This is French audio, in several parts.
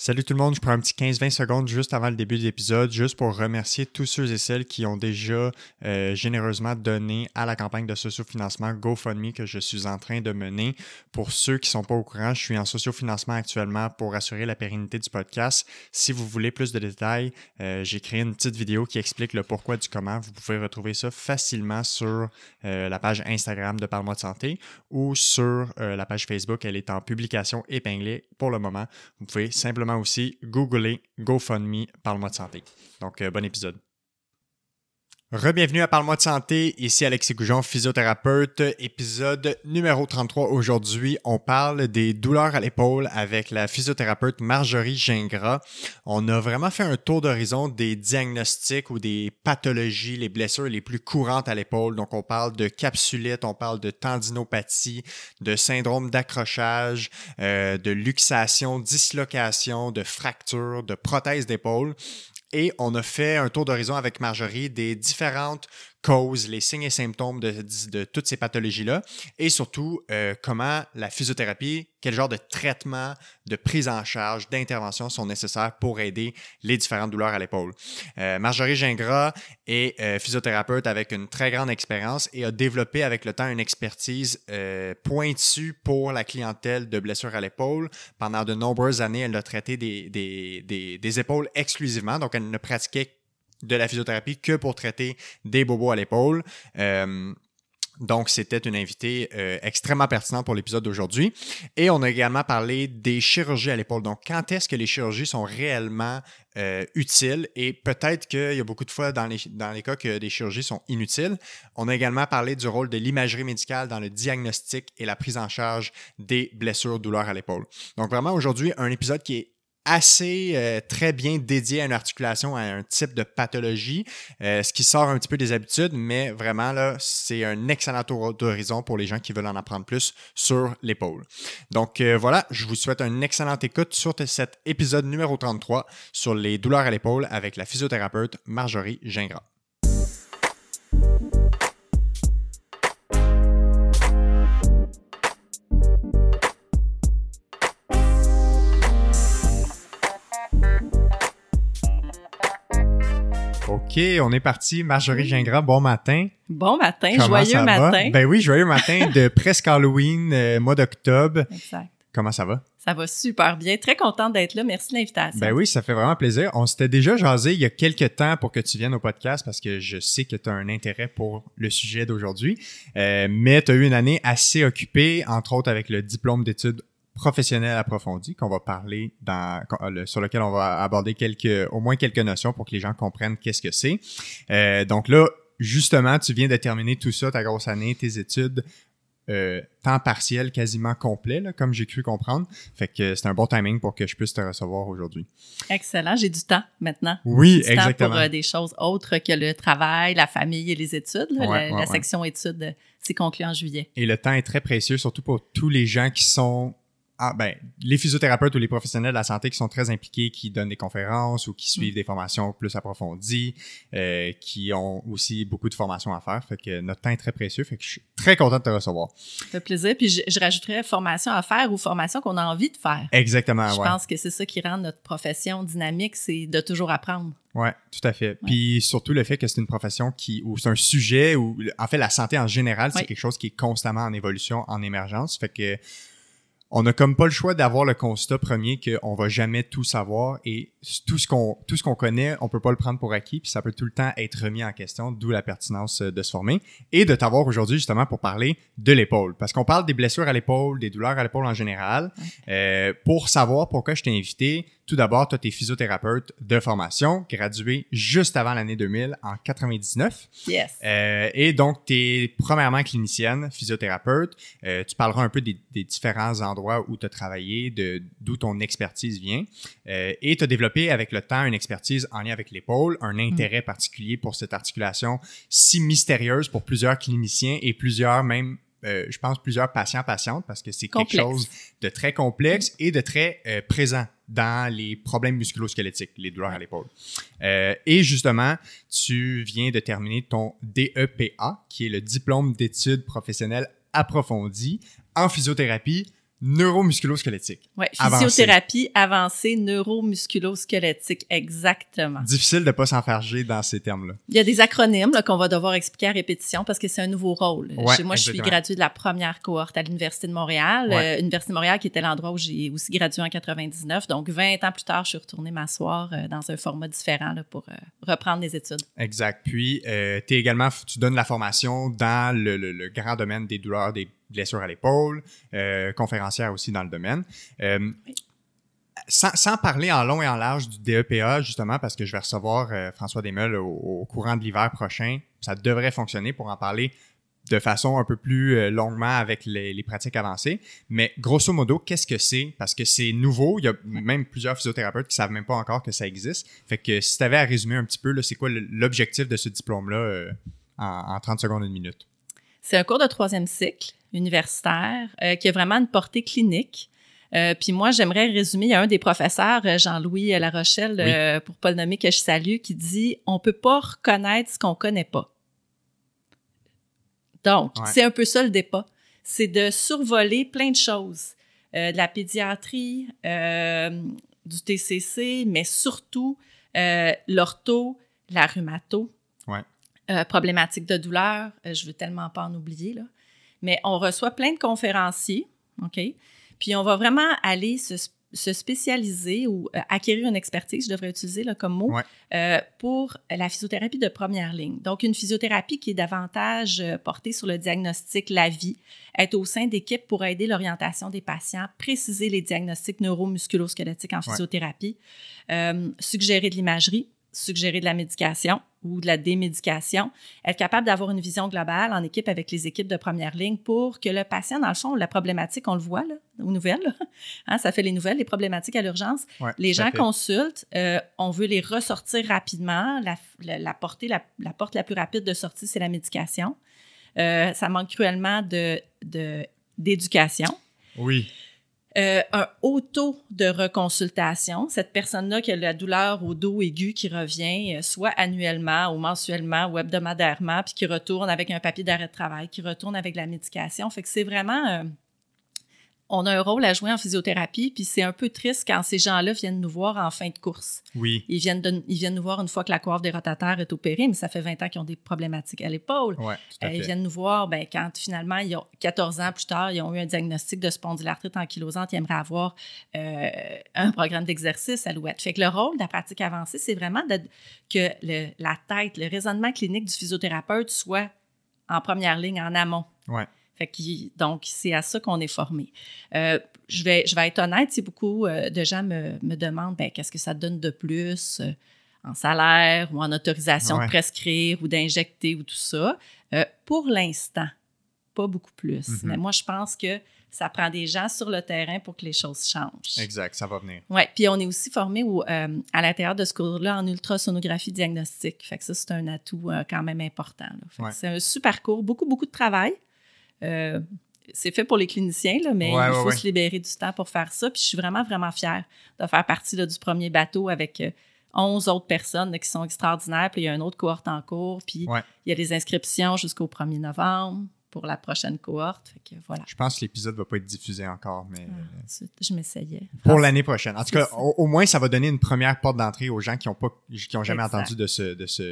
Salut tout le monde, je prends un petit 15-20 secondes juste avant le début de l'épisode, juste pour remercier tous ceux et celles qui ont déjà euh, généreusement donné à la campagne de sociofinancement GoFundMe que je suis en train de mener. Pour ceux qui ne sont pas au courant, je suis en sociofinancement actuellement pour assurer la pérennité du podcast. Si vous voulez plus de détails, euh, j'ai créé une petite vidéo qui explique le pourquoi du comment. Vous pouvez retrouver ça facilement sur euh, la page Instagram de Parle-moi de santé ou sur la page Facebook. Elle est en publication épinglée pour le moment. Vous pouvez simplement aussi googler GoFundMe, parle-moi de santé. Donc, euh, bon épisode. Rebienvenue à Parle-moi de santé, ici Alexis Goujon, physiothérapeute, épisode numéro 33. Aujourd'hui, on parle des douleurs à l'épaule avec la physiothérapeute Marjorie Gingras. On a vraiment fait un tour d'horizon des diagnostics ou des pathologies, les blessures les plus courantes à l'épaule. Donc, on parle de capsulite, on parle de tendinopathie, de syndrome d'accrochage, euh, de luxation, dislocation, de fracture, de prothèse d'épaule. Et on a fait un tour d'horizon avec Marjorie des différentes cause, les signes et symptômes de, toutes ces pathologies-là et surtout euh, comment la physiothérapie, quel genre de traitement, de prise en charge, d'intervention sont nécessaires pour aider les différentes douleurs à l'épaule. Euh, Marjorie Gingras est euh, physiothérapeute avec une très grande expérience et a développé avec le temps une expertise pointue pour la clientèle de blessures à l'épaule. Pendant de nombreuses années, elle a traité des, des épaules exclusivement, donc elle ne pratiquait de la physiothérapie que pour traiter des bobos à l'épaule. Euh, donc, c'était une invitée euh, extrêmement pertinente pour l'épisode d'aujourd'hui. Et on a également parlé des chirurgies à l'épaule. Donc, quand est-ce que les chirurgies sont réellement euh, utiles? Et peut-être qu'il y a beaucoup de fois dans les, dans les cas que des chirurgies sont inutiles. On a également parlé du rôle de l'imagerie médicale dans le diagnostic et la prise en charge des blessures douleurs à l'épaule. Donc, vraiment, aujourd'hui, un épisode qui est assez euh, très bien dédié à une articulation, à un type de pathologie, euh, ce qui sort un petit peu des habitudes, mais vraiment, là, c'est un excellent tour d'horizon pour les gens qui veulent en apprendre plus sur l'épaule. Donc euh, voilà, je vous souhaite une excellente écoute sur cet épisode numéro 33 sur les douleurs à l'épaule avec la physiothérapeute Marjorie Gingras. OK, on est parti. Marjorie Gingras, bon matin. Bon matin, joyeux matin. Ben oui, joyeux matin de presque Halloween, euh, mois d'octobre. Exact. Comment ça va? Ça va super bien. Très contente d'être là. Merci de l'invitation. Ben oui, ça fait vraiment plaisir. On s'était déjà jasé il y a quelques temps pour que tu viennes au podcast parce que je sais que tu as un intérêt pour le sujet d'aujourd'hui. Euh, mais tu as eu une année assez occupée, entre autres avec le diplôme d'études professionnel approfondi qu'on va parler dans, euh, sur lequel on va aborder quelques, au moins quelques notions pour que les gens comprennent qu'est-ce que c'est. Euh, donc là, justement, tu viens de terminer tout ça, ta grosse année, tes études, euh, temps partiel quasiment complet, comme j'ai cru comprendre. Fait que c'est un bon timing pour que je puisse te recevoir aujourd'hui. Excellent, j'ai du temps maintenant. Oui, exactement. Temps pour euh, des choses autres que le travail, la famille et les études. la, section études, c'est conclu en juillet. Et le temps est très précieux, surtout pour tous les gens qui sont ah, ben, les physiothérapeutes ou les professionnels de la santé qui sont très impliqués, qui donnent des conférences ou qui suivent mm. des formations plus approfondies, euh, qui ont aussi beaucoup de formations à faire. Fait que notre temps est très précieux. Fait que je suis très content de te recevoir. Ça fait plaisir. Puis je, rajouterai rajouterais formation à faire ou formation qu'on a envie de faire. Exactement. Je pense que c'est ça qui rend notre profession dynamique, c'est de toujours apprendre. Oui, tout à fait. Puis surtout le fait que c'est une profession qui, ou c'est un sujet où, en fait, la santé en général, c'est quelque chose qui est constamment en évolution, en émergence. Fait que on n'a comme pas le choix d'avoir le constat premier qu'on va jamais tout savoir et tout ce qu'on tout ce qu'on connaît, on peut pas le prendre pour acquis puis ça peut tout le temps être remis en question, d'où la pertinence euh, de se former et de t'avoir aujourd'hui justement pour parler de l'épaule parce qu'on parle des blessures à l'épaule, des douleurs à l'épaule en général. Euh, pour savoir pourquoi je t'ai invité, tout d'abord, toi, tu es physiothérapeute de formation, gradué juste avant l'année 2000, en 99. Yes. Euh, et donc, tu es premièrement clinicienne, physiothérapeute. Euh, tu parleras un peu des, différents endroits où tu as travaillé, d'où ton expertise vient. Euh, et tu as développé avec le temps une expertise en lien avec l'épaule, un mm. intérêt particulier pour cette articulation si mystérieuse pour plusieurs cliniciens et plusieurs même euh, je pense, plusieurs patients, patientes, parce que c'est quelque chose de très complexe et de très euh, présent dans les problèmes musculosquelettiques, les douleurs à l'épaule. Euh, et justement, tu viens de terminer ton DEPA, qui est le diplôme d'études professionnelles approfondies en physiothérapie neuromusculosquelettique. Oui, physiothérapie avancée, neuromusculosquelettique, exactement. Difficile de ne pas s'enfarger dans ces termes-là. Il y a des acronymes qu'on va devoir expliquer à répétition parce que c'est un nouveau rôle. moi, je suis graduée de la première cohorte à l'Université de Montréal. l'Université euh, de Montréal qui était l'endroit où j'ai aussi gradué en 99. Donc, 20 ans plus tard, je suis retournée m'asseoir euh, dans un format différent pour euh, reprendre les études. Exact. Puis, tu également, tu donnes la formation dans le, le grand domaine des douleurs, des blessure à l'épaule, euh, conférencière aussi dans le domaine. Euh, sans, parler en long et en large du DEPA, justement, parce que je vais recevoir euh, François Desmeules au, courant de l'hiver prochain, ça devrait fonctionner pour en parler de façon un peu plus longuement avec les, pratiques avancées. Mais grosso modo, qu'est-ce que c'est? Parce que c'est nouveau. Il y a même plusieurs physiothérapeutes qui ne savent même pas encore que ça existe. Fait que si tu avais à résumer un petit peu, c'est quoi l'objectif de ce diplôme-là en, en, 30 secondes, une minute? C'est un cours de troisième cycle universitaire euh, qui a vraiment une portée clinique. Euh, puis moi, j'aimerais résumer, il y a un des professeurs, euh, Jean-Louis Larochelle, la rochelle pour pas le nommer, que je salue, qui dit « On peut pas reconnaître ce qu'on connaît pas. » Donc, c'est un peu ça le départ. C'est de survoler plein de choses. de la pédiatrie, du TCC, mais surtout l'ortho, la rhumato, problématique de douleur, je veux tellement pas en oublier, là. Mais on reçoit plein de conférenciers, OK? Puis on va vraiment aller se, spécialiser ou euh, acquérir une expertise, je devrais utiliser comme mot, euh, pour la physiothérapie de première ligne. Donc, une physiothérapie qui est davantage euh, portée sur le diagnostic, la vie, être au sein d'équipes pour aider l'orientation des patients, préciser les diagnostics neuromusculosquelettiques en physiothérapie, suggérer de l'imagerie, suggérer de la médication, ou de la démédication, être capable d'avoir une vision globale en équipe avec les équipes de première ligne pour que le patient, dans le fond, la problématique, on le voit là, aux nouvelles, hein, ça fait les nouvelles, les problématiques à l'urgence. les gens consultent, euh, on veut les ressortir rapidement. La, portée, la, porte la plus rapide de sortie, c'est la médication. Euh, ça manque cruellement de d'éducation. Oui. Euh, un haut taux de reconsultation. Cette personne-là qui a la douleur au dos aiguë qui revient euh, soit annuellement ou mensuellement ou hebdomadairement, puis qui retourne avec un papier d'arrêt de travail, qui retourne avec la médication. Fait que c'est vraiment... Euh, on a un rôle à jouer en physiothérapie, puis c'est un peu triste quand ces gens-là viennent nous voir en fin de course. Oui. Ils viennent, ils viennent nous voir une fois que la coiffe des rotateurs est opérée, mais ça fait 20 ans qu'ils ont des problématiques à l'épaule. Ouais, euh, ils viennent nous voir ben, quand finalement, 14 ans plus tard, ils ont eu un diagnostic de spondylarthrite ankylosante, ils aimeraient avoir euh, un programme d'exercice à l'ouette. Fait que le rôle de la pratique avancée, c'est vraiment de, que la tête, le raisonnement clinique du physiothérapeute soit en première ligne, en amont. Ouais donc, c'est à ça qu'on est formé. Euh, je, vais, je vais être honnête, si beaucoup euh, de gens me, demandent ben, qu'est-ce que ça donne de plus euh, en salaire ou en autorisation de prescrire ou d'injecter ou tout ça. pour l'instant, pas beaucoup plus. Mm-hmm. Mais moi, je pense que ça prend des gens sur le terrain pour que les choses changent. Exact, ça va venir. Oui, puis on est aussi formé à l'intérieur de ce cours-là en ultrasonographie diagnostique. Fait ça, c'est un atout quand même important. C'est un super cours, beaucoup, beaucoup de travail. Euh, c'est fait pour les cliniciens, là, mais il faut se libérer du temps pour faire ça. Puis je suis vraiment, vraiment fière de faire partie du premier bateau avec 11 euh, autres personnes qui sont extraordinaires. Puis il y a un autre cohorte en cours. Puis il y a les inscriptions jusqu'au 1er novembre pour la prochaine cohorte. voilà. Je pense que l'épisode ne va pas être diffusé encore, mais. Ah, euh, je m'essayais. Pour l'année prochaine. En tout cas, au, moins, ça va donner une première porte d'entrée aux gens qui n'ont jamais entendu de ce, de ce,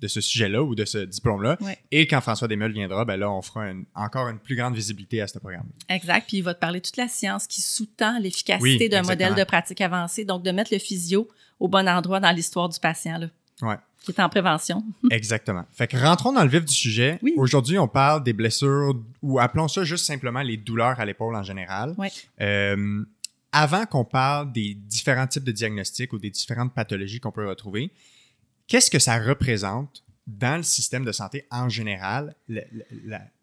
de ce sujet-là ou de ce diplôme-là. Et quand François Desmeules viendra, ben là, on fera encore une plus grande visibilité à ce programme. Exact. Puis il va te parler de toute la science qui sous-tend l'efficacité d'un modèle de pratique avancée. Donc, de mettre le physio au bon endroit dans l'histoire du patient. Là. Ouais. Qui est en prévention. Exactement. Fait que rentrons dans le vif du sujet. Aujourd'hui, on parle des blessures ou appelons ça juste simplement les douleurs à l'épaule en général. Euh, avant qu'on parle des différents types de diagnostics ou des différentes pathologies qu'on peut retrouver, qu'est-ce que ça représente dans le système de santé en général,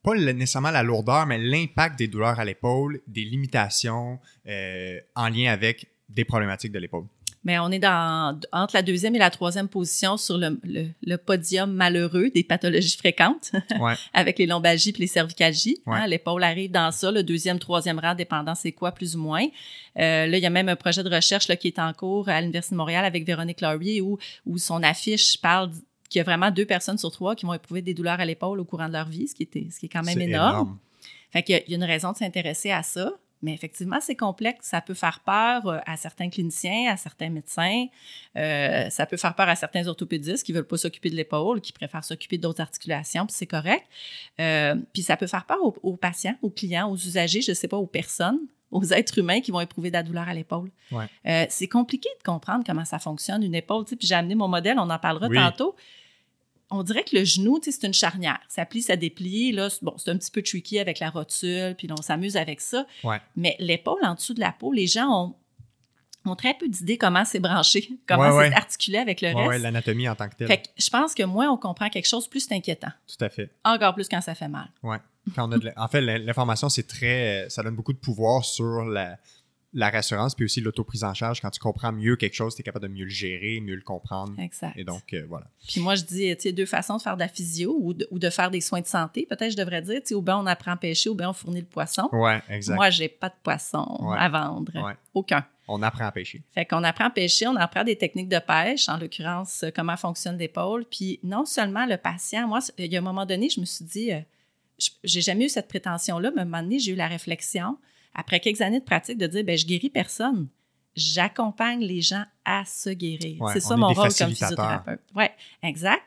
pas nécessairement la lourdeur, mais l'impact des douleurs à l'épaule, des limitations euh, en lien avec des problématiques de l'épaule? mais on est dans, entre la deuxième et la troisième position sur le, podium malheureux des pathologies fréquentes, avec les lombalgies et les cervicalgies. Hein. L'épaule arrive dans ça, le deuxième, troisième rang, dépendant c'est quoi, plus ou moins. Euh, là, il y a même un projet de recherche là, qui est en cours à l'Université de Montréal avec Véronique Laurier, où, où son affiche parle qu'il y a vraiment deux personnes sur trois qui vont éprouver des douleurs à l'épaule au courant de leur vie, ce qui, était, ce qui est quand même énorme. énorme. Fait qu'il y a une raison de s'intéresser à ça. Mais effectivement, c'est complexe. Ça peut faire peur euh, à certains cliniciens, à certains médecins. Euh, ça peut faire peur à certains orthopédistes qui veulent pas s'occuper de l'épaule, qui préfèrent s'occuper d'autres articulations, puis c'est correct. Euh, puis ça peut faire peur aux, patients, aux clients, aux usagers, je ne sais pas, aux personnes aux êtres humains qui vont éprouver de la douleur à l'épaule. c'est compliqué de comprendre comment ça fonctionne, une épaule. Puis j'ai amené mon modèle, on en parlera tantôt on dirait que le genou, c'est une charnière. Ça plie, ça déplie. Là, bon, c'est un petit peu tricky avec la rotule, puis on s'amuse avec ça. Mais l'épaule en dessous de la peau, les gens ont, très peu d'idées comment c'est branché, comment c'est articulé avec le reste. Oui, l'anatomie en tant que telle. Fait que je pense que moins on comprend quelque chose, plus c'est inquiétant. Tout à fait. Encore plus quand ça fait mal. Oui. en fait, l'information, c'est très. Ça donne beaucoup de pouvoir sur la, la rassurance, puis aussi prise en charge. Quand tu comprends mieux quelque chose, tu es capable de mieux le gérer, mieux le comprendre. Exact. Et donc, euh, voilà. Puis moi, je dis, tu sais, deux façons de faire de la physio ou de, faire des soins de santé. Peut-être je devrais dire, tu sais, ou bien on apprend à pêcher, ou bien on fournit le poisson. Ouais, exact. Moi, j'ai pas de poisson à vendre. Oui. Aucun. On apprend à pêcher. Fait qu'on apprend à pêcher, on apprend des techniques de pêche, en l'occurrence, euh, comment fonctionne l'épaule. Puis non seulement le patient, moi, il y a un moment donné, je me suis dit, euh, j'ai jamais eu cette prétention-là, mais un moment donné, j'ai eu la réflexion après quelques années de pratique, de dire, ben, je guéris personne. J'accompagne les gens à se guérir. c'est ça mon rôle comme physiothérapeute. Oui, exact.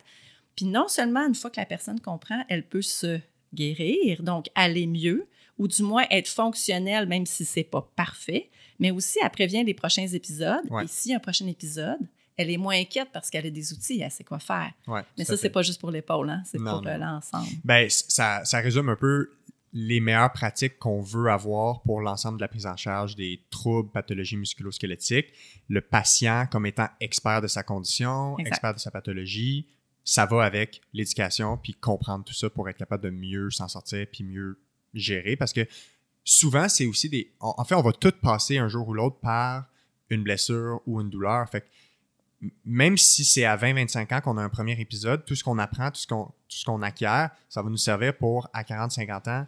Puis non seulement une fois que la personne comprend, elle peut se guérir, donc aller mieux, ou du moins être fonctionnelle, même si c'est pas parfait, mais aussi elle prévient les prochains épisodes. Et si un prochain épisode, elle est moins inquiète parce qu'elle a des outils, elle sait quoi faire. mais ça, c'est pas juste pour l'épaule, hein? c'est pour euh, l'ensemble. Ben, ça, ça résume un peu les meilleures pratiques qu'on veut avoir pour l'ensemble de la prise en charge des troubles, pathologies musculosquelettiques, le patient comme étant expert de sa condition, expert de sa pathologie, ça va avec l'éducation, puis comprendre tout ça pour être capable de mieux s'en sortir, puis mieux gérer, parce que souvent, c'est aussi des... En fait, on va tout passer un jour ou l'autre par une blessure ou une douleur, fait que même si c'est à 20-25 ans qu'on a un premier épisode, tout ce qu'on apprend, tout ce qu'on, tout ce qu'on acquiert, ça va nous servir pour, à 40-50 ans,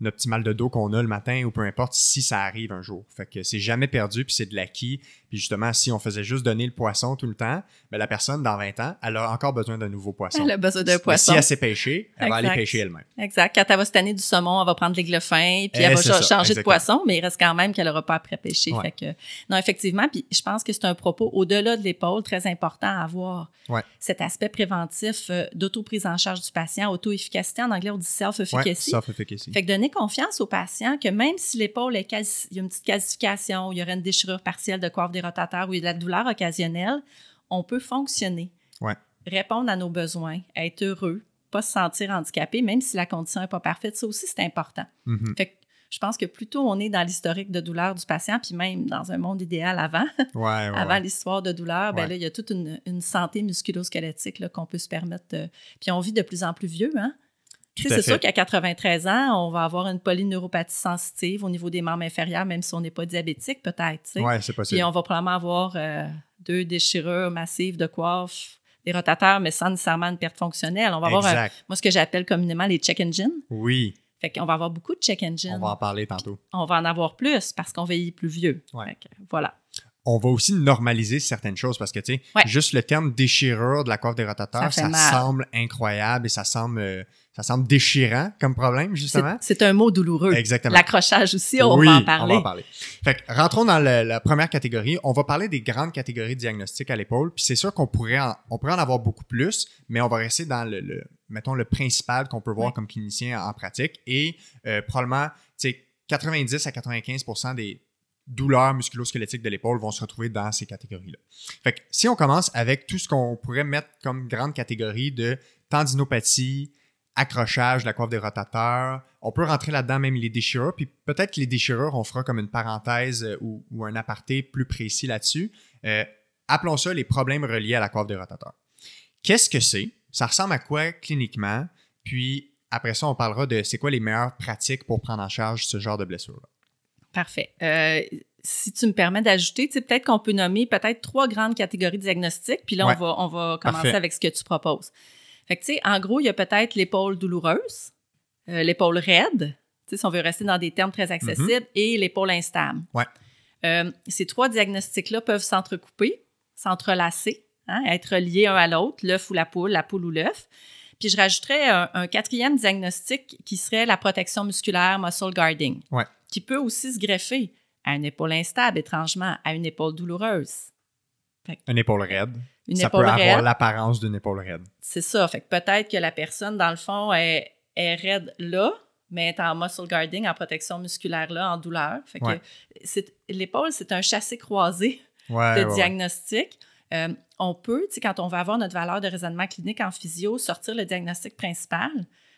notre petit mal de dos qu'on a le matin ou peu importe, si ça arrive un jour. Fait que c'est jamais perdu, puis c'est de l'acquis. Puis justement, si on faisait juste donner le poisson tout le temps, ben, la personne, dans 20 ans, elle a encore besoin d'un nouveau poisson. Elle a besoin d'un poisson. si elle s'est pêchée, elle va aller pêcher elle-même. Exact. Quand elle va se tanner du saumon, elle va prendre l'églefin puis elle eh, va changer de poisson, mais il reste quand même qu'elle n'aura pas après pêcher. que, non, effectivement, puis je pense que c'est un propos au-delà de l'épaule très important à avoir. Cet aspect préventif euh, d'auto-prise en charge du patient, auto-efficacité, en anglais self-efficacy. self-efficacy. Fait donner confiance aux patients que même si l'épaule est y a une petite calcification, il y aurait une déchirure partielle de coiffe des rotateurs ou de la douleur occasionnelle, on peut fonctionner, répondre à nos besoins, être heureux, pas se sentir handicapé, même si la condition n'est pas parfaite. Ça aussi, c'est important. Mm-hmm. fait je pense que plutôt on est dans l'historique de douleur du patient, puis même dans un monde idéal avant, avant l'histoire de douleur, ben là, il y a toute une, santé musculosquelettique squelettique qu'on peut se permettre. Puis on vit de plus en plus vieux, hein? c'est sûr qu'à 93 ans, on va avoir une polyneuropathie sensitive au niveau des membres inférieurs, même si on n'est pas diabétique, peut-être. Oui, c'est possible. Et on va probablement avoir euh, deux déchirures massives de coiffe, des rotateurs, mais sans nécessairement une perte fonctionnelle. On va exact. moi, ce que j'appelle communément les check engines. Oui. Fait qu'on va avoir beaucoup de check engines. On va en parler tantôt. On va en avoir plus parce qu'on vieillit plus vieux. voilà on va aussi normaliser certaines choses parce que, tu sais, juste le terme déchirure de la coiffe des rotateurs, ça, semble incroyable et ça semble, euh, ça semble déchirant comme problème, justement. C'est un mot douloureux. Exactement. L'accrochage aussi, on va en parler. on va en parler. Fait que, rentrons dans la première catégorie. On va parler des grandes catégories de à l'épaule. Puis c'est sûr qu'on pourrait, en, pourrait en avoir beaucoup plus, mais on va rester dans le, mettons, le principal qu'on peut voir comme clinicien en, pratique et euh, probablement, tu sais, 90 à 95 des douleurs musculo-squelettiques de l'épaule vont se retrouver dans ces catégories-là. Fait que si on commence avec tout ce qu'on pourrait mettre comme grande catégorie de tendinopathie, accrochage, la coiffe des rotateurs, on peut rentrer là-dedans même les déchirures, puis peut-être que les déchirures, on fera comme une parenthèse euh, ou, un aparté plus précis là-dessus. Euh, appelons ça les problèmes reliés à la coiffe des rotateurs. Qu'est-ce que c'est? Ça ressemble à quoi cliniquement? Puis après ça, on parlera de c'est quoi les meilleures pratiques pour prendre en charge ce genre de blessure-là. Parfait. Euh, si tu me permets d'ajouter, tu peut-être qu'on peut nommer peut-être trois grandes catégories de diagnostics, puis là, on, va, on va commencer avec ce que tu proposes. en gros, il y a peut-être l'épaule douloureuse, euh, l'épaule raide, si on veut rester dans des termes très accessibles, mm-hmm. et l'épaule instable. Euh, ces trois diagnostics-là peuvent s'entrecouper, s'entrelacer, hein, être liés un à l'autre, l'œuf ou la poule, la poule ou l'œuf. Puis je rajouterais un, quatrième diagnostic qui serait la protection musculaire, muscle guarding. Ouais qui peut aussi se greffer à une épaule instable, étrangement, à une épaule douloureuse. une épaule raide. Une ça épaule peut avoir l'apparence d'une épaule raide. C'est ça. Fait peut-être que la personne, dans le fond, est, est raide là, mais est en muscle guarding, en protection musculaire là, en douleur. Fait que c'est, l'épaule, c'est un chassé croisé de diagnostic. Euh, on peut, quand on va avoir notre valeur de raisonnement clinique en physio, sortir le diagnostic principal,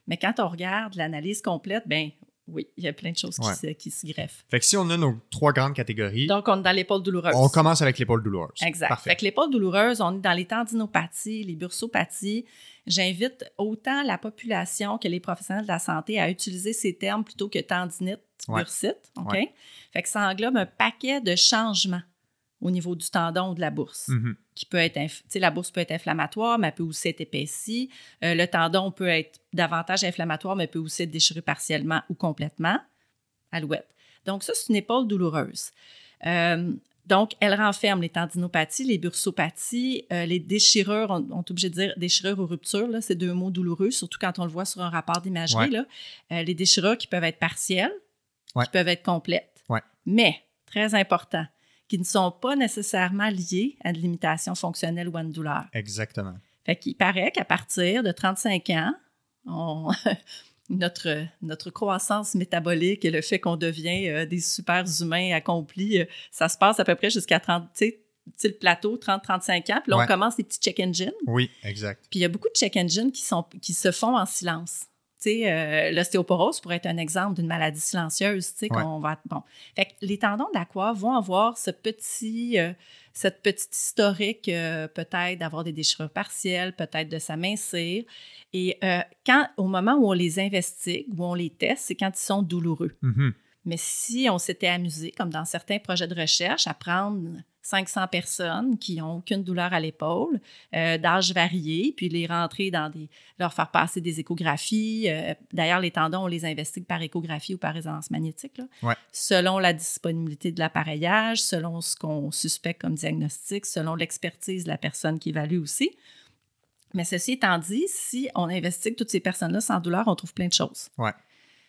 mais quand on regarde l'analyse complète, ben oui, il y a plein de choses qui, se, greffent. Fait que si on a nos trois grandes catégories. Donc, on est dans l'épaule douloureuse. On commence avec l'épaule douloureuse. Exact. Fait que l'épaule douloureuse, on est dans les tendinopathies, les bursopathies. J'invite autant la population que les professionnels de la santé à utiliser ces termes plutôt que tendinite, bursite. OK? Fait que ça englobe un paquet de changements au niveau du tendon ou de la bourse, mm-hmm. qui peut être, la bourse peut être inflammatoire, mais elle peut aussi être épaissie. Euh, le tendon peut être davantage inflammatoire, mais peut aussi être déchiré partiellement ou complètement. Alouette. Donc ça, c'est une épaule douloureuse. Euh, donc, elle renferme les tendinopathies, les bursopathies, euh, les déchirures, on, est obligé de dire déchirures ou ruptures, là, c'est deux mots douloureux, surtout quand on le voit sur un rapport d'imagerie. là les déchirures qui peuvent être partielles, qui peuvent être complètes. Mais, très important, qui ne sont pas nécessairement liées à une limitation fonctionnelle ou à une douleur. Exactement. Fait qu'il paraît qu'à partir de 35 ans, on, notre, notre croissance métabolique et le fait qu'on devient euh, des super humains accomplis, euh, ça se passe à peu près jusqu'à 30, le plateau 30-35 ans, puis là, on commence les petits check engines. Oui, exact. Puis il y a beaucoup de check engines qui, sont, qui se font en silence. Euh, l'ostéoporose pourrait être un exemple d'une maladie silencieuse, ouais. qu'on va... Bon. Fait les tendons vont avoir ce petit... Euh, cette petite historique, euh, peut-être d'avoir des déchirures partielles, peut-être de s'amincir. Et quand, au moment où on les investigue, où on les teste, c'est quand ils sont douloureux. Mm-hmm. Mais si on s'était amusé, comme dans certains projets de recherche, à prendre 500 personnes qui n'ont aucune douleur à l'épaule, euh, d'âge varié, puis les rentrer dans des. leur faire passer des échographies. Euh, d'ailleurs, les tendons, on les investigue par échographie ou par résonance magnétique, selon la disponibilité de l'appareillage, selon ce qu'on suspecte comme diagnostic, selon l'expertise de la personne qui évalue aussi. Mais ceci étant dit, si on investigue toutes ces personnes-là sans douleur, on trouve plein de choses. En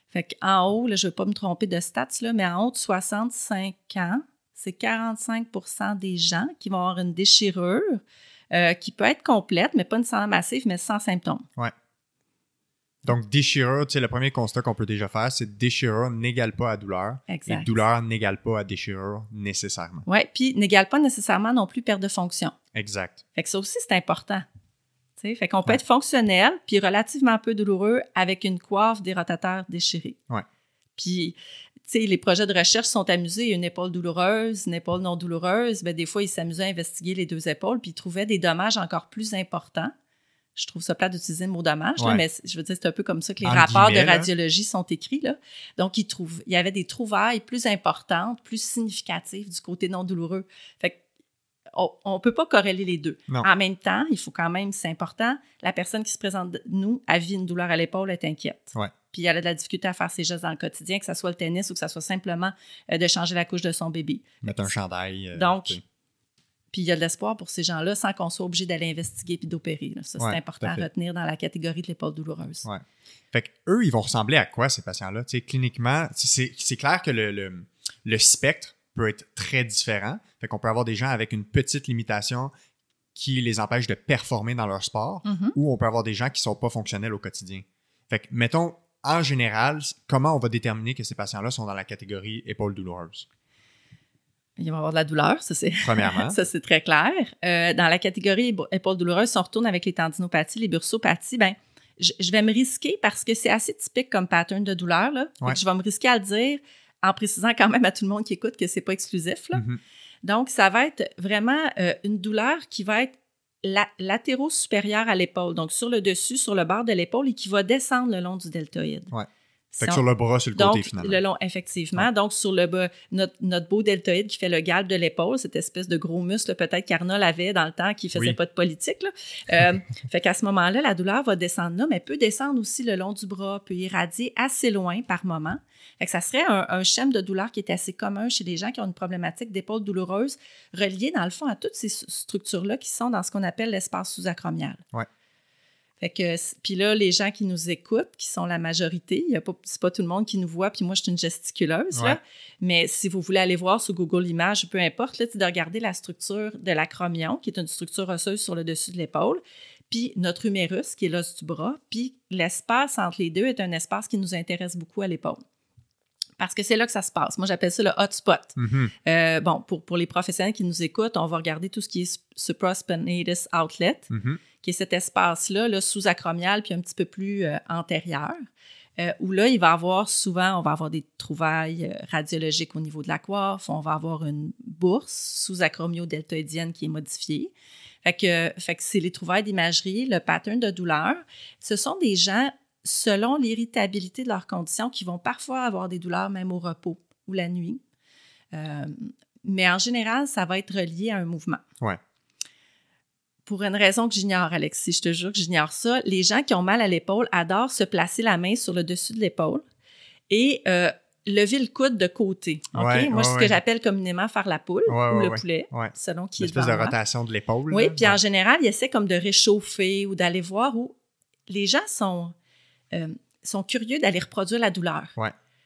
Fait qu'en haut, je ne veux pas me tromper de stats, mais en haut de 65 ans, c'est 45 des gens qui vont avoir une déchirure euh, qui peut être complète, mais pas une nécessairement massive, mais sans symptômes. Ouais. Donc, déchirure, tu sais, le premier constat qu'on peut déjà faire, c'est déchirure n'égale pas à douleur. Exact. Et douleur n'égale pas à déchirure nécessairement. Oui, puis n'égale pas nécessairement non plus perte de fonction. Exact. Fait que ça aussi, c'est important. Tu sais, fait qu'on peut être fonctionnel puis relativement peu douloureux avec une coiffe des rotateurs déchirés. Oui. Puis les projets de recherche sont amusés. Une épaule douloureuse, une épaule non douloureuse. Ben, des fois, ils s'amusaient à investiguer les deux épaules, puis ils trouvaient des dommages encore plus importants. Je trouve ça plat d'utiliser le mot dommage, mais je veux dire, c'est un peu comme ça que les rapports de radiologie sont écrits. Là. Donc, ils trouvent, il y avait des trouvailles plus importantes, plus significatives du côté non douloureux. Fait on ne peut pas corréler les deux. En même temps, il faut quand même, c'est important, la personne qui se présente nous, a vu une douleur à l'épaule, est inquiète puis il y a de la difficulté à faire ses gestes dans le quotidien, que ce soit le tennis ou que ce soit simplement euh, de changer la couche de son bébé. Mettre un chandail. Euh, Donc, puis il y a de l'espoir pour ces gens-là sans qu'on soit obligé d'aller investiguer puis d'opérer. Ça, c'est important à, retenir dans la catégorie de l'épaule douloureuse. Ouais. Fait eux, ils vont ressembler à quoi ces patients-là? Cliniquement, c'est clair que le, le, spectre peut être très différent. Fait qu'on peut avoir des gens avec une petite limitation qui les empêche de performer dans leur sport, mm-hmm. ou on peut avoir des gens qui ne sont pas fonctionnels au quotidien. Fait que, mettons, en général, comment on va déterminer que ces patients-là sont dans la catégorie épaule douloureuse? Il va y avoir de la douleur, ça c'est. Premièrement. ça c'est très clair. Euh, dans la catégorie épaule douloureuse, si on retourne avec les tendinopathies, les bursopathies, ben, je, vais me risquer parce que c'est assez typique comme pattern de douleur. Là. Je vais me risquer à le dire en précisant quand même à tout le monde qui écoute que c'est pas exclusif. Mm-hmm. Donc, ça va être vraiment euh, une douleur qui va être latéraux supérieur à l'épaule, donc sur le dessus, sur le bord de l'épaule, et qui va descendre le long du deltoïde. Fait que sur le bras, sur le côté finalement. Le long, effectivement. Donc, sur le bas, notre, beau deltoïde qui fait le galbe de l'épaule, cette espèce de gros muscle peut-être qu'Arnold avait dans le temps qui faisait pas de politique. Là. Euh, fait qu'à ce moment-là, la douleur va descendre là, mais peut descendre aussi le long du bras, peut irradier assez loin par moment. Fait que ça serait un, un schème de douleur qui est assez commun chez les gens qui ont une problématique d'épaule douloureuse reliée dans le fond à toutes ces structures-là qui sont dans ce qu'on appelle l'espace sous-acromial. Ouais. Fait que, puis là, les gens qui nous écoutent, qui sont la majorité, pas, c'est pas tout le monde qui nous voit, puis moi, je suis une gesticuleuse, Mais si vous voulez aller voir sur Google Images, peu importe, là, de regarder la structure de l'acromion, qui est une structure osseuse sur le dessus de l'épaule, puis notre humérus, qui est l'os du bras, puis l'espace entre les deux est un espace qui nous intéresse beaucoup à l'épaule parce que c'est là que ça se passe. Moi, j'appelle ça le hotspot. spot. Mhm. Euh, bon, pour, pour les professionnels qui nous écoutent, on va regarder tout ce qui est supraspinatus outlet, mhm. qui est cet espace-là, le sous acromial, puis un petit peu plus euh, antérieur. Euh, où là, il va avoir souvent, on va avoir des trouvailles radiologiques au niveau de la coiffe, on va avoir une bourse sous-acromio-deltoïdienne qui est modifiée. Fait que, fait que c'est les trouvailles d'imagerie, le pattern de douleur. Ce sont des gens selon l'irritabilité de leurs conditions, qui vont parfois avoir des douleurs même au repos ou la nuit. Euh, mais en général, ça va être relié à un mouvement. Ouais. Pour une raison que j'ignore, Alexis, je te jure que j'ignore ça. Les gens qui ont mal à l'épaule adorent se placer la main sur le dessus de l'épaule et euh, lever le coude de côté. Moi, c'est ce que j'appelle communément faire la poule ou le poulet, selon qui est Une espèce de rotation de l'épaule. Oui, puis en général, ils essaient comme de réchauffer ou d'aller voir où les gens sont euh, sont curieux d'aller reproduire la douleur.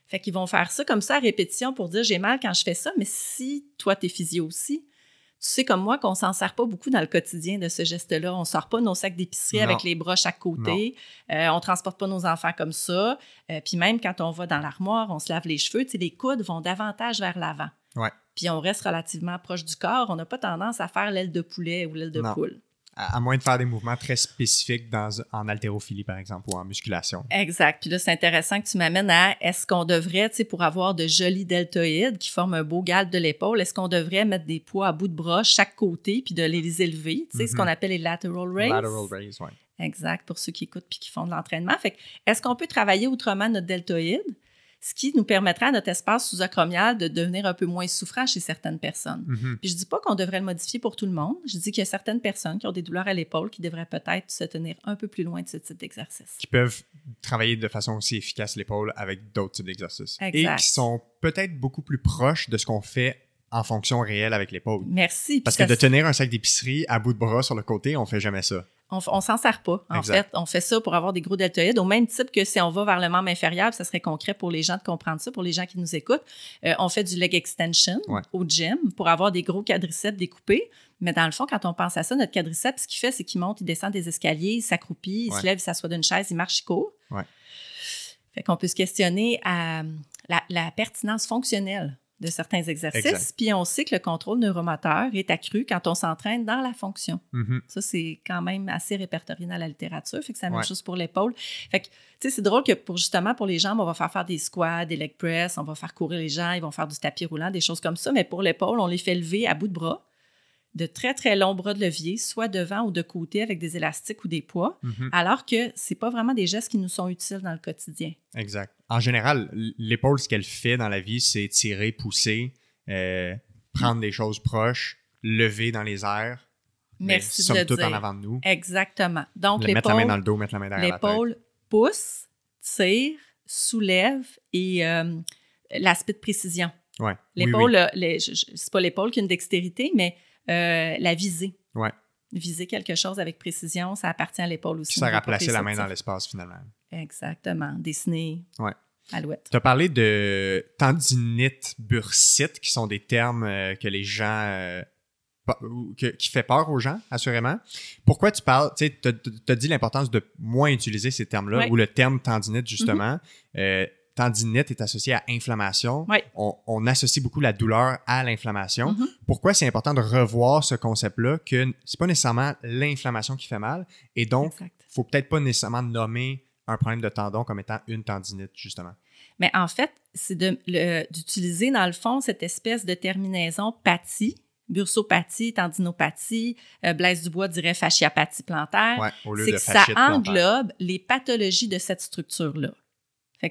Fait qu'ils vont faire ça comme ça à répétition pour dire j'ai mal quand je fais ça, mais si toi, t'es physio aussi, tu sais comme moi qu'on s'en sert pas beaucoup dans le quotidien de ce geste-là. On sort pas nos sacs d'épicerie avec les broches à côté. Euh, on transporte pas nos enfants comme ça. Euh, puis même quand on va dans l'armoire, on se lave les cheveux, les coudes vont davantage vers l'avant. Puis on reste relativement proche du corps. On n'a pas tendance à faire l'aile de poulet ou l'aile de poule. À, moins de faire des mouvements très spécifiques dans, en haltérophilie, par exemple, ou en musculation. Exact. Puis là, c'est intéressant que tu m'amènes à est-ce qu'on devrait, tu sais, pour avoir de jolis deltoïdes qui forment un beau galbe de l'épaule, est-ce qu'on devrait mettre des poids à bout de bras chaque côté puis de les élever, tu sais, ce mhm. qu'on appelle les lateral raises? Lateral raises, oui. Exact, pour ceux qui écoutent puis qui font de l'entraînement. Fait est-ce qu'on peut travailler autrement notre deltoïde? ce qui nous permettra à notre espace sous-acromial de devenir un peu moins souffrant chez certaines personnes. Je mhm. ne je dis pas qu'on devrait le modifier pour tout le monde. Je dis qu'il y a certaines personnes qui ont des douleurs à l'épaule qui devraient peut-être se tenir un peu plus loin de ce type d'exercice. Qui peuvent travailler de façon aussi efficace l'épaule avec d'autres types d'exercices. Et qui sont peut-être beaucoup plus proches de ce qu'on fait en fonction réelle avec l'épaule. Merci. Parce que de tenir un sac d'épicerie à bout de bras sur le côté, on ne fait jamais ça on, s'en sert pas. En fait, on fait ça pour avoir des gros deltoïdes, au même type que si on va vers le membre inférieur, ça serait concret pour les gens de comprendre ça, pour les gens qui nous écoutent. Euh, on fait du leg extension au gym pour avoir des gros quadriceps découpés. Mais dans le fond, quand on pense à ça, notre quadriceps, ce qu'il fait, c'est qu'il monte, il descend des escaliers, il s'accroupit, il se lève, il s'assoit d'une chaise, il marche, il court. Fait qu'on peut se questionner à la pertinence fonctionnelle de certains exercices. Puis on sait que le contrôle neuromoteur est accru quand on s'entraîne dans la fonction. Mm-hmm. Ça, c'est quand même assez répertorié dans la littérature. Fait que c'est la même chose pour l'épaule. Fait que, c'est drôle que pour justement pour les jambes, on va faire faire des squats, des leg press, on va faire courir les gens, ils vont faire du tapis roulant, des choses comme ça. Mais pour l'épaule, on les fait lever à bout de bras de très, très longs bras de levier, soit devant ou de côté avec des élastiques ou des poids, mhm. alors que c'est pas vraiment des gestes qui nous sont utiles dans le quotidien. Exact. En général, l'épaule, ce qu'elle fait dans la vie, c'est tirer, pousser, euh, prendre des choses proches, lever dans les airs. Merci mais, en avant de nous. Exactement. Donc, l'épaule... Mettre la main dans le dos, mettre la main derrière L'épaule pousse, tire, soulève et euh, l'aspect de précision. Ouais. L'épaule, oui, euh, c'est pas l'épaule qui a une dextérité, mais euh, la visée. Ouais. Viser quelque chose avec précision, ça appartient à l'épaule aussi. Puis ça replacé la main dans l'espace finalement. Exactement. Dessiner. Ouais. Alouette. Tu as parlé de tendinite, bursite, qui sont des termes euh, que les gens. Euh, qui fait peur aux gens, assurément. Pourquoi tu parles, tu sais, tu as dit l'importance de moins utiliser ces termes-là, ou le terme tendinite, justement. Mm-hmm tendinite est associée à inflammation. On, associe beaucoup la douleur à l'inflammation. Mm-hmm. Pourquoi c'est important de revoir ce concept-là que c'est pas nécessairement l'inflammation qui fait mal et donc ne faut peut-être pas nécessairement nommer un problème de tendon comme étant une tendinite justement. Mais en fait, c'est d'utiliser dans le fond cette espèce de terminaison pathie bursopathie, tendinopathie, euh, Blaise Dubois dirait fasciapathie plantaire, c'est que ça englobe les pathologies de cette structure-là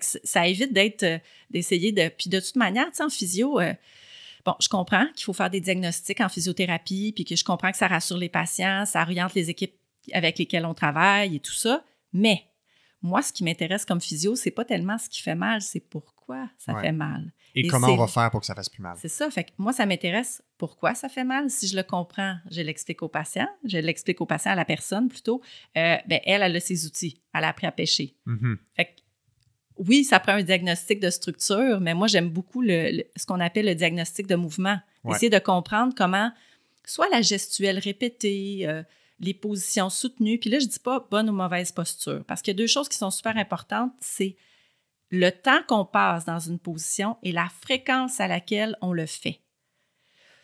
ça évite d'être, euh, d'essayer de. Puis de toute manière, tu sais, en physio, euh, bon, je comprends qu'il faut faire des diagnostics en physiothérapie, puis que je comprends que ça rassure les patients, ça oriente les équipes avec lesquelles on travaille et tout ça. Mais moi, ce qui m'intéresse comme physio, c'est pas tellement ce qui fait mal, c'est pourquoi ça fait mal. Et, comment on va faire pour que ça fasse plus mal. C'est ça. Fait que moi, ça m'intéresse pourquoi ça fait mal. Si je le comprends, je l'explique au patient, je l'explique au patient, à la personne plutôt. Euh, ben, elle, elle a ses outils, elle a appris à pêcher. Mm-hmm oui, ça prend un diagnostic de structure, mais moi, j'aime beaucoup ce qu'on appelle le diagnostic de mouvement. Essayer de comprendre comment, soit la gestuelle répétée, euh, les positions soutenues, puis là, je ne dis pas bonne ou mauvaise posture, parce qu'il y a deux choses qui sont super importantes, c'est le temps qu'on passe dans une position et la fréquence à laquelle on le fait.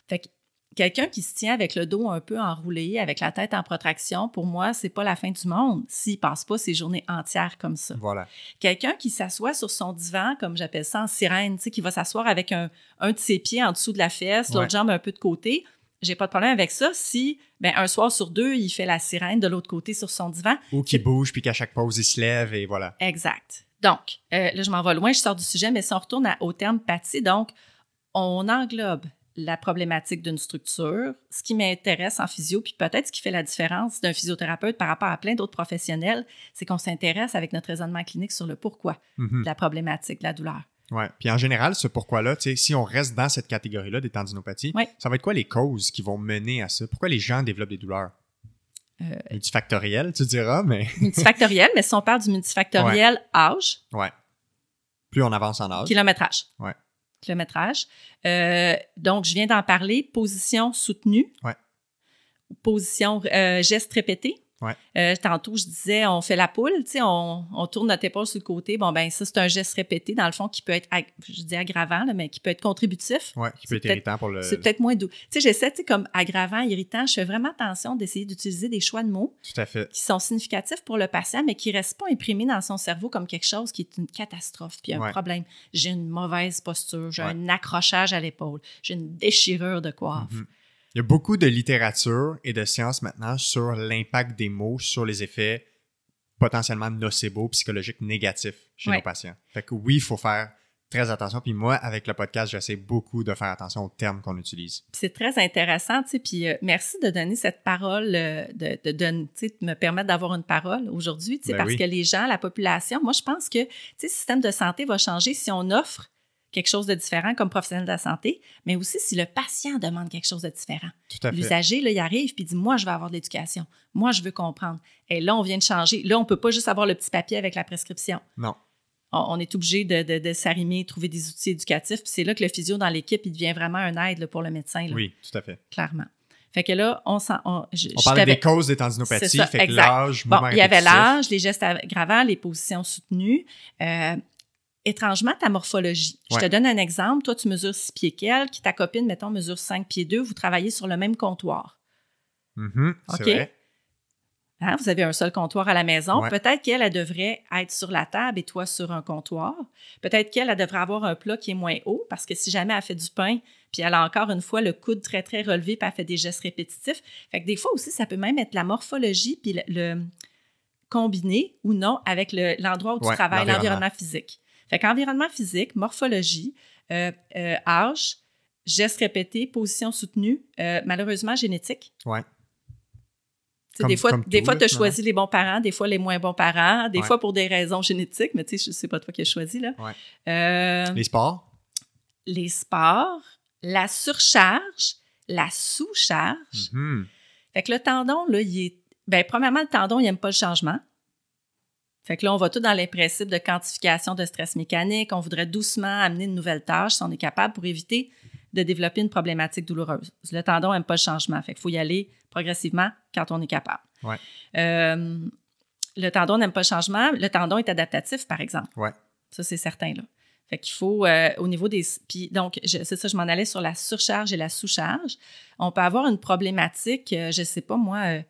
Fait quelqu'un qui se tient avec le dos un peu enroulé, avec la tête en protraction, pour moi, c'est pas la fin du monde s'il passe pas ses journées entières comme ça. Voilà. Quelqu'un qui s'assoit sur son divan, comme j'appelle ça en sirène, tu sais, qui va s'asseoir avec un, un, de ses pieds en dessous de la fesse, l'autre jambe un peu de côté, j'ai pas de problème avec ça si ben, un soir sur deux, il fait la sirène de l'autre côté sur son divan. Ou qui bouge, puis qu'à chaque pause, il se lève et voilà. Exact. Donc, euh, là, je m'en vais loin, je sors du sujet, mais si on retourne à, au terme Patty, donc, on englobe la problématique d'une structure, ce qui m'intéresse en physio, puis peut-être ce qui fait la différence d'un physiothérapeute par rapport à plein d'autres professionnels, c'est qu'on s'intéresse avec notre raisonnement clinique sur le pourquoi mhm. de la problématique de la douleur. Oui. Puis en général, ce pourquoi-là, si on reste dans cette catégorie-là des tendinopathies, ça va être quoi les causes qui vont mener à ça? Pourquoi les gens développent des douleurs? Euh, multifactoriel, tu diras, mais. multifactoriel, mais si on parle du multifactoriel âge. Ouais. Plus on avance en âge. Kilométrage. Ouais. Le métrage. Euh, donc, je viens d'en parler. Position soutenue. Position, euh, geste répété. Euh, tantôt, je disais, on fait la poule, tu sais, on, on, tourne notre épaule sur le côté. Bon, ben ça, c'est un geste répété, dans le fond, qui peut être, je dis aggravant, mais qui peut être contributif. Oui, qui peut être irritant pour le... C'est peut-être moins doux. Tu sais, j'essaie, tu sais, comme aggravant, irritant, je fais vraiment attention d'essayer d'utiliser des choix de mots Tout à fait. qui sont significatifs pour le patient, mais qui ne restent pas imprimés dans son cerveau comme quelque chose qui est une catastrophe, puis un problème. J'ai une mauvaise posture, j'ai un accrochage à l'épaule, j'ai une déchirure de coiffe. Mhm. Il y a beaucoup de littérature et de sciences maintenant sur l'impact des mots sur les effets potentiellement nocebo, psychologiques négatifs chez nos patients. Fait que oui, il faut faire très attention. Puis moi, avec le podcast, j'essaie beaucoup de faire attention aux termes qu'on utilise. C'est très intéressant, tu sais. Puis euh, merci de donner cette parole, euh, de, me permettre d'avoir une parole aujourd'hui, tu sais, ben parce que les gens, la population, moi, je pense que, tu sais, le système de santé va changer si on offre quelque chose de différent comme professionnel de la santé, mais aussi si le patient demande quelque chose de différent. L'usager, là, il arrive puis dit Moi, je veux avoir de l'éducation. Moi, je veux comprendre. Et là, on vient de changer. Là, on ne peut pas juste avoir le petit papier avec la prescription. Non. On, est obligé de, de, de s'arrimer, trouver des outils éducatifs. Puis c'est là que le physio dans l'équipe, il devient vraiment un aide pour le médecin. Oui, tout à fait. Clairement. Fait que là, on s'en. On, des causes des tendinopathies, fait que l'âge, Il y avait l'âge, les gestes aggravants, les positions soutenues. Euh, étrangement ta morphologie. Je te donne un exemple. Toi, tu mesures 6 pieds qu'elle, qui ta copine, mettons, mesure 5 pieds 2, vous travaillez sur le même comptoir. Mm OK? Vrai. Hein? vous avez un seul comptoir à la maison. Peut-être qu'elle, elle devrait être sur la table et toi sur un comptoir. Peut-être qu'elle, devrait avoir un plat qui est moins haut parce que si jamais elle fait du pain, puis elle a encore une fois le coude très, très relevé, puis elle fait des gestes répétitifs. Fait que des fois aussi, ça peut même être la morphologie, puis le, combiné ou non avec l'endroit où tu travailles, l'environnement physique. Fait qu'environnement physique, morphologie, euh, euh, âge, gestes répétés, position soutenue, euh, malheureusement génétique. Ouais. des fois, des fois, tu as choisi les bons parents, des fois les moins bons parents, des fois pour des raisons génétiques, mais tu sais, je sais pas toi qui as choisi là. les sports. Les sports, la surcharge, la sous-charge. Mm-hmm. Fait que le tendon là, il est, ben, premièrement le tendon il aime pas le changement. Fait que là, on va tout dans les principes de quantification de stress mécanique. On voudrait doucement amener une nouvelle tâche si on est capable pour éviter de développer une problématique douloureuse. Le tendon n'aime pas le changement. Fait qu'il faut y aller progressivement quand on est capable. Euh, le tendon n'aime pas le changement. Le tendon est adaptatif, par exemple. Ça, c'est certain. Là. Fait qu'il faut, euh, au niveau des. Puis, donc, c'est ça, je m'en allais sur la surcharge et la sous-charge. On peut avoir une problématique, euh, je ne sais pas moi,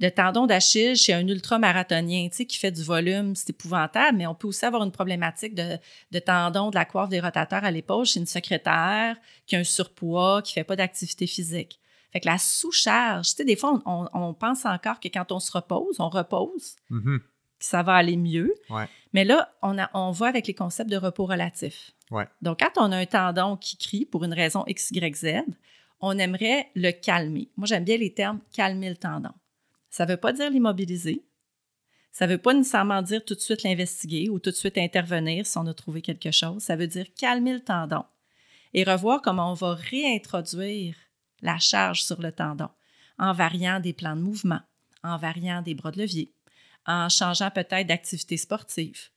de tendon d'Achille chez un ultramarathonien, tu sais, qui fait du volume, c'est épouvantable, mais on peut aussi avoir une problématique de, de tendon de la coiffe des rotateurs à l'épaule chez une secrétaire qui a un surpoids, qui fait pas d'activité physique. Fait que la sous-charge, tu sais, des fois, on, pense encore que quand on se repose, on repose, mm-hmm. que ça va aller mieux. Mais là, on, a, on voit avec les concepts de repos relatif. Donc, quand on a un tendon qui crie pour une raison X, Y, Z, on aimerait le calmer. Moi, j'aime bien les termes calmer le tendon. Ça ne veut pas dire l'immobiliser. Ça ne veut pas nécessairement dire tout de suite l'investiguer ou tout de suite intervenir si on a trouvé quelque chose. Ça veut dire calmer le tendon et revoir comment on va réintroduire la charge sur le tendon en variant des plans de mouvement, en variant des bras de levier, en changeant peut-être d'activité sportive.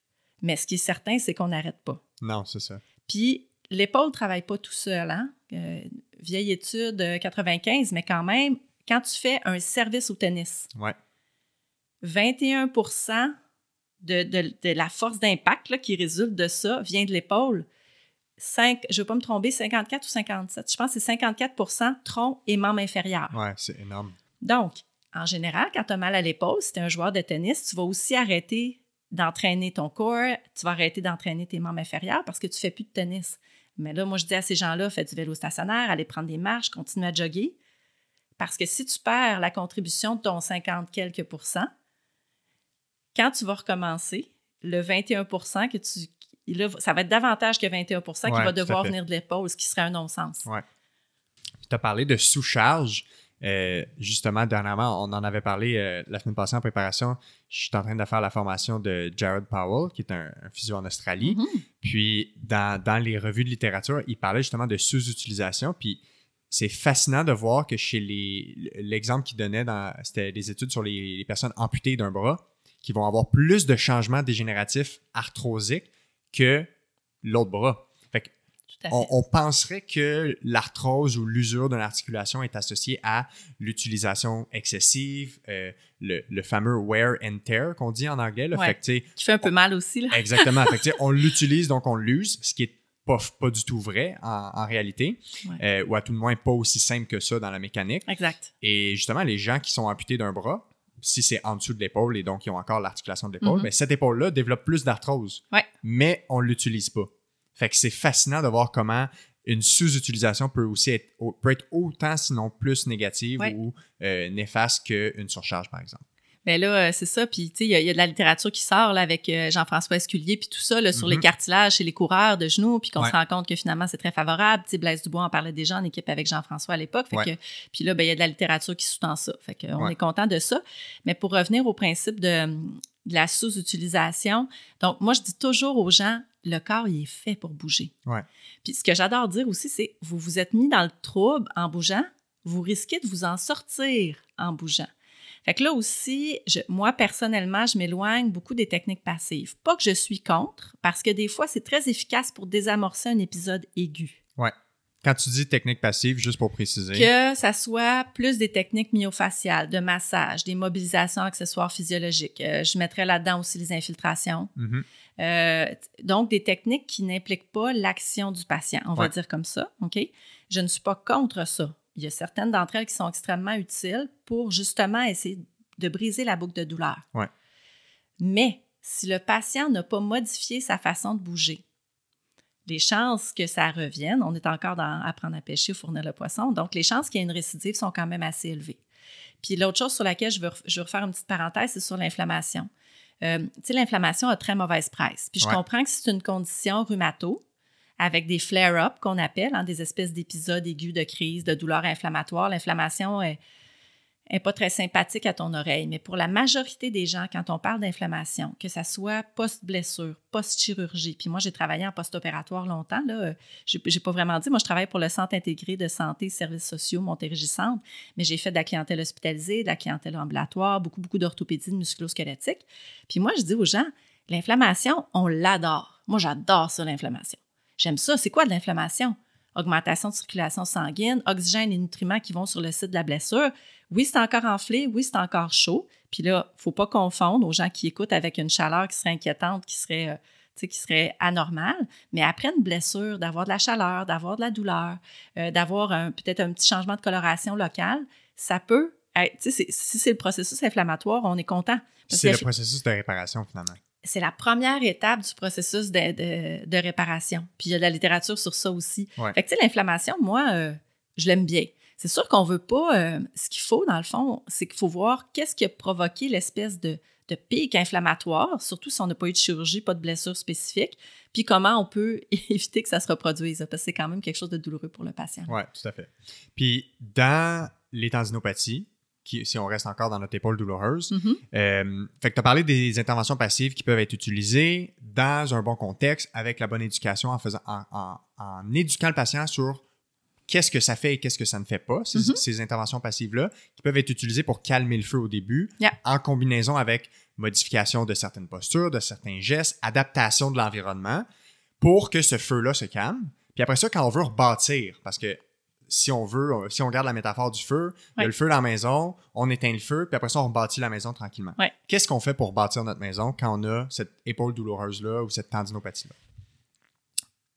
Mais ce qui est certain, c'est qu'on n'arrête pas. Non, c'est ça. Puis l'épaule ne travaille pas tout seul. Hein? Euh, vieille étude 95, euh, mais quand même, quand tu fais un service au tennis, 21 de, la force d'impact qui résulte de ça vient de l'épaule. je ne vais pas me tromper, 54 ou 57, je pense que c'est 54 tronc et membre inférieur. Oui, c'est énorme. Donc, en général, quand tu as mal à l'épaule, si tu es un joueur de tennis, tu vas aussi arrêter d'entraîner ton corps, tu vas arrêter d'entraîner tes membres inférieurs parce que tu ne fais plus de tennis. Mais là, moi, je dis à ces gens-là, faites du vélo stationnaire, allez prendre des marches, continue à jogger. Parce que si tu perds la contribution de ton 50 quelques pourcents, quand tu vas recommencer, le 21 que tu. ça va être davantage que 21 qui va devoir venir de l'épaule, ce qui serait un non-sens. Ouais. Tu as parlé de sous-charge. Euh, justement, dernièrement, on en avait parlé euh, la semaine passée en préparation. Je suis en train de faire la formation de Jared Powell, qui est un, physio en Australie. Mm-hmm. Puis, dans, dans, les revues de littérature, il parlait justement de sous-utilisation. Puis, c'est fascinant de voir que chez les l'exemple qu'il donnait c'était des études sur les, personnes amputées d'un bras qui vont avoir plus de changements dégénératifs arthrosiques que l'autre bras. Fait on, penserait que l'arthrose ou l'usure d'une articulation est associée à l'utilisation excessive, euh, le, fameux wear and tear qu'on dit en anglais. Là. qui fait un peu mal aussi. Là. Exactement. fait on l'utilise, donc on l'use, ce qui est pas, pas du tout vrai en, réalité, euh, ou à tout le moins pas aussi simple que ça dans la mécanique. Exact. Et justement, les gens qui sont amputés d'un bras, si c'est en dessous de l'épaule et donc ils ont encore l'articulation de l'épaule, mhm. ben, cette épaule-là développe plus d'arthrose, mais on ne l'utilise pas. Fait que c'est fascinant de voir comment une sous-utilisation peut aussi être, peut autant, sinon plus négative ou euh, néfaste qu'une surcharge, par exemple. Mais là, euh, c'est ça. Puis, tu sais, il y, a de la littérature qui sort avec euh, Jean-François Esculier, puis tout ça, sur les mhm. cartilages et les coureurs de genoux, puis qu'on se rend compte que finalement, c'est très favorable. Tu sais, Blaise Dubois en parlait déjà en équipe avec Jean-François à l'époque. que, puis là, ben, il y a de la littérature qui sous-tend ça. Fait qu'on est content de ça. Mais pour revenir au principe de, la sous-utilisation, donc moi, je dis toujours aux gens, le corps, il est fait pour bouger. Puis ce que j'adore dire aussi, c'est vous vous êtes mis dans le trouble en bougeant, vous risquez de vous en sortir en bougeant. Fait que là aussi, moi personnellement, je m'éloigne beaucoup des techniques passives. Pas que je suis contre, parce que des fois, c'est très efficace pour désamorcer un épisode aigu. Ouais. Quand tu dis technique passive, juste pour préciser. Que ça soit plus des techniques myofaciales, de massage, des mobilisations accessoires physiologiques. Euh, je mettrais là-dedans aussi les infiltrations. Mm-hmm. Euh, donc, des techniques qui n'impliquent pas l'action du patient, on va dire comme ça. OK? Je ne suis pas contre ça il y a certaines d'entre elles qui sont extrêmement utiles pour justement essayer de briser la boucle de douleur. Mais si le patient n'a pas modifié sa façon de bouger, les chances que ça revienne, on est encore dans apprendre à pêcher ou fournir le poisson, donc les chances qu'il y ait une récidive sont quand même assez élevées. Puis l'autre chose sur laquelle je veux, je refaire une petite parenthèse, c'est sur l'inflammation. Euh, tu sais, l'inflammation a très mauvaise presse. Puis je comprends que c'est une condition rhumato, avec des flare ups qu'on appelle, hein, des espèces d'épisodes aigus de crise, de douleurs inflammatoires. L'inflammation est, pas très sympathique à ton oreille, mais pour la majorité des gens, quand on parle d'inflammation, que ça soit post-blessure, post-chirurgie, puis moi j'ai travaillé en post-opératoire longtemps, là, euh, j'ai pas vraiment dit, moi je travaille pour le Centre intégré de santé services sociaux Montérégie-Centre, mais j'ai fait de la clientèle hospitalisée, de la clientèle ambulatoire, beaucoup, beaucoup d'orthopédie, de musculo-squelettique, Puis moi je dis aux gens, l'inflammation, on l'adore. Moi j'adore ça, l'inflammation. J'aime ça. C'est quoi de l'inflammation? Augmentation de circulation sanguine, oxygène et nutriments qui vont sur le site de la blessure. Oui, c'est encore enflé, oui, c'est encore chaud. Puis là, il ne faut pas confondre aux gens qui écoutent avec une chaleur qui serait inquiétante, qui serait, euh, qui serait anormale. Mais après une blessure, d'avoir de la chaleur, d'avoir de la douleur, euh, d'avoir peut-être un petit changement de coloration locale, ça peut être... si c'est le processus inflammatoire, on est content. C'est le processus de réparation, finalement c'est la première étape du processus de, de, réparation. Puis il y a de la littérature sur ça aussi. Fait que tu sais, l'inflammation, moi, euh, je l'aime bien. C'est sûr qu'on veut pas. Euh, ce qu'il faut, dans le fond, c'est qu'il faut voir qu'est-ce qui a provoqué l'espèce de, de pic inflammatoire, surtout si on n'a pas eu de chirurgie, pas de blessure spécifique, puis comment on peut éviter que ça se reproduise, parce que c'est quand même quelque chose de douloureux pour le patient. Oui, tout à fait. Puis dans les tendinopathies, si on reste encore dans notre épaule douloureuse. Mhm. Euh, fait que tu as parlé des interventions passives qui peuvent être utilisées dans un bon contexte, avec la bonne éducation, en, éduquant le patient sur qu'est-ce que ça fait et qu'est-ce que ça ne fait pas, ces, mhm. interventions passives-là, qui peuvent être utilisées pour calmer le feu au début, en combinaison avec modification de certaines postures, de certains gestes, adaptation de l'environnement, pour que ce feu-là se calme. Puis après ça, quand on veut rebâtir, parce que si on veut, euh, si on garde la métaphore du feu, il y a le feu dans la maison, on éteint le feu, puis après ça, on rebâtit la maison tranquillement. Qu'est-ce qu'on fait pour bâtir notre maison quand on a cette épaule douloureuse-là ou cette tendinopathie-là?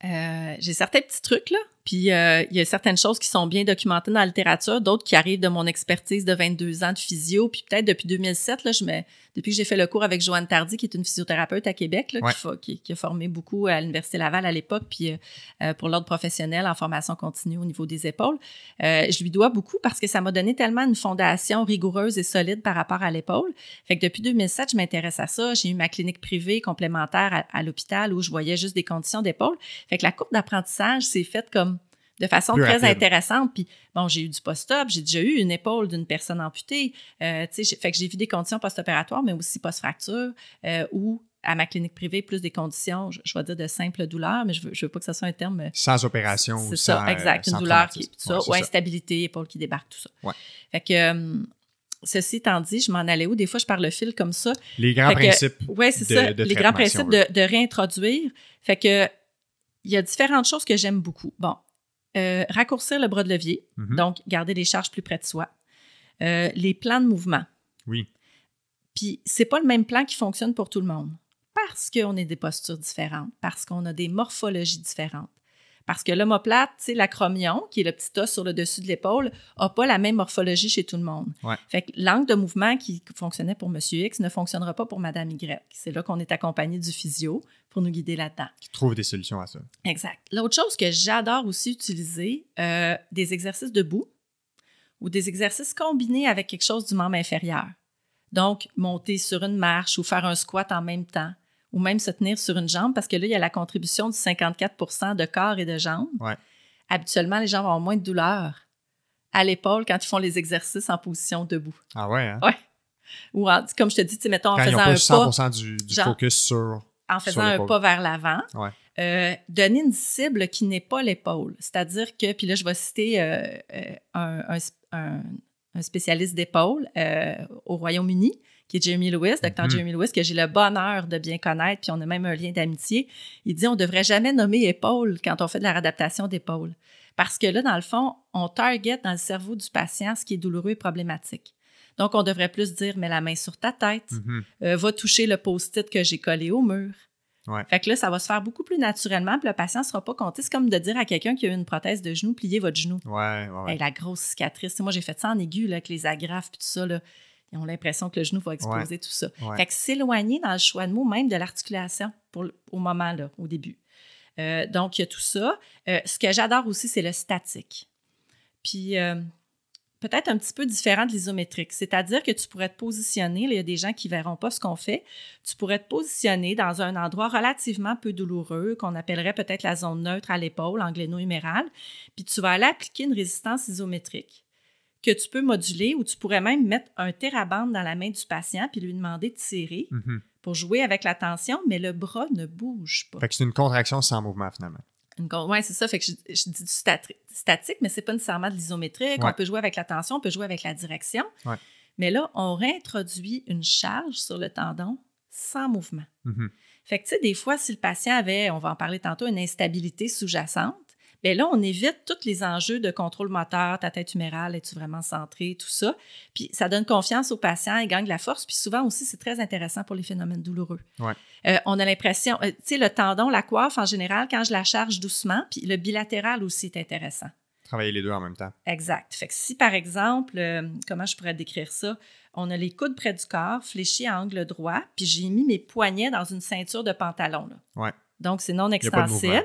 Euh, j'ai certains petits trucs, là. Puis euh, il y a certaines choses qui sont bien documentées dans la littérature, d'autres qui arrivent de mon expertise de 22 ans de physio, puis peut-être depuis 2007, là, je me, depuis que j'ai fait le cours avec Joanne Tardy, qui est une physiothérapeute à Québec, là, qui, a formé beaucoup à l'Université Laval à l'époque, puis euh, pour l'ordre professionnel en formation continue au niveau des épaules. Euh, je lui dois beaucoup parce que ça m'a donné tellement une fondation rigoureuse et solide par rapport à l'épaule. Fait que depuis 2007, je m'intéresse à ça. J'ai eu ma clinique privée complémentaire à, l'hôpital où je voyais juste des conditions d'épaule. Fait que la courbe d'apprentissage s'est faite comme de façon très intéressante. Puis bon, j'ai eu du post-op, j'ai déjà eu une épaule d'une personne amputée. Euh, fait que j'ai vu des conditions post-opératoires, mais aussi post-fracture, euh, ou à ma clinique privée, plus des conditions, je, vais dire de simples douleurs, mais je veux, je veux pas que ce soit un terme. Euh, sans opération ou ça, exact, euh, une douleur qui, tout ça, ou instabilité, épaule qui débarque, tout ça. Ouais. Fait que. ceci étant dit, je m'en allais où? Des fois, je pars le fil comme ça. Les grands principes. Oui, c'est ça. les grands principes de, de, réintroduire. Fait que, il y a différentes choses que j'aime beaucoup. Bon, euh, raccourcir le bras de levier, mhm. donc garder les charges plus près de soi, euh, les plans de mouvement. Oui. Puis c'est pas le même plan qui fonctionne pour tout le monde parce qu'on est des postures différentes, parce qu'on a des morphologies différentes, parce que l'homoplate, c'est l'acromion, qui est le petit os sur le dessus de l'épaule, n'a pas la même morphologie chez tout le monde. Fait que l'angle de mouvement qui fonctionnait pour Monsieur X ne fonctionnera pas pour Madame Y. C'est là qu'on est accompagné du physio pour nous guider là-dedans. Qui trouve des solutions à ça. Exact. L'autre chose que j'adore aussi utiliser, euh, des exercices debout ou des exercices combinés avec quelque chose du membre inférieur. Donc, monter sur une marche ou faire un squat en même temps ou même se tenir sur une jambe parce que là, il y a la contribution du 54 de corps et de jambes. Habituellement, les gens ont moins de douleur à l'épaule quand ils font les exercices en position debout. Ah ouais? Hein? Ou comme je te dis, mettons, en faisant pas 100 du, focus sur. En faisant un pas vers l'avant. Ouais. Euh, donner une cible qui n'est pas l'épaule. C'est-à-dire que, puis là, je vais citer euh, euh, un, spécialiste d'épaule au Royaume-Uni qui est Jamie Lewis, docteur mhm. Jamie Lewis, que j'ai le bonheur de bien connaître, puis on a même un lien d'amitié. Il dit on devrait jamais nommer épaule quand on fait de la réadaptation d'épaule. Parce que là, dans le fond, on target dans le cerveau du patient ce qui est douloureux et problématique. Donc, on devrait plus dire mets la main sur ta tête, mhm. euh, va toucher le post-it que j'ai collé au mur. Fait que là, ça va se faire beaucoup plus naturellement, puis le patient ne sera pas content. C'est comme de dire à quelqu'un qui a eu une prothèse de genou, pliez votre genou. Ouais, ouais, la grosse cicatrice. Moi, j'ai fait ça en aiguille avec les agrafes, puis tout ça ils ont l'impression que le genou va exploser, tout ça. Fait que s'éloigner dans le choix de mots, même de l'articulation au moment, là, au début. Euh, donc, il y a tout ça. Euh, ce que j'adore aussi, c'est le statique. Puis, euh, peut-être un petit peu différent de l'isométrique, c'est-à-dire que tu pourrais te positionner, il y a des gens qui ne verront pas ce qu'on fait, tu pourrais te positionner dans un endroit relativement peu douloureux, qu'on appellerait peut-être la zone neutre à l'épaule, en humérale puis tu vas aller appliquer une résistance isométrique que tu peux moduler ou tu pourrais même mettre un térabande dans la main du patient puis lui demander de tirer mhm. pour jouer avec la tension, mais le bras ne bouge pas. Fait que c'est une contraction sans mouvement finalement. Oui, c'est ça. Fait je, dis statique, mais c'est pas nécessairement de l'isométrique. On peut jouer avec la tension, on peut jouer avec la direction. Mais là, on réintroduit une charge sur le tendon sans mouvement. Mhm. Fait que, des fois, si le patient avait, on va en parler tantôt, une instabilité sous-jacente, ben là, on évite tous les enjeux de contrôle moteur, ta tête humérale, es-tu vraiment centrée, tout ça. Puis ça donne confiance au patient, il gagne de la force. Puis souvent aussi, c'est très intéressant pour les phénomènes douloureux. Euh, on a l'impression, euh, tu sais, le tendon, la coiffe en général, quand je la charge doucement, puis le bilatéral aussi est intéressant. Travailler les deux en même temps. Exact. Fait que si, par exemple, euh, comment je pourrais décrire ça? On a les coudes près du corps, fléchis à angle droit, puis j'ai mis mes poignets dans une ceinture de pantalon. Là. Donc, c'est non extensible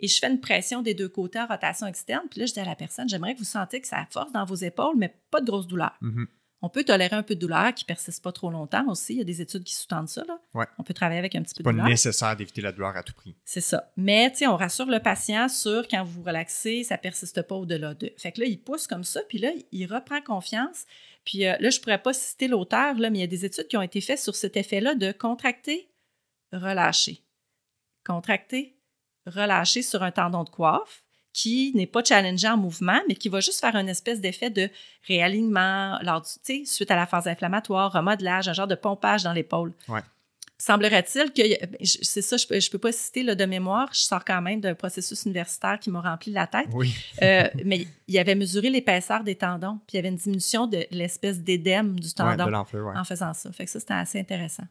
et je fais une pression des deux côtés en rotation externe. Puis là, je dis à la personne, j'aimerais que vous sentiez que ça a force dans vos épaules, mais pas de grosse douleur. Mm-hmm. On peut tolérer un peu de douleur qui persiste pas trop longtemps aussi. Il y a des études qui sous-tendent ça. Là. On peut travailler avec un petit peu de douleur. pas nécessaire d'éviter la douleur à tout prix. C'est ça. Mais on rassure le patient sur quand vous vous relaxez, ça persiste pas au-delà de. Fait que là, il pousse comme ça, puis là, il reprend confiance. Puis euh, là, je pourrais pas citer l'auteur, mais il y a des études qui ont été faites sur cet effet-là de contracter, relâcher. Contracter, relâché sur un tendon de coiffe qui n'est pas challengé en mouvement, mais qui va juste faire une espèce d'effet de réalignement lors suite à la phase inflammatoire, remodelage, un genre de pompage dans l'épaule. Ouais. Semblerait-il que, c'est ça, je ne peux pas citer de mémoire, je sors quand même d'un processus universitaire qui m'a rempli la tête, euh, mais il avait mesuré l'épaisseur des tendons, puis il y avait une diminution de l'espèce d'édème du tendon en faisant ça. Fait que ça, c'était assez intéressant.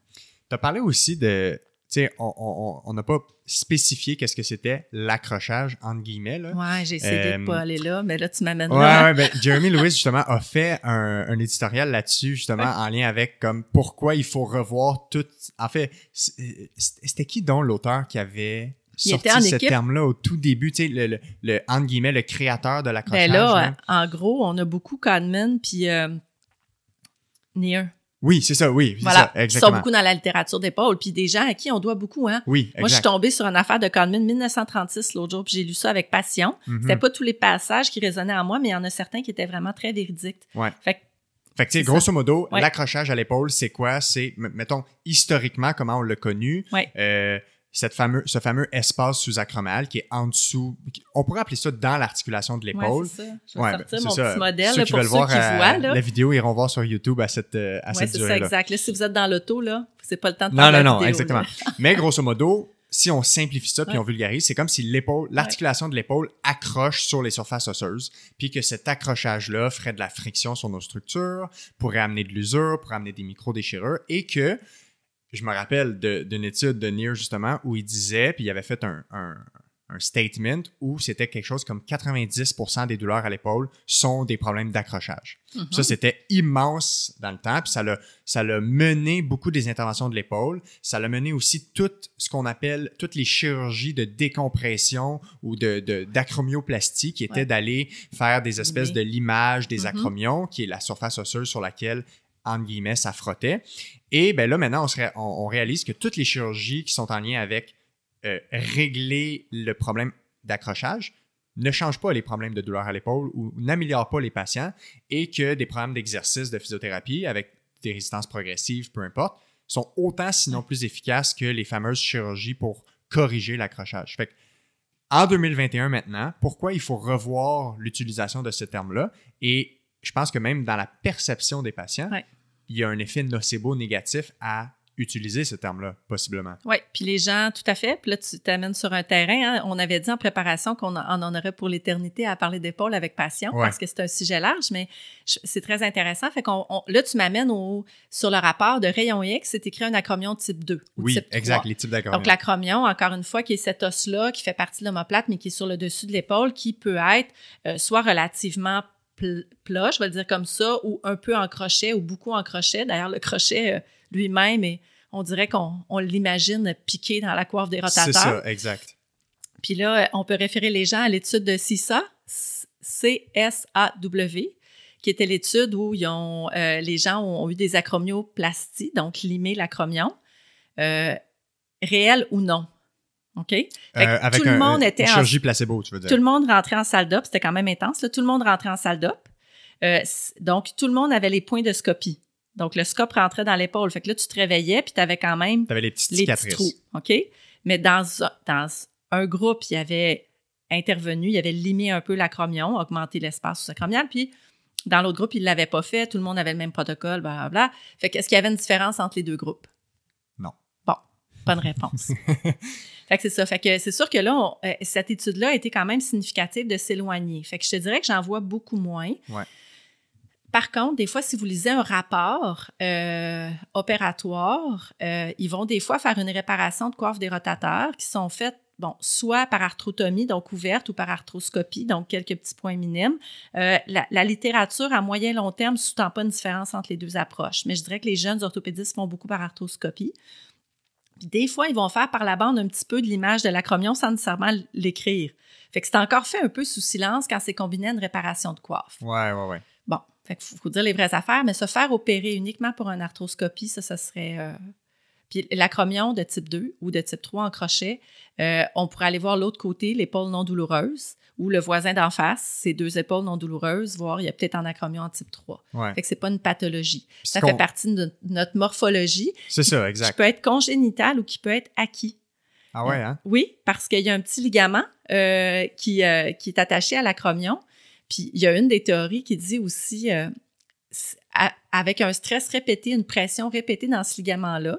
Tu as parlé aussi de, sais, on n'a pas spécifié qu'est-ce que c'était l'accrochage, entre guillemets. Là. Ouais, j'ai essayé de ne euh, pas aller là, mais là, tu m'amènes ouais, là. Ouais, mais ben, Jeremy Lewis, justement, a fait un, éditorial là-dessus, justement, en lien avec comme pourquoi il faut revoir tout... En fait, euh, c'était qui donc l'auteur qui avait sorti ce terme-là au tout début, tu sais, le, le, entre guillemets, le créateur de ben l'accrochage. Ben là, en gros, on a beaucoup Kahneman, puis... Euh, oui, c'est ça, oui. Ça, exactement. Ils sont beaucoup dans la littérature d'épaule, puis des gens à qui on doit beaucoup, hein. Oui, Moi, je suis tombée sur une affaire de Kahneman 1936 l'autre jour, puis j'ai lu ça avec passion. Mhm. C'était pas tous les passages qui résonnaient à moi, mais il y en a certains qui étaient vraiment très véridiques. Ouais. Fait que fait que, grosso modo, l'accrochage à l'épaule, c'est quoi? C'est, mettons, historiquement, comment on l'a connu. Ouais. Euh, cette ce fameux espace sous-acromal qui est en dessous. On pourrait appeler ça dans l'articulation de l'épaule. Ouais, c'est ça. Je vais sortir mon petit modèle ceux pour qui euh, voient. La vidéo, iront voir sur YouTube à cette, euh, à c'est ça, exact. si vous êtes dans l'auto, là, c'est pas le temps de non, Non, non, exactement. Mais grosso modo, si on simplifie ça puis on vulgarise, c'est comme si l'épaule, l'articulation de l'épaule accroche sur les surfaces osseuses, puis que cet accrochage-là ferait de la friction sur nos structures, pourrait amener de l'usure, pourrait amener des micro-déchirures, et que je me rappelle d'une étude de Near, justement, où il disait, puis il avait fait un, statement où c'était quelque chose comme 90% des douleurs à l'épaule sont des problèmes d'accrochage. Mm-hmm. Ça, c'était immense dans le temps, puis ça l'a, ça mené beaucoup des interventions de l'épaule. Ça l'a mené aussi tout ce qu'on appelle toutes les chirurgies de décompression ou de, d'acromioplastie, qui était d'aller faire des espèces de limage des mm-hmm. acromions, qui est la surface osseuse sur laquelle en guillemets, ça frottait. Et ben là, maintenant, on, on, réalise que toutes les chirurgies qui sont en lien avec euh, régler le problème d'accrochage ne changent pas les problèmes de douleur à l'épaule ou n'améliorent pas les patients et que des problèmes d'exercice de physiothérapie avec des résistances progressives, peu importe, sont autant, sinon plus efficaces que les fameuses chirurgies pour corriger l'accrochage. Fait en 2021 maintenant, pourquoi il faut revoir l'utilisation de ce terme-là et je pense que même dans la perception des patients, il y a un effet nocebo négatif à utiliser ce terme-là, possiblement. Oui, puis les gens, tout à fait. Puis là, tu t'amènes sur un terrain. Hein. On avait dit en préparation qu'on en, aurait pour l'éternité à parler d'épaule avec patients, parce que c'est un sujet large, mais c'est très intéressant. Fait qu'on là, tu m'amènes sur le rapport de rayon X, c'est écrit un acromion type 2. oui, exact, les types d'acromion. Donc, l'acromion, encore une fois, qui est cet os-là qui fait partie de l'homoplate, mais qui est sur le dessus de l'épaule, qui peut être euh, soit relativement plat, je vais le dire comme ça, ou un peu en crochet ou beaucoup en crochet. D'ailleurs, le crochet euh, lui-même, on dirait qu'on l'imagine piqué dans la coiffe des rotateurs. C'est ça, exact. Puis là, on peut référer les gens à l'étude de CISA, C-S-A-W, qui était l'étude où euh, les gens ont, eu des acromioplasties, donc limer l'acromion, euh, réel ou non. OK? Euh, avec tout le monde était une chirurgie placebo, tu veux dire. Tout le monde rentrait en salle d'op, c'était quand même intense. tout le monde rentrait en salle d'op. Euh, donc, tout le monde avait les points de scopie. Donc, le scope rentrait dans l'épaule. Fait que là, tu te réveillais, puis tu avais quand même avais les, petites OK? Mais dans, un groupe, il avait intervenu, il avait limé un peu l'acromion, augmenté l'espace sous-acromial, puis dans l'autre groupe, il ne l'avait pas fait, tout le monde avait le même protocole, blablabla. Fait qu'est-ce qu'il y avait une différence entre les deux groupes? pas de réponse. fait c'est ça. Fait que c'est sûr que là, euh, cette étude-là a été quand même significative de s'éloigner. Fait que je te dirais que j'en vois beaucoup moins. Par contre, des fois, si vous lisez un rapport euh, opératoire, euh, ils vont des fois faire une réparation de coiffe des rotateurs qui sont faites, bon, soit par arthrotomie, donc ouverte, ou par arthroscopie, donc quelques petits points minimes. la, littérature à moyen long terme ne sous-tend pas une différence entre les deux approches, mais je dirais que les jeunes orthopédistes font beaucoup par arthroscopie des fois, ils vont faire par la bande un petit peu de l'image de l'acromion sans nécessairement l'écrire. Fait que c'est encore fait un peu sous silence quand c'est combiné à une réparation de coiffe. Ouais, ouais, ouais. Bon, fait faut, dire les vraies affaires, mais se faire opérer uniquement pour une arthroscopie, ça, ça serait. Euh, puis l'acromion de type 2 ou de type 3 en crochet, euh, on pourrait aller voir l'autre côté, l'épaule non douloureuse ou le voisin d'en face, ses deux épaules non douloureuses, voire il y a peut-être un acromion type 3. Fait que c'est pas une pathologie. ça fait partie de notre morphologie. C'est ça, exact. Qui peut être congénital ou qui peut être acquis. Ah ouais, hein? oui, parce qu'il y a un petit ligament euh, qui, euh, qui est attaché à l'acromion. Puis il y a une des théories qui dit aussi, euh, avec un stress répété, une pression répétée dans ce ligament-là,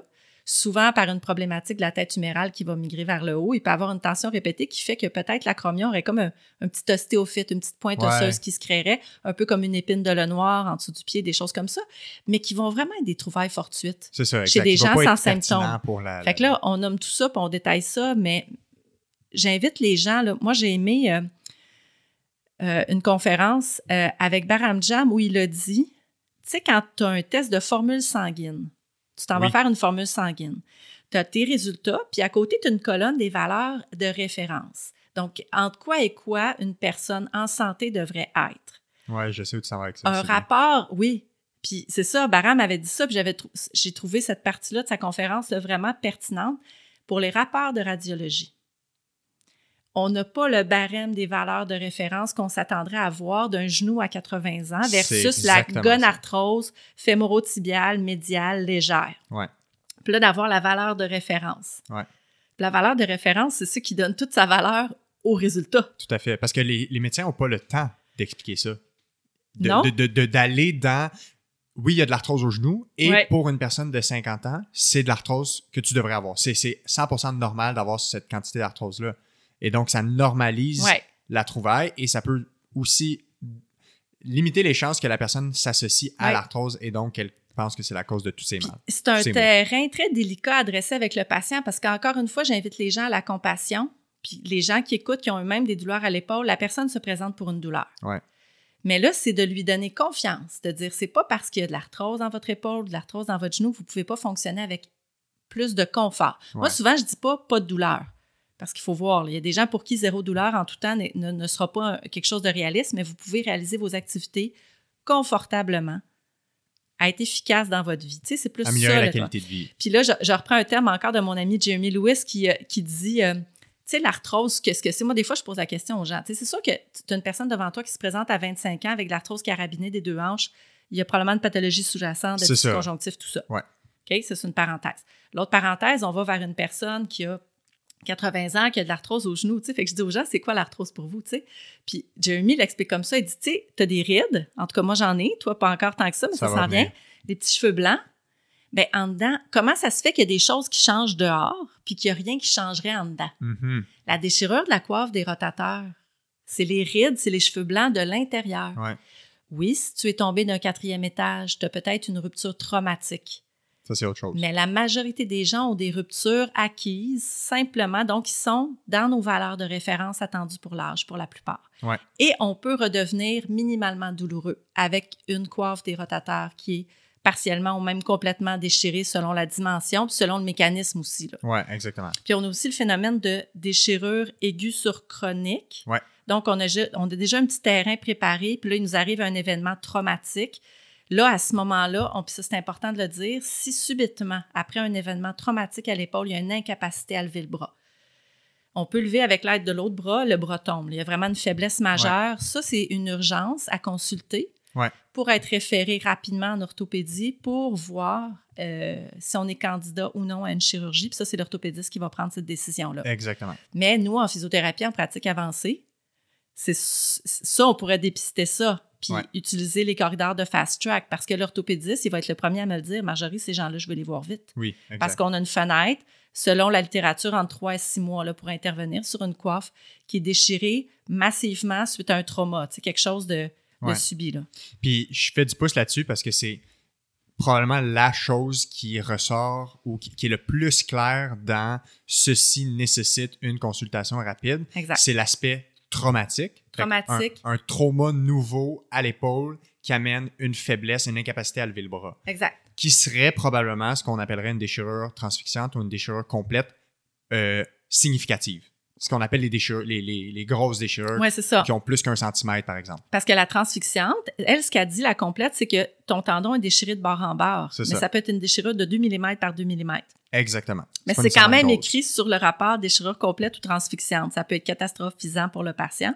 souvent par une problématique de la tête humérale qui va migrer vers le haut. Il peut avoir une tension répétée qui fait que peut-être l'acromion aurait comme un, petit ostéophyte, une petite pointe osseuse qui se créerait, un peu comme une épine de le noir en dessous du pied, des choses comme ça, mais qui vont vraiment être des trouvailles fortuites ça, chez des gens sans symptômes. Fait que là, on nomme tout ça, puis on détaille ça, mais j'invite les gens. moi, j'ai aimé euh, euh, une conférence euh, avec Baram Jam où il a dit, tu sais, quand tu as un test de formule sanguine, tu t'en vas faire une formule sanguine. Tu as tes résultats, puis à côté, tu as une colonne des valeurs de référence. Donc, entre quoi et quoi une personne en santé devrait être. Oui, je sais que ça va ça. Un rapport, oui. Puis c'est ça, Baram m'avait dit ça, puis j'ai trouvé cette partie-là de sa conférence vraiment pertinente pour les rapports de radiologie on n'a pas le barème des valeurs de référence qu'on s'attendrait à voir d'un genou à 80 ans versus la gonarthrose fémorotibiale médiale légère. Ouais. Puis là, d'avoir la valeur de référence. La valeur de référence, c'est ce qui donne toute sa valeur au résultat. Tout à fait, parce que les, médecins n'ont pas le temps d'expliquer ça. De, D'aller dans oui, il y a de l'arthrose au genou. Et pour une personne de 50 ans, c'est de l'arthrose que tu devrais avoir. C'est 100% normal d'avoir cette quantité d'arthrose-là. Et donc, ça normalise la trouvaille et ça peut aussi limiter les chances que la personne s'associe à l'arthrose et donc qu'elle pense que c'est la cause de tous ces mal. C'est un terrain très délicat à dresser avec le patient parce qu'encore une fois, j'invite les gens à la compassion. Puis les gens qui écoutent, qui ont eux-mêmes des douleurs à l'épaule, la personne se présente pour une douleur. Mais là, c'est de lui donner confiance, de dire c'est pas parce qu'il y a de l'arthrose dans votre épaule, de l'arthrose dans votre genou, vous pouvez pas fonctionner avec plus de confort. Moi, souvent, je dis pas pas de douleur. Parce qu'il faut voir, il y a des gens pour qui zéro douleur en tout temps ne, sera pas euh, quelque chose de réaliste, mais vous pouvez réaliser vos activités confortablement être efficace dans votre vie. c'est plus Améliorer la qualité de vie. Puis là, je, reprends un terme encore de mon ami Jamie Lewis qui, euh, qui dit, euh, tu sais, l'arthrose, qu'est-ce que c'est? Moi, des fois, je pose la question aux gens. c'est sûr que tu as une personne devant toi qui se présente à 25 ans avec l'arthrose carabinée des deux hanches. Il y a probablement une pathologie sous-jacente, des conjonctifs, tout ça. Ouais. OK? C'est une parenthèse. L'autre parenthèse, on va vers une personne qui a 80 ans, qui a de l'arthrose au genou, tu sais. Fait que je dis aux gens, c'est quoi l'arthrose pour vous, tu sais? Puis Jeremy l'explique comme ça. Il dit, tu sais, as des rides. En tout cas, moi, j'en ai. Toi, pas encore tant que ça, mais ça, s'en vient. Des petits cheveux blancs. Ben, en dedans, comment ça se fait qu'il y a des choses qui changent dehors, puis qu'il n'y a rien qui changerait en dedans? Mm-hmm. La déchirure de la coiffe des rotateurs, c'est les rides, c'est les cheveux blancs de l'intérieur. Oui, si tu es tombé d'un quatrième étage, tu as peut-être une rupture traumatique. Mais la majorité des gens ont des ruptures acquises simplement, donc ils sont dans nos valeurs de référence attendues pour l'âge pour la plupart. Et on peut redevenir minimalement douloureux avec une coiffe des rotateurs qui est partiellement ou même complètement déchirée selon la dimension, selon le mécanisme aussi. Oui, exactement. Puis on a aussi le phénomène de déchirure aiguë sur chronique. Ouais. Donc, on a, on a déjà un petit terrain préparé, puis là, il nous arrive un événement traumatique Là, à ce moment-là, puis ça c'est important de le dire, si subitement, après un événement traumatique à l'épaule, il y a une incapacité à lever le bras, on peut lever avec l'aide de l'autre bras, le bras tombe. Il y a vraiment une faiblesse majeure. Ça, c'est une urgence à consulter pour être référé rapidement en orthopédie pour voir euh, si on est candidat ou non à une chirurgie. Puis ça, c'est l'orthopédiste qui va prendre cette décision-là. Exactement. Mais nous, en physiothérapie, en pratique avancée, c'est ça, on pourrait dépister ça. Puis utiliser les corridors de fast track parce que l'orthopédiste, il va être le premier à me le dire Marjorie, ces gens-là, je veux les voir vite. Oui, Parce qu'on a une fenêtre, selon la littérature, entre trois et six mois là, pour intervenir sur une coiffe qui est déchirée massivement suite à un trauma, quelque chose de, subi. Puis je fais du pouce là-dessus parce que c'est probablement la chose qui ressort ou qui, est le plus clair dans ceci nécessite une consultation rapide. C'est l'aspect traumatique. Un, trauma nouveau à l'épaule qui amène une faiblesse, une incapacité à lever le bras. Exact. Qui serait probablement ce qu'on appellerait une déchirure transfixiante ou une déchirure complète euh, significative. Ce qu'on appelle les, déchirures, les, grosses déchirures qui ont plus qu'un centimètre, par exemple. Parce que la transfixante, elle, ce qu'elle dit, la complète, c'est que ton tendon est déchiré de bord en bord. Mais ça. ça. peut être une déchirure de 2 mm par 2 mm. Exactement. Mais c'est quand même écrit sur le rapport déchirure complète ou transfixiante. Ça peut être catastrophisant pour le patient.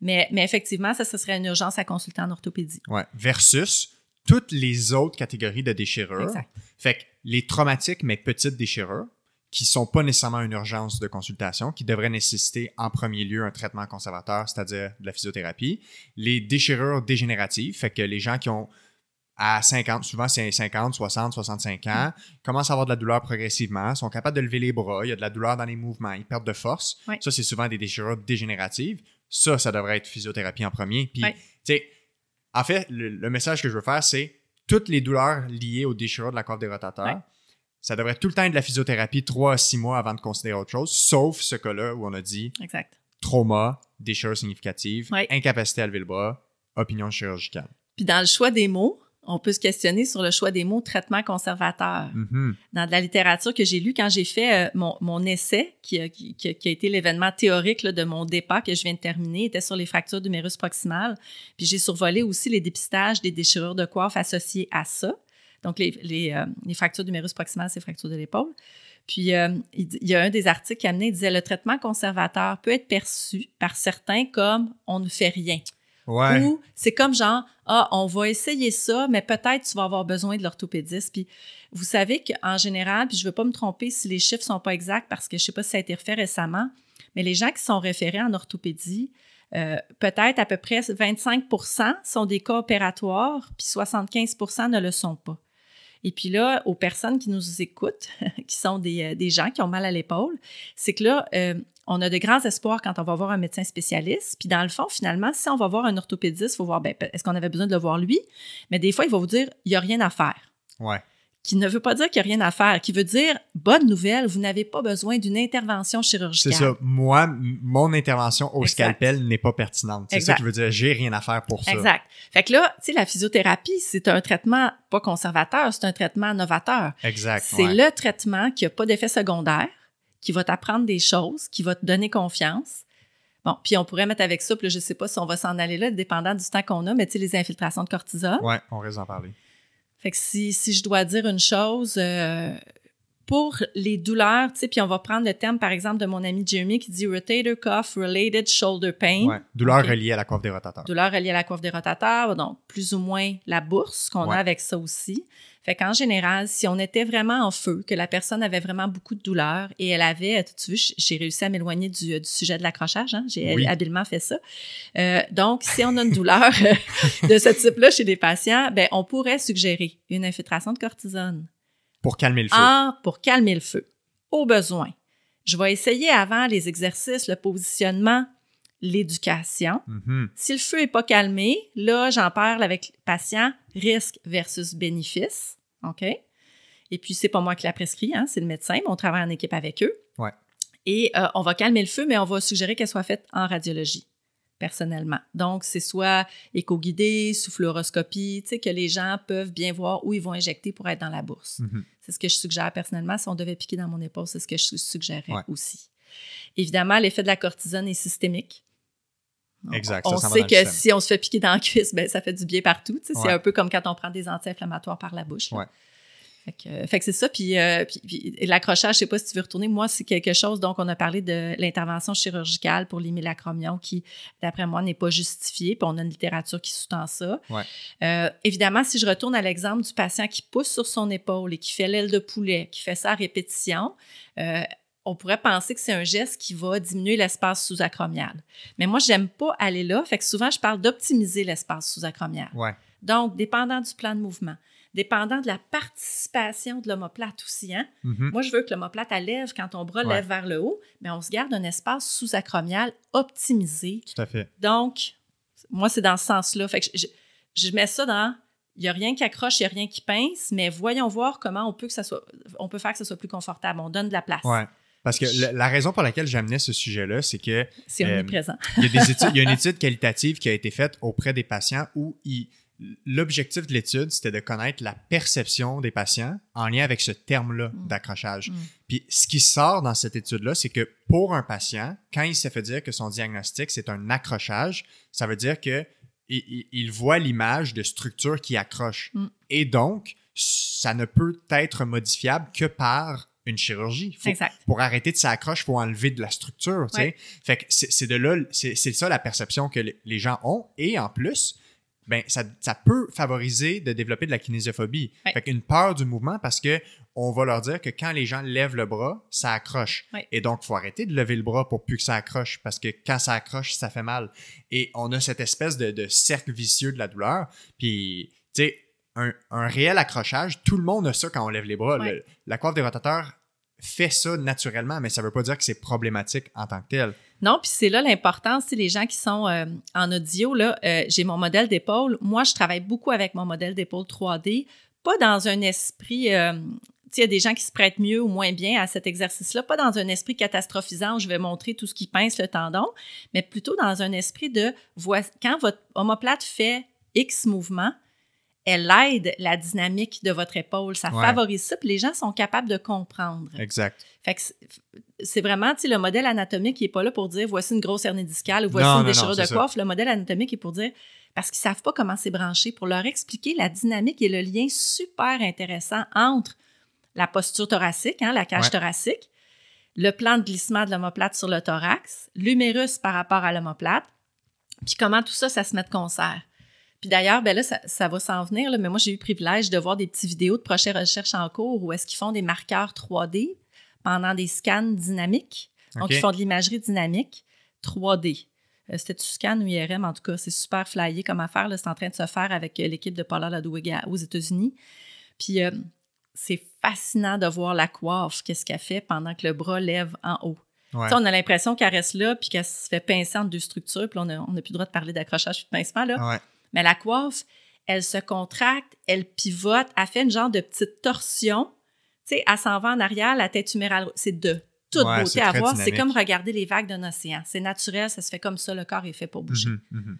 Mais, mais effectivement, ça, ce serait une urgence à consulter en orthopédie. Versus toutes les autres catégories de déchirures, Exact. Fait que les traumatiques, mais petites déchirures, qui sont pas nécessairement une urgence de consultation, qui devraient nécessiter en premier lieu un traitement conservateur, c'est-à-dire de la physiothérapie. Les déchirures dégénératives, fait que les gens qui ont à 50, souvent c'est 50, 60, 65 ans, commence commencent à avoir de la douleur progressivement, sont capables de lever les bras, il y a de la douleur dans les mouvements, ils perdent de force. Ça, c'est souvent des déchirures dégénératives. Ça, ça devrait être physiothérapie en premier. Puis, tu sais, en fait, le, message que je veux faire, c'est toutes les douleurs liées aux déchirures de la coiffe des rotateurs, ça devrait tout le temps être de la physiothérapie 3 à 6 mois avant de considérer autre chose, sauf ce cas-là où on a dit trauma, déchirure significative, incapacité à lever le bras, opinion chirurgicale. Puis dans le choix des mots, on peut se questionner sur le choix des mots traitement conservateur. Mm-hmm. Dans de la littérature que j'ai lue, quand j'ai fait euh, mon, essai, qui, a, qui, a été l'événement théorique de mon départ que je viens de terminer, était sur les fractures d'humérus proximal. Puis j'ai survolé aussi les dépistages des déchirures de coiffe associées à ça. Donc, les, les, du euh, les fractures proximal, c'est fractures de l'épaule. Puis, euh, il, y a un des articles qui amenait, il disait, le traitement conservateur peut être perçu par certains comme on ne fait rien. Ou c'est comme genre, ah, on va essayer ça, mais peut-être tu vas avoir besoin de l'orthopédiste. Puis vous savez qu'en général, puis je ne veux pas me tromper si les chiffres sont pas exacts parce que je ne sais pas si ça a été refait récemment, mais les gens qui sont référés en orthopédie, euh, peut-être à peu près 25 sont des cas opératoires, puis 75 ne le sont pas. Et puis là, aux personnes qui nous écoutent, qui sont euh, des, gens qui ont mal à l'épaule, c'est que là, euh, on a de grands espoirs quand on va voir un médecin spécialiste. Puis dans le fond, finalement, si on va voir un orthopédiste, il faut voir, ben, est-ce qu'on avait besoin de le voir lui? Mais des fois, il va vous dire, il n'y a rien à faire. Ouais qui ne veut pas dire qu'il n'y a rien à faire, qui veut dire, bonne nouvelle, vous n'avez pas besoin d'une intervention chirurgicale. C'est ça. Moi, mon intervention au scalpel n'est pas pertinente. C'est ça qui veut dire, j'ai rien à faire pour ça. Exact. Fait que là, tu sais, la physiothérapie, c'est un traitement pas conservateur, c'est un traitement novateur. Exact. C'est le traitement qui n'a pas d'effet secondaire, qui va t'apprendre des choses, qui va te donner confiance. Bon, puis on pourrait mettre avec ça, puis là, je sais pas si on va s'en aller là, dépendant du temps qu'on a, mais tu sais, les infiltrations de cortisol. Oui, on risque en parler. Fait que si, si je dois dire une chose, euh, pour les douleurs, tu sais, puis on va prendre le terme, par exemple, de mon ami Jeremy qui dit rotator cuff related shoulder pain. Ouais, douleur reliée à la coiffe des rotateurs. Douleur reliée à la coiffe des rotateurs, donc plus ou moins la bourse qu'on a avec ça aussi. Fait qu'en général, si on était vraiment en feu, que la personne avait vraiment beaucoup de douleurs et elle avait, euh, tu vois, j'ai réussi à m'éloigner du, euh, sujet de l'accrochage, hein, j'ai habilement fait ça. Euh, donc, si on a une douleur de ce type-là chez des patients, ben, on pourrait suggérer une infiltration de cortisone pour calmer le feu. Ah, pour calmer le feu. Au besoin. Je vais essayer avant les exercices, le positionnement, l'éducation. Mm-hmm. Si le feu n'est pas calmé, là, j'en parle avec le patient, risque versus bénéfice. OK? Et puis, c'est pas moi qui la prescrit, hein, c'est le médecin, mais on travaille en équipe avec eux. Ouais. Et euh, on va calmer le feu, mais on va suggérer qu'elle soit faite en radiologie personnellement. Donc, c'est soit éco-guidé, souffleuroscopie, tu sais, que les gens peuvent bien voir où ils vont injecter pour être dans la bourse. Mhm. C'est ce que je suggère personnellement. Si on devait piquer dans mon épaule, c'est ce que je suggérais aussi. Évidemment, l'effet de la cortisone est systémique. Exact, on, sait que si on se fait piquer dans la cuisse, ben, ça fait du bien partout. C'est un peu comme quand on prend des anti-inflammatoires par la bouche. Euh, fait que, c'est ça. Euh, puis, l'accrochage, je sais pas si tu veux retourner. Moi, c'est quelque chose. Donc, on a parlé de l'intervention chirurgicale pour l'acromion qui, d'après moi, n'est pas justifiée. Puis, on a une littérature qui sous-tend ça. Euh, évidemment, si je retourne à l'exemple du patient qui pousse sur son épaule et qui fait l'aile de poulet, qui fait ça à répétition, on pourrait penser que c'est un geste qui va diminuer l'espace sous-acromial. Mais moi, j'aime pas aller là. Fait que souvent, je parle d'optimiser l'espace sous-acromial. Donc, dépendant du plan de mouvement dépendant de la participation de l'homoplate aussi. Hein. Mhm. Moi, je veux que l'omoplate lève quand ton bras lève vers le haut, mais on se garde un espace sous-acromial optimisé. Tout à fait. Donc, moi, c'est dans ce sens-là. Fait que je, mets ça dans. Il n'y a rien qui accroche, il n'y a rien qui pince, mais voyons voir comment on peut, que ça soit, on peut faire que ce soit plus confortable. On donne de la place. Ouais. Parce que la, raison pour laquelle j'amenais ce sujet-là, c'est que. C'est euh, omniprésent. il y a une étude qualitative qui a été faite auprès des patients où ils L'objectif de l'étude, c'était de connaître la perception des patients en lien avec ce terme-là mm. d'accrochage. Mm. Puis ce qui sort dans cette étude-là, c'est que pour un patient, quand il se fait dire que son diagnostic, c'est un accrochage, ça veut dire que il, voit l'image de structure qui accroche. Mm. Et donc, ça ne peut être modifiable que par une chirurgie. Pour arrêter de s'accrocher, il faut enlever de la structure. Fait c'est de c'est ça la perception que les gens ont. Et en plus, ben ça, peut favoriser de développer de la kinésiophobie. une peur du mouvement parce que on va leur dire que quand les gens lèvent le bras, ça accroche. Et donc, faut arrêter de lever le bras pour plus que ça accroche parce que quand ça accroche, ça fait mal. Et on a cette espèce de, cercle vicieux de la douleur. Puis, tu sais, un, réel accrochage, tout le monde a ça quand on lève les bras. la coiffe des rotateurs fait ça naturellement, mais ça veut pas dire que c'est problématique en tant que tel. Non, puis c'est là l'importance, c'est les gens qui sont euh, en audio, là, euh, j'ai mon modèle d'épaule. Moi, je travaille beaucoup avec mon modèle d'épaule 3D, pas dans un esprit... Euh, il y a des gens qui se prêtent mieux ou moins bien à cet exercice-là, pas dans un esprit catastrophisant je vais montrer tout ce qui pince le tendon, mais plutôt dans un esprit de quand votre omoplate fait X mouvement, elle aide la dynamique de votre épaule, ça favorise ça, puis les gens sont capables de comprendre. Exact. Fait que c'est vraiment, tu le modèle anatomique, qui n'est pas là pour dire voici une grosse hernie discale ou voici une déchirure de coiffe. Le modèle anatomique est pour dire parce qu'ils ne savent pas comment c'est branché, pour leur expliquer la dynamique et le lien super intéressant entre la posture thoracique, hein, la cage thoracique, le plan de glissement de l'omoplate sur le thorax, l'humérus par rapport à l'omoplate, puis comment tout ça, ça se met de concert. Puis d'ailleurs, ben là, ça, va s'en venir, mais moi, j'ai eu le privilège de voir des petites vidéos de prochaines Recherches en cours où est-ce qu'ils font des marqueurs 3D pendant des scans dynamiques. Donc, ils font de l'imagerie dynamique 3D. Euh, C'était du scan ou IRM, en tout cas, c'est super flyé comme affaire. C'est en train de se faire avec euh, l'équipe de Paula Ludwig aux États-Unis. Puis, euh, c'est fascinant de voir la coiffe, qu'est-ce qu'elle fait pendant que le bras lève en haut. On a l'impression qu'elle reste là, puis qu'elle se fait pincer entre deux structures, puis on n'a plus le droit de parler d'accrochage et de pincement. Là. Mais la coiffe, elle se contracte, elle pivote, elle fait une genre de petite torsion tu sais, elle s'en va en arrière, la tête humérale, c'est de toute beauté à voir. C'est comme regarder les vagues d'un océan. C'est naturel, ça se fait comme ça, le corps est fait pour bouger. Mhm, mhm.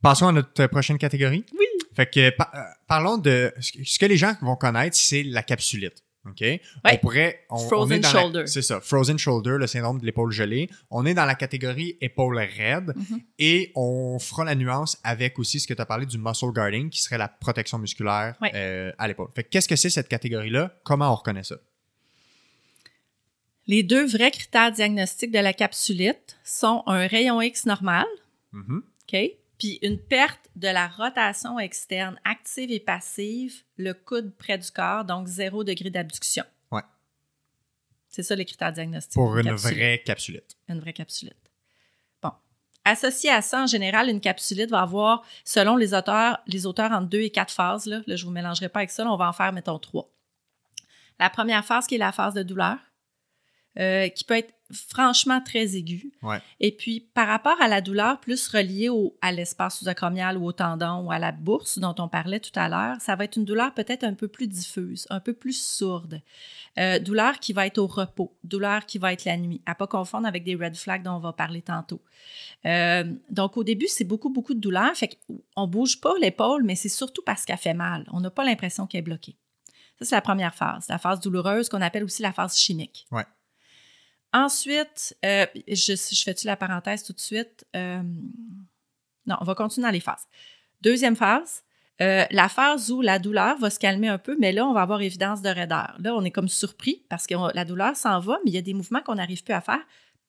Passons à notre prochaine catégorie. Oui. Fait que euh, parlons de ce que les gens vont connaître, c'est la capsulite. OK? On pourrait. frozen shoulder. C'est ça, frozen shoulder, le syndrome de l'épaule gelée. On est dans la catégorie épaule raide mm-hmm. et on fera la nuance avec aussi ce que tu as parlé du muscle guarding, qui serait la protection musculaire euh, à l'épaule. Fait qu'est-ce que c'est cette catégorie-là? Comment on reconnaît ça? Les deux vrais critères diagnostiques de la capsulite sont un rayon X normal, mm-hmm. OK? Puis une perte de la rotation externe active et passive, le coude près du corps, donc zéro degré d'abduction. Ouais. C'est ça les critères diagnostiques. Pour une, vraie capsulite. Une vraie capsulite. Bon. Associé à ça, en général, une capsulite va avoir, selon les auteurs, les auteurs entre deux et quatre phases. Là, je ne vous mélangerai pas avec ça, on va en faire, mettons, trois. La première phase qui est la phase de douleur. Euh, qui peut être franchement très aiguë. Et puis, par rapport à la douleur plus reliée au, à l'espace sous-acromial ou au tendon ou à la bourse dont on parlait tout à l'heure, ça va être une douleur peut-être un peu plus diffuse, un peu plus sourde. Euh, douleur qui va être au repos, douleur qui va être la nuit, à pas confondre avec des red flags dont on va parler tantôt. Euh, donc, au début, c'est beaucoup, beaucoup de douleur. Fait qu'on bouge pas l'épaule, mais c'est surtout parce qu'elle fait mal. On n'a pas l'impression qu'elle est bloquée. Ça, c'est la première phase, la phase douloureuse qu'on appelle aussi la phase chimique. Ensuite, euh, je, fais-tu la parenthèse tout de suite? Euh, non, on va continuer dans les phases. Deuxième phase, euh, la phase où la douleur va se calmer un peu, mais là, on va avoir évidence de raideur. Là, on est comme surpris parce que la douleur s'en va, mais il y a des mouvements qu'on n'arrive plus à faire,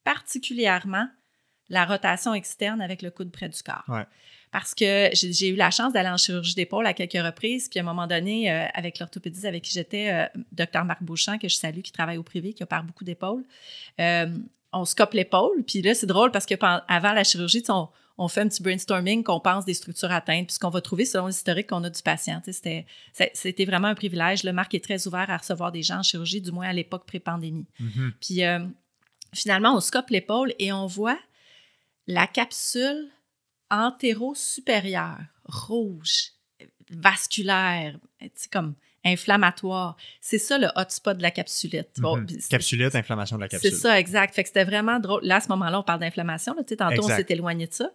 particulièrement la rotation externe avec le coude près du corps. Ouais parce que j'ai eu la chance d'aller en chirurgie d'épaule à quelques reprises. Puis à un moment donné, euh, avec l'orthopédiste avec qui j'étais, euh, docteur Marc Beauchamp, que je salue, qui travaille au privé, qui opère beaucoup d'épaules, euh, on scope l'épaule. Puis là, c'est drôle parce que avant la chirurgie, on, fait un petit brainstorming, qu'on pense des structures atteintes, puis ce qu'on va trouver selon l'historique qu'on a du patient. C'était, vraiment un privilège. Le Marc est très ouvert à recevoir des gens en chirurgie, du moins à l'époque pré-pandémie. Mm-hmm. Puis finalement, on scope l'épaule et on voit la capsule antéro supérieur, rouge, vasculaire, comme inflammatoire. C'est ça le hotspot de la capsulite. Mhm. Capsulite, inflammation de la capsule. C'est ça, exact. Fait que c'était vraiment drôle. Là, à ce moment-là, on parle d'inflammation. Tantôt, on s'est éloigné de ça.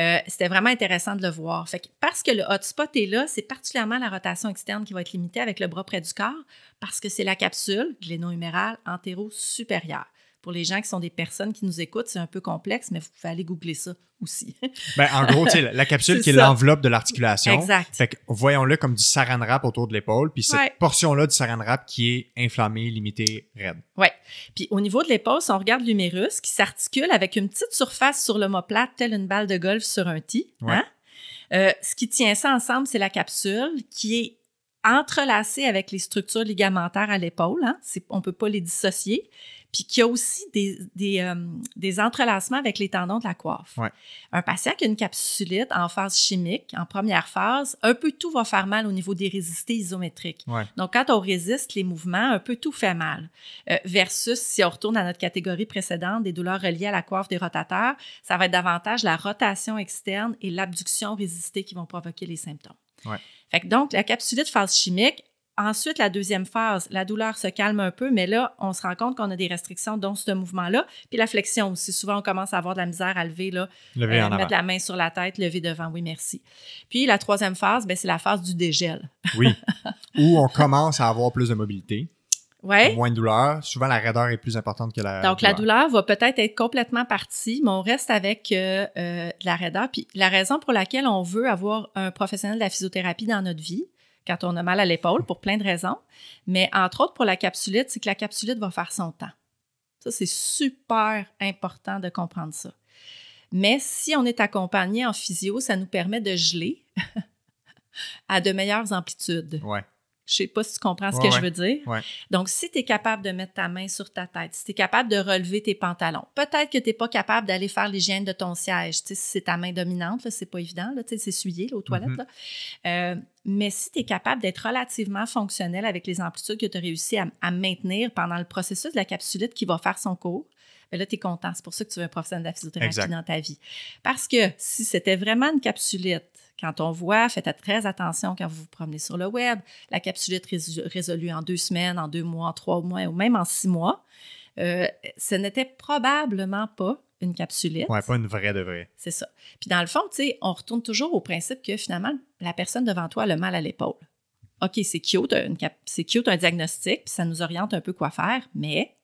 Euh, c'était vraiment intéressant de le voir. parce que le hotspot est là, c'est particulièrement la rotation externe qui va être limitée avec le bras près du corps parce que c'est la capsule gléno-humérale antéro-supérieure pour les gens qui sont des personnes qui nous écoutent, c'est un peu complexe, mais vous pouvez aller googler ça aussi. ben, en gros, la capsule qui est l'enveloppe de l'articulation. Exact. Fait voyons-le comme du saran wrap autour de l'épaule, puis cette portion-là du saran wrap qui est inflammée, limitée, raide. Oui. Puis au niveau de l'épaule, si on regarde l'humérus qui s'articule avec une petite surface sur l'omoplate, telle une balle de golf sur un tee, hein, euh, ce qui tient ça ensemble, c'est la capsule qui est entrelacée avec les structures ligamentaires à l'épaule. Hein. On ne peut pas les dissocier puis qu'il y a aussi euh, des, entrelacements avec les tendons de la coiffe. Un patient qui a une capsulite en phase chimique, en première phase, un peu tout va faire mal au niveau des résistés isométriques. Donc, quand on résiste les mouvements, un peu tout fait mal. Euh, versus, si on retourne à notre catégorie précédente des douleurs reliées à la coiffe des rotateurs, ça va être davantage la rotation externe et l'abduction résistée qui vont provoquer les symptômes. donc, la capsulite phase chimique, Ensuite, la deuxième phase, la douleur se calme un peu, mais là, on se rend compte qu'on a des restrictions, dont ce mouvement-là. Puis la flexion aussi. Souvent, on commence à avoir de la misère à lever, là, euh, mettre la main sur la tête, lever devant. Oui, merci. Puis la troisième phase, ben, c'est la phase du dégel. Oui. Où on commence à avoir plus de mobilité. Moins de douleur. Souvent, la raideur est plus importante que la. Donc, la douleur va peut-être être complètement partie, mais on reste avec euh, euh, la raideur. Puis, la raison pour laquelle on veut avoir un professionnel de la physiothérapie dans notre vie, quand on a mal à l'épaule pour plein de raisons. Mais entre autres, pour la capsulite, c'est que la capsulite va faire son temps. Ça, c'est super important de comprendre ça. Mais si on est accompagné en physio, ça nous permet de geler à de meilleures amplitudes. Oui. Je sais pas si tu comprends ce que je veux dire. Donc, si tu es capable de mettre ta main sur ta tête, si tu es capable de relever tes pantalons, peut-être que tu n'es pas capable d'aller faire l'hygiène de ton siège. si c'est ta main dominante, ce n'est pas évident, là, tu sais, s'essuyer aux mhm. toilettes. Euh, mais si tu es capable d'être relativement fonctionnel avec les amplitudes que tu as réussi à, maintenir pendant le processus de la capsulite qui va faire son cours, ben là, tu es content. C'est pour ça que tu veux un professionnel de la physiothérapie dans ta vie. Parce que si c'était vraiment une capsulite, quand on voit, faites très attention quand vous vous promenez sur le web. La capsulette résolue en deux semaines, en deux mois, en trois mois ou même en six mois. Euh, ce n'était probablement pas une capsulette. Ouais, pas une vraie de vraie. C'est ça. Puis dans le fond, tu sais, on retourne toujours au principe que finalement, la personne devant toi a le mal à l'épaule. OK, c'est cute, c'est cute un diagnostic, puis ça nous oriente un peu quoi faire, mais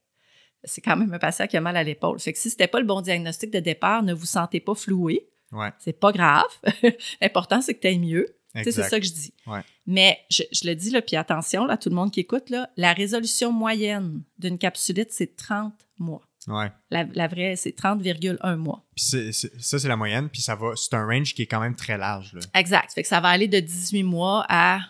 c'est quand même un patient qui a mal à l'épaule. Fait que si ce n'était pas le bon diagnostic de départ, ne vous sentez pas floué. C'est pas grave. L'important, c'est que tu ailles mieux. C'est ça que je dis. Mais je, le dis, là, puis attention, là, tout le monde qui écoute, la résolution moyenne d'une capsulite, c'est 30 mois. La, vraie, c'est 30,1 mois. Puis ça, c'est la moyenne, puis va, c'est un range qui est quand même très large. Exact. Fait que ça va aller de 18 mois à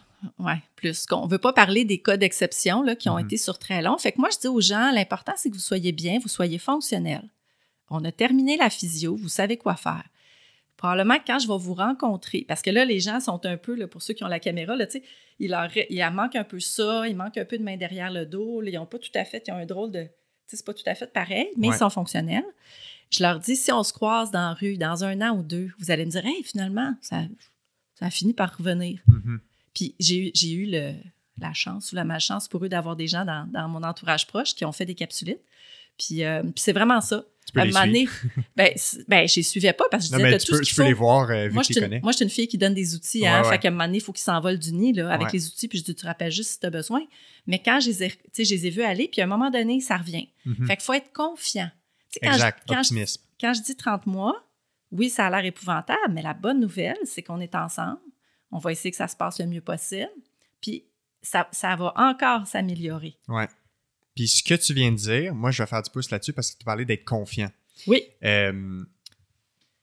plus. On ne veut pas parler des cas d'exception qui ont mhm. été sur très long. Fait que moi, je dis aux gens, l'important, c'est que vous soyez bien, vous soyez fonctionnel. On a terminé la physio, vous savez quoi faire probablement quand je vais vous rencontrer, parce que là, les gens sont un peu, pour ceux qui ont la caméra, il, leur, il manque un peu ça, il manque un peu de main derrière le dos, ils n'ont pas tout à fait, ils ont un drôle de. C'est pas tout à fait pareil, mais ils sont fonctionnels. Je leur dis, si on se croise dans la rue dans un an ou deux, vous allez me dire, finalement, ça, ça a fini par revenir. Mm-hmm. Puis j'ai eu la chance ou la malchance pour eux d'avoir des gens dans, mon entourage proche qui ont fait des capsulites. Puis, euh, puis c'est vraiment ça tu à un les ben, ben, je les suivais pas parce que je disais non, tu tout ce qu'il faut. peux les voir vu euh, moi, que connais. Moi, je suis une fille qui donne des outils. À hein, qu'à un moment donné, il faut qu'ils s'envolent du nid avec les outils. Puis je dis, tu rappelles juste si tu as besoin. Mais quand je les ai, je vus aller, puis à un moment donné, ça revient. Mm-hmm. Fait qu'il faut être confiant. quand exact, je, optimisme. quand je dis 30 mois, oui, ça a l'air épouvantable, mais la bonne nouvelle, c'est qu'on est ensemble. On va essayer que ça se passe le mieux possible. Puis ça, va encore s'améliorer. Ouais. Puis ce que tu viens de dire, moi, je vais faire du pouce là-dessus parce que tu parlais d'être confiant. Oui. Euh,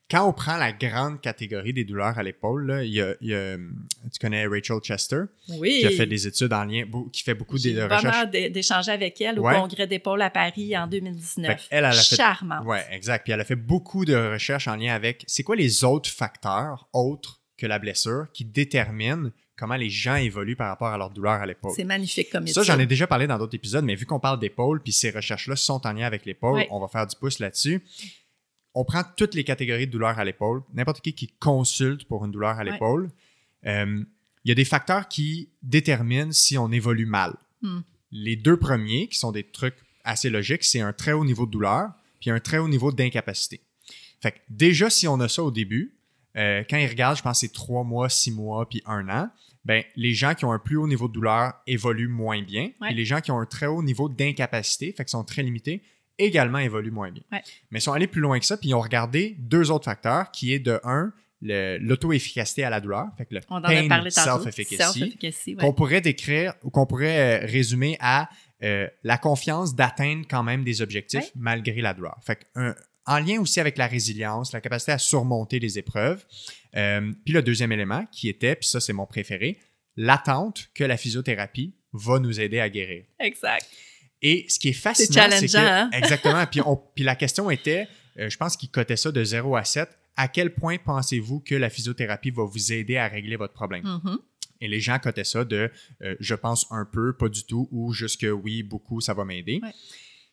quand on prend la grande catégorie des douleurs à l'épaule, il, y a, tu connais Rachel Chester, oui. qui a fait des études en lien, qui fait beaucoup de recherches. J'ai vraiment d'échanger avec elle au congrès d'épaule à Paris en 2019. Elle, a Charmante. Oui, exact. Puis elle a fait beaucoup de recherches en lien avec c'est quoi les autres facteurs autres que la blessure qui déterminent comment les gens évoluent par rapport à leur douleur à l'épaule. C'est magnifique comme étude. Ça, j'en ai déjà parlé dans d'autres épisodes, mais vu qu'on parle d'épaule, puis ces recherches-là sont en lien avec l'épaule, on va faire du pouce là-dessus. On prend toutes les catégories de douleur à l'épaule. N'importe qui qui consulte pour une douleur à l'épaule, euh, il y a des facteurs qui déterminent si on évolue mal. Hmm. Les deux premiers, qui sont des trucs assez logiques, c'est un très haut niveau de douleur, puis un très haut niveau d'incapacité. Fait que déjà, si on a ça au début, euh, quand ils regardent, je pense que c'est trois mois, six mois, puis un an, ben, les gens qui ont un plus haut niveau de douleur évoluent moins bien. Et les gens qui ont un très haut niveau d'incapacité, fait qu'ils sont très limités, également évoluent moins bien. Mais ils sont allés plus loin que ça, puis ils ont regardé deux autres facteurs, qui est de un, l'auto-efficacité à la douleur, fait que le self-efficacy, qu'on pourrait décrire ou qu'on pourrait euh, résumer à euh, la confiance d'atteindre quand même des objectifs malgré la douleur. Fait que en lien aussi avec la résilience, la capacité à surmonter les épreuves. Euh, puis le deuxième élément qui était, puis ça c'est mon préféré, l'attente que la physiothérapie va nous aider à guérir. Exact. Et ce qui est fascinant, c'est que... Hein? Exactement. puis, la question était, euh, je pense qu'il cotait ça de 0 à 7, à quel point pensez-vous que la physiothérapie va vous aider à régler votre problème? Mm-hmm. Et les gens cotaient ça de euh, je pense un peu, pas du tout, ou jusque oui, beaucoup, ça va m'aider.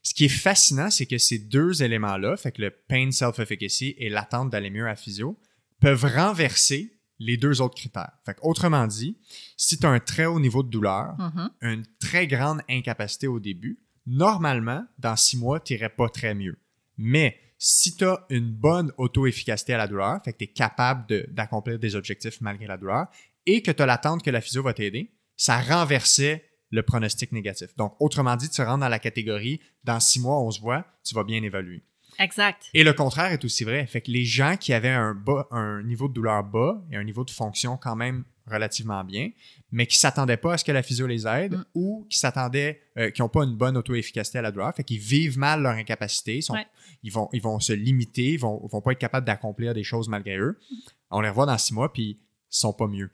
Ce qui est fascinant, c'est que ces deux éléments-là, fait que le pain self-efficacy et l'attente d'aller mieux à physio, peuvent renverser les deux autres critères. Fait autrement dit, si tu as un très haut niveau de douleur, mhm. une très grande incapacité au début, normalement, dans six mois, tu n'irais pas très mieux. Mais si tu as une bonne auto-efficacité à la douleur, fait que tu es capable d'accomplir des objectifs malgré la douleur, et que tu as l'attente que la physio va t'aider, ça renversait le pronostic négatif. Donc, autrement dit, tu rentres dans la catégorie, dans six mois, on se voit, tu vas bien évaluer. Exact. Et le contraire est aussi vrai. Fait que les gens qui avaient un, un niveau de douleur bas et un niveau de fonction quand même relativement bien, mais qui ne s'attendaient pas à ce que la physio les aide mm. ou qui s'attendaient, euh, qui n'ont pas une bonne auto-efficacité à la douleur, fait qu'ils vivent mal leur incapacité, sont, ils, vont, ils vont se limiter, ils ne vont, pas être capables d'accomplir des choses malgré eux. Mm. On les revoit dans six mois, puis ils sont pas mieux.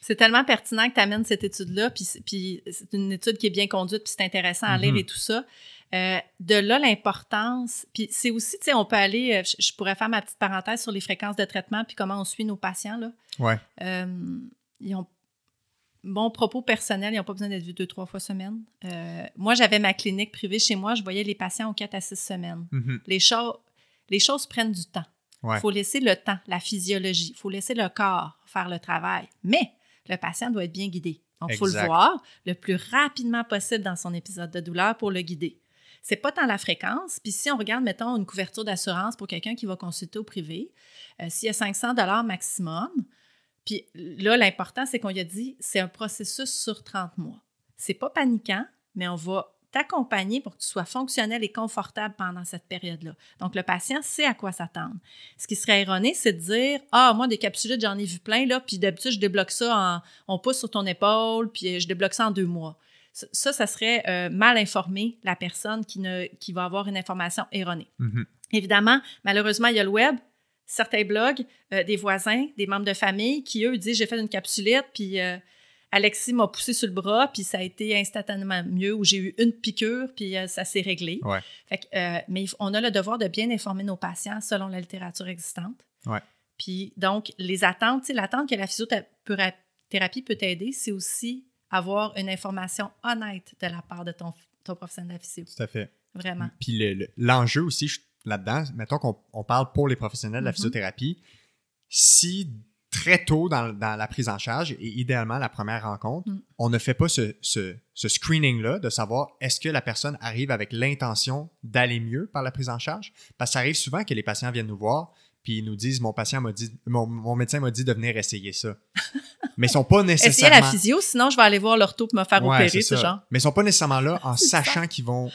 C'est tellement pertinent que tu amènes cette étude-là, puis, c'est une étude qui est bien conduite, puis c'est intéressant à lire mhm. et tout ça. Euh, de là, l'importance, puis c'est aussi, tu sais, on peut aller, euh, je, pourrais faire ma petite parenthèse sur les fréquences de traitement, puis comment on suit nos patients, là. Ouais. Euh, ils ont mon propos personnel, ils n'ont pas besoin d'être vus deux, trois fois semaine. moi, j'avais ma clinique privée chez moi, je voyais les patients aux quatre à six semaines. Mhm. les, les choses prennent du temps. Il faut laisser le temps, la physiologie, il faut laisser le corps faire le travail. Mais le patient doit être bien guidé. Donc, il faut le voir le plus rapidement possible dans son épisode de douleur pour le guider. C'est pas tant la fréquence. Puis si on regarde, mettons, une couverture d'assurance pour quelqu'un qui va consulter au privé, euh, s'il y a 500 dollars maximum, puis là, l'important, c'est qu'on lui a dit, c'est un processus sur 30 mois. C'est pas paniquant, mais on va t'accompagner pour que tu sois fonctionnel et confortable pendant cette période-là. Donc, le patient sait à quoi s'attendre. Ce qui serait erroné, c'est de dire Ah, moi, des capsulettes, j'en ai vu plein, là, puis d'habitude, je débloque ça en. On pousse sur ton épaule, puis euh, je débloque ça en deux mois. Ça, ça serait euh, mal informer la personne qui, ne, qui va avoir une information erronée. Mm-hmm. Évidemment, malheureusement, il y a le web, certains blogs, euh, des voisins, des membres de famille qui, eux, disent J'ai fait une capsulette, puis. Alexis m'a poussé sur le bras, puis ça a été instantanément mieux, où j'ai eu une piqûre, puis euh, ça s'est réglé. Euh, mais on a le devoir de bien informer nos patients selon la littérature existante. Puis donc, les attentes, l'attente que la physiothérapie peut aider, c'est aussi avoir une information honnête de la part de ton, professionnel de la physio. Tout à fait. Vraiment. Puis l'enjeu aussi là-dedans, mettons qu'on parle pour les professionnels de la mm-hmm. physiothérapie, si très tôt dans, la prise en charge et idéalement la première rencontre, mm. on ne fait pas ce, screening-là de savoir est-ce que la personne arrive avec l'intention d'aller mieux par la prise en charge. Parce que ça arrive souvent que les patients viennent nous voir puis ils nous disent mon patient m'a dit mon, médecin m'a dit de venir essayer ça. Mais ils sont pas nécessairement Essayer la physio sinon je vais aller voir l'ortho pour me faire opérer ce genre. Mais ils sont pas nécessairement là en sachant qu'ils vont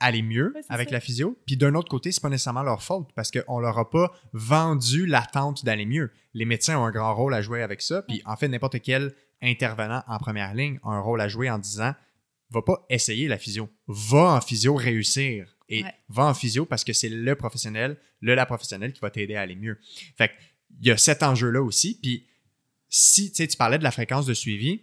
aller mieux avec la physio. Puis d'un autre côté, c'est pas nécessairement leur faute parce qu'on leur a pas vendu l'attente d'aller mieux. Les médecins ont un grand rôle à jouer avec ça. Puis en fait, n'importe quel intervenant en première ligne a un rôle à jouer en disant va pas essayer la physio, va en physio réussir et va en physio parce que c'est le professionnel, le la professionnelle qui va t'aider à aller mieux. Fait il y a cet enjeu là aussi. Puis si tu parlais de la fréquence de suivi,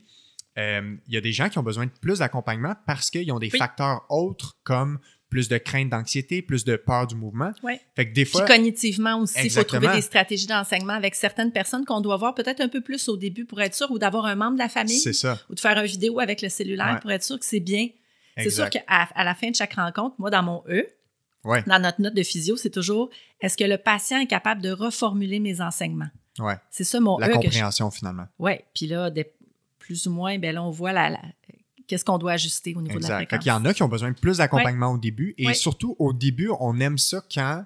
euh, il y a des gens qui ont besoin de plus d'accompagnement parce qu'ils ont des facteurs autres comme plus de crainte d'anxiété, plus de peur du mouvement. Oui. Fait que des fois. cognitivement aussi, il faut trouver des stratégies d'enseignement avec certaines personnes qu'on doit voir peut-être un peu plus au début pour être sûr ou d'avoir un membre de la famille. C'est ça. Ou de faire une vidéo avec le cellulaire pour être sûr que c'est bien. C'est sûr qu'à à la fin de chaque rencontre, moi, dans mon E, dans notre note de physio, c'est toujours est-ce que le patient est capable de reformuler mes enseignements? Ouais. C'est ça mon La e compréhension, finalement. Oui. Puis là, plus ou moins, ben là, on voit la, qu'est-ce qu'on doit ajuster au niveau de la Il y en a qui ont besoin de plus d'accompagnement au début. Et surtout, au début, on aime ça quand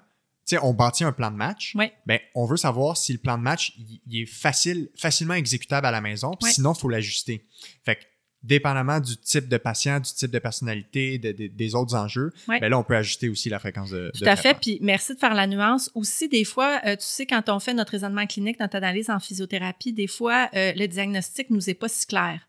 on bâtit un plan de match. Ben, on veut savoir si le plan de match il, est facile, facilement exécutable à la maison. Sinon, il faut l'ajuster. Fait que dépendamment du type de patient, du type de personnalité, des autres enjeux, mais ben là, on peut ajuster aussi la fréquence de. Tout à fait. Puis merci de faire la nuance. Aussi, des fois, euh, tu sais, quand on fait notre raisonnement clinique, notre analyse en physiothérapie, des fois, euh, le diagnostic nous est pas si clair.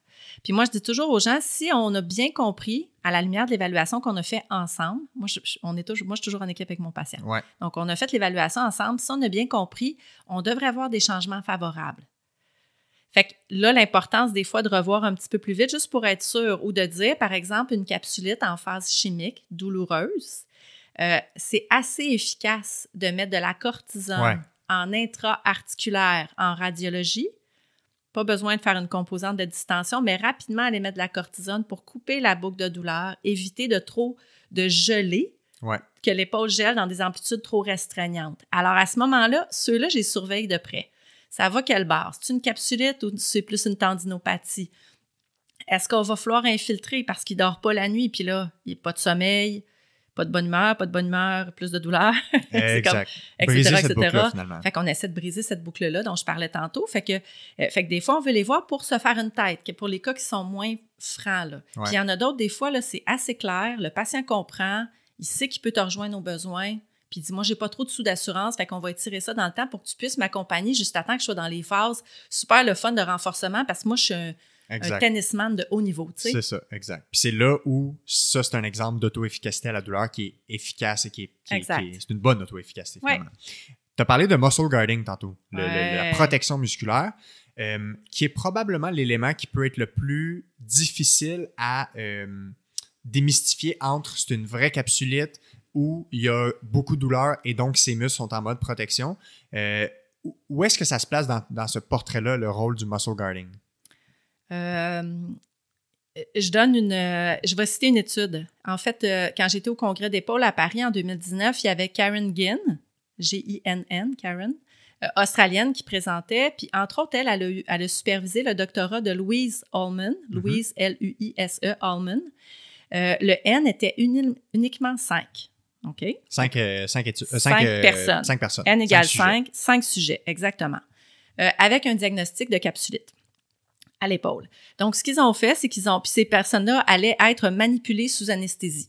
Puis moi, je dis toujours aux gens, si on a bien compris, à la lumière de l'évaluation qu'on a fait ensemble, moi je, on est toujours, moi, suis toujours en équipe avec mon patient. Donc, on a fait l'évaluation ensemble. Si on a bien compris, on devrait avoir des changements favorables. Fait que là, l'importance des fois de revoir un petit peu plus vite, juste pour être sûr, ou de dire, par exemple, une capsulite en phase chimique douloureuse, euh, c'est assez efficace de mettre de la cortisone en intra-articulaire en radiologie. Pas besoin de faire une composante de distension, mais rapidement aller mettre de la cortisone pour couper la boucle de douleur, éviter de trop de geler, que que l'épaule gèle dans des amplitudes trop restreignantes. Alors à ce moment-là, ceux-là, je les surveille de près. Ça va quelle barre? C'est une capsulite ou c'est plus une tendinopathie? Est-ce qu'on va falloir infiltrer parce qu'il dort pas la nuit, puis là, il n'y a pas de sommeil, pas de bonne humeur, pas de bonne humeur, plus de douleur, etc., etc. Fait qu'on essaie de briser cette boucle-là dont je parlais tantôt. Fait que, euh, fait que des fois, on veut les voir pour se faire une tête, que pour les cas qui sont moins francs. Puis il y en a d'autres, des fois, c'est assez clair, le patient comprend, il sait qu'il peut te rejoindre nos besoins, puis dis Moi, j'ai pas trop de sous d'assurance, fait qu'on va étirer ça dans le temps pour que tu puisses m'accompagner juste à temps que je sois dans les phases. Super le fun de renforcement parce que moi, je suis un, tennisman de haut niveau. C'est ça, exact. Puis c'est là où ça, c'est un exemple d'auto-efficacité à la douleur qui est efficace et qui est. c'est une bonne auto-efficacité, Tu as parlé de muscle guarding tantôt, la protection musculaire. Euh, qui est probablement l'élément qui peut être le plus difficile à euh, démystifier entre c'est une vraie capsulite, où il y a beaucoup de douleur et donc ses muscles sont en mode protection. Euh, où est-ce que ça se place dans, ce portrait-là, le rôle du muscle guarding? Euh, je donne une. Euh, je vais citer une étude. En fait, quand j'étais au congrès des pôles à Paris en 2019, il y avait Karen Ginn, G-I-N-N, Karen, australienne qui présentait. Puis, entre autres, elle, a, supervisé le doctorat de Louise Allman, mhm. Louise L-U-I-S-E Allman. le N était uniquement 5. OK? Cinq, euh, euh, euh, personnes. Cinq personnes. N égale 5, cinq sujets, exactement. avec un diagnostic de capsulite à l'épaule. Donc, ce qu'ils ont fait, c'est qu'ils ont. Puis ces personnes-là allaient être manipulées sous anesthésie.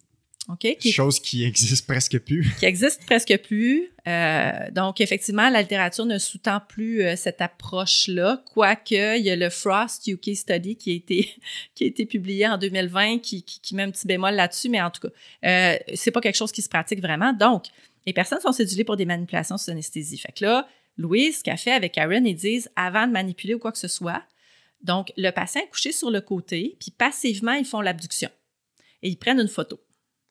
Chose qui existe presque plus. Qui existe presque plus. Euh, donc, effectivement, la littérature ne sous-tend plus euh, cette approche-là, quoique il y a le Frost UK Study qui a été, qui a été publié en 2020 qui, met un petit bémol là-dessus, mais en tout cas, euh, c'est pas quelque chose qui se pratique vraiment. Donc, les personnes sont cédulées pour des manipulations sous anesthésie. Fait que là, Louise, ce qu'a fait avec Aaron, ils disent avant de manipuler ou quoi que ce soit, donc le patient est couché sur le côté, puis passivement, ils font l'abduction et ils prennent une photo.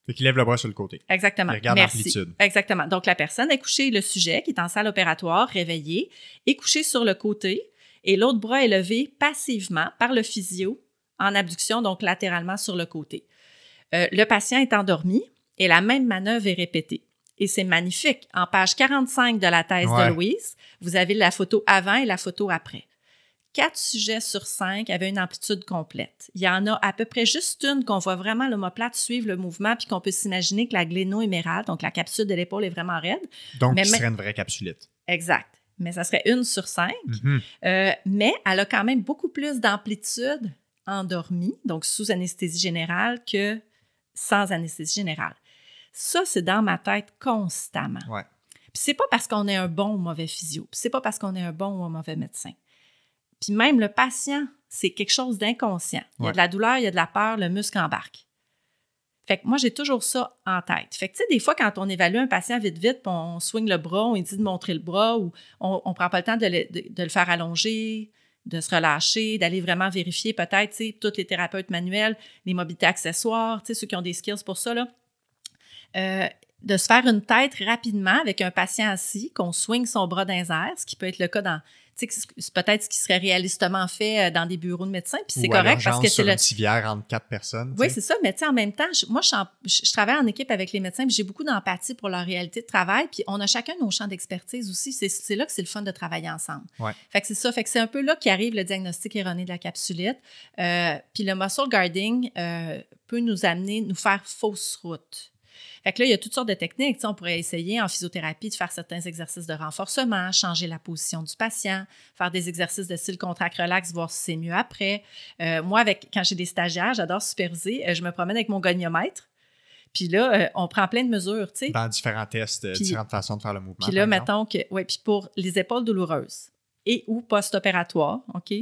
Fait qu'il lève le bras sur le côté. Exactement. Il regarde l'amplitude. Exactement. Donc, la personne est couchée, le sujet qui est en salle opératoire, réveillé, est couché sur le côté et l'autre bras est levé passivement par le physio en abduction, donc latéralement sur le côté. Euh, le patient est endormi et la même manœuvre est répétée. Et c'est magnifique. En page 45 de la thèse de Louise, vous avez la photo avant et la photo après quatre sujets sur cinq avaient une amplitude complète. Il y en a à peu près juste une qu'on voit vraiment l'homoplate suivre le mouvement, puis qu'on peut s'imaginer que la gléno donc la capsule de l'épaule, est vraiment raide. Donc, ce serait une vraie capsulite. Exact. Mais ça serait une sur cinq. Mm-hmm. Euh, mais elle a quand même beaucoup plus d'amplitude endormie, donc sous anesthésie générale, que sans anesthésie générale. Ça, c'est dans ma tête constamment. Puis c'est pas parce qu'on est un bon ou mauvais physio, c'est pas parce qu'on est un bon ou un mauvais médecin. Puis même le patient, c'est quelque chose d'inconscient. Il y a de la douleur, il y a de la peur, le muscle embarque. Fait que moi, j'ai toujours ça en tête. Fait que, tu sais, des fois, quand on évalue un patient vite, vite, puis on swing le bras, on lui dit de montrer le bras, ou on, ne prend pas le temps de le, faire allonger, de se relâcher, d'aller vraiment vérifier peut-être, tu sais, tous les thérapeutes manuels, les mobilités accessoires, tu sais, ceux qui ont des skills pour ça, là. Euh, de se faire une tête rapidement avec un patient assis, qu'on swing son bras dans les ce qui peut être le cas dans c'est peut-être ce qui serait réalistement fait euh, dans des bureaux de médecins, puis c'est correct parce que c'est le. civière entre quatre personnes. Oui, c'est ça, mais tu sais, en même temps, moi, je, travaille en équipe avec les médecins, puis j'ai beaucoup d'empathie pour leur réalité de travail, puis on a chacun nos champs d'expertise aussi. C'est là que c'est le fun de travailler ensemble. Ouais. Fait que c'est ça, fait que c'est un peu là qu'arrive le diagnostic erroné de la capsulite. Euh, puis le muscle guarding euh, peut nous amener, nous faire fausse route. Fait que là, il y a toutes sortes de techniques. on pourrait essayer en physiothérapie de faire certains exercices de renforcement, changer la position du patient, faire des exercices de style contract relax, voir si c'est mieux après. Euh, moi, avec quand j'ai des stagiaires, j'adore superviser. Euh, je me promène avec mon goniomètre. Puis là, euh, on prend plein de mesures, tu sais. Dans différents tests, différentes façons de faire le mouvement. Puis là, mettons que, oui, puis pour les épaules douloureuses et ou post opératoires OK?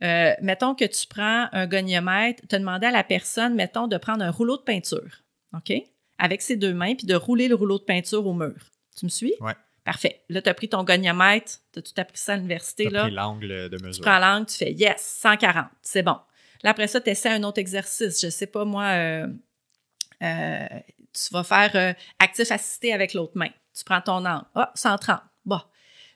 mettons que tu prends un goniomètre, tu demander à la personne, mettons, de prendre un rouleau de peinture, OK? avec ses deux mains, puis de rouler le rouleau de peinture au mur. Tu me suis? Oui. Parfait. Là, tu as pris ton goniomètre, tu as tout appris ça à l'université. Tu l'angle de mesure. Tu prends l'angle, tu fais yes, 140, c'est bon. Là, après ça, tu essaies un autre exercice. Je sais pas, moi, euh, euh, tu vas faire euh, actif assisté avec l'autre main. Tu prends ton angle. oh, ah, 130.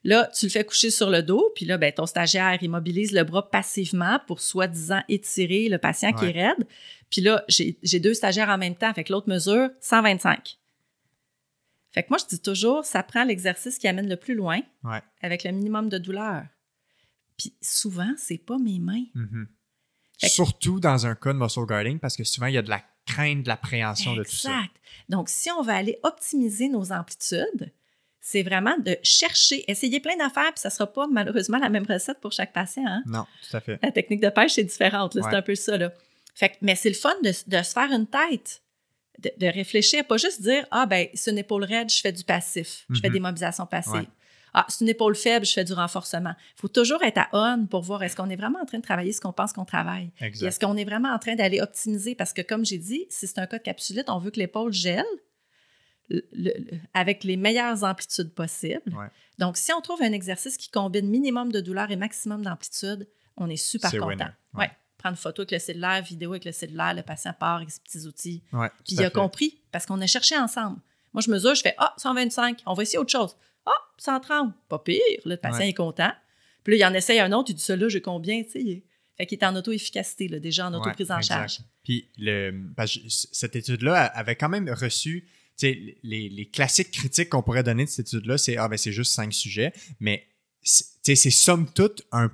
Là, tu le fais coucher sur le dos, puis là, ben, ton stagiaire, immobilise le bras passivement pour soi-disant étirer le patient qui est raide. Puis là, j'ai deux stagiaires en même temps, avec l'autre mesure, 125. Fait que moi, je dis toujours, ça prend l'exercice qui amène le plus loin, avec le minimum de douleur. Puis souvent, c'est pas mes mains. Mm-hmm. Surtout dans un cas de muscle guarding, parce que souvent, il y a de la crainte, de l'appréhension de tout ça. Exact. Donc, si on va aller optimiser nos amplitudes, c'est vraiment de chercher, essayer plein d'affaires, puis ça ne sera pas malheureusement la même recette pour chaque patient. Hein. Non, tout à fait. La technique de pêche, est différente, c'est un peu ça. Fait mais c'est le fun de, se faire une tête, de, réfléchir, pas juste dire Ah, ben, c'est une épaule raide, je fais du passif, je fais mhm. des mobilisations passives. Ah, c'est une épaule faible, je fais du renforcement. Il faut toujours être à on pour voir est-ce qu'on est vraiment en train de travailler ce qu'on pense qu'on travaille. Est-ce qu'on est vraiment en train d'aller optimiser? Parce que, comme j'ai dit, si c'est un cas de capsulite, on veut que l'épaule gèle, avec les meilleures amplitudes possibles. Donc, si on trouve un exercice qui combine minimum de douleur et maximum d'amplitude, on est super content. Ouais. Prendre photo avec le cellulaire, vidéo avec le cellulaire, le patient part avec ses petits outils. Ouais, Puis il a compris parce qu'on a cherché ensemble. Moi, je mesure, je fais Ah, 125, on va essayer autre chose. Ah, 130, pas pire. le patient est content. Puis là, il en essaye un autre, il dit celui-là, je combien, tu sais. Fait qu'il est en auto-efficacité, déjà en auto-prise en charge. Puis le, cette étude-là avait quand même reçu les, classiques critiques qu'on pourrait donner de cette étude-là, c'est Ah, ben c'est juste cinq sujets, mais c'est somme toute un,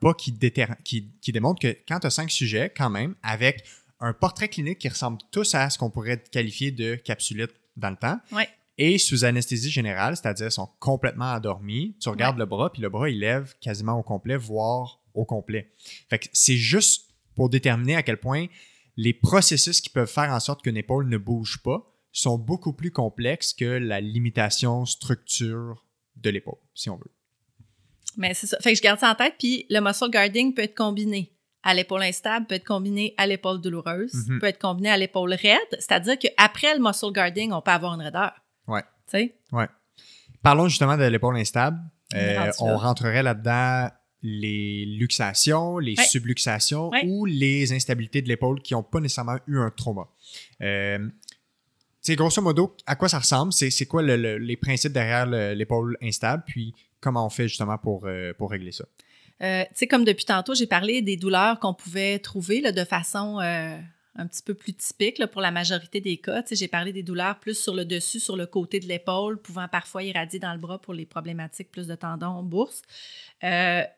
pas qui, démontre que quand tu as cinq sujets, quand même, avec un portrait clinique qui ressemble tous à ce qu'on pourrait qualifier de capsulite dans le temps, et sous anesthésie générale, c'est-à-dire sont complètement endormis, tu regardes le bras, puis le bras, il lève quasiment au complet, voire au complet. Fait que c'est juste pour déterminer à quel point les processus qui peuvent faire en sorte qu'une épaule ne bouge pas sont beaucoup plus complexes que la limitation structure de l'épaule, si on veut. Mais c'est ça. Fait que je garde ça en tête. Puis le muscle guarding peut être combiné à l'épaule instable, peut être combiné à l'épaule douloureuse, mhm. peut être combiné à l'épaule raide. C'est-à-dire qu'après le muscle guarding, on peut avoir une raideur. Ouais. Tu sais? Ouais. Parlons justement de l'épaule instable. on euh, rentrerait là-dedans les luxations, les subluxations ou les instabilités de l'épaule qui n'ont pas nécessairement eu un trauma. Euh, c'est grosso modo à quoi ça ressemble, c'est quoi les principes derrière l'épaule instable, puis comment on fait justement pour, euh, pour régler ça. Euh, comme depuis tantôt, j'ai parlé des douleurs qu'on pouvait trouver là, de façon euh, un petit peu plus typique pour la majorité des cas. j'ai parlé des douleurs plus sur le dessus, sur le côté de l'épaule, pouvant parfois irradier dans le bras pour les problématiques plus de tendons, bourse.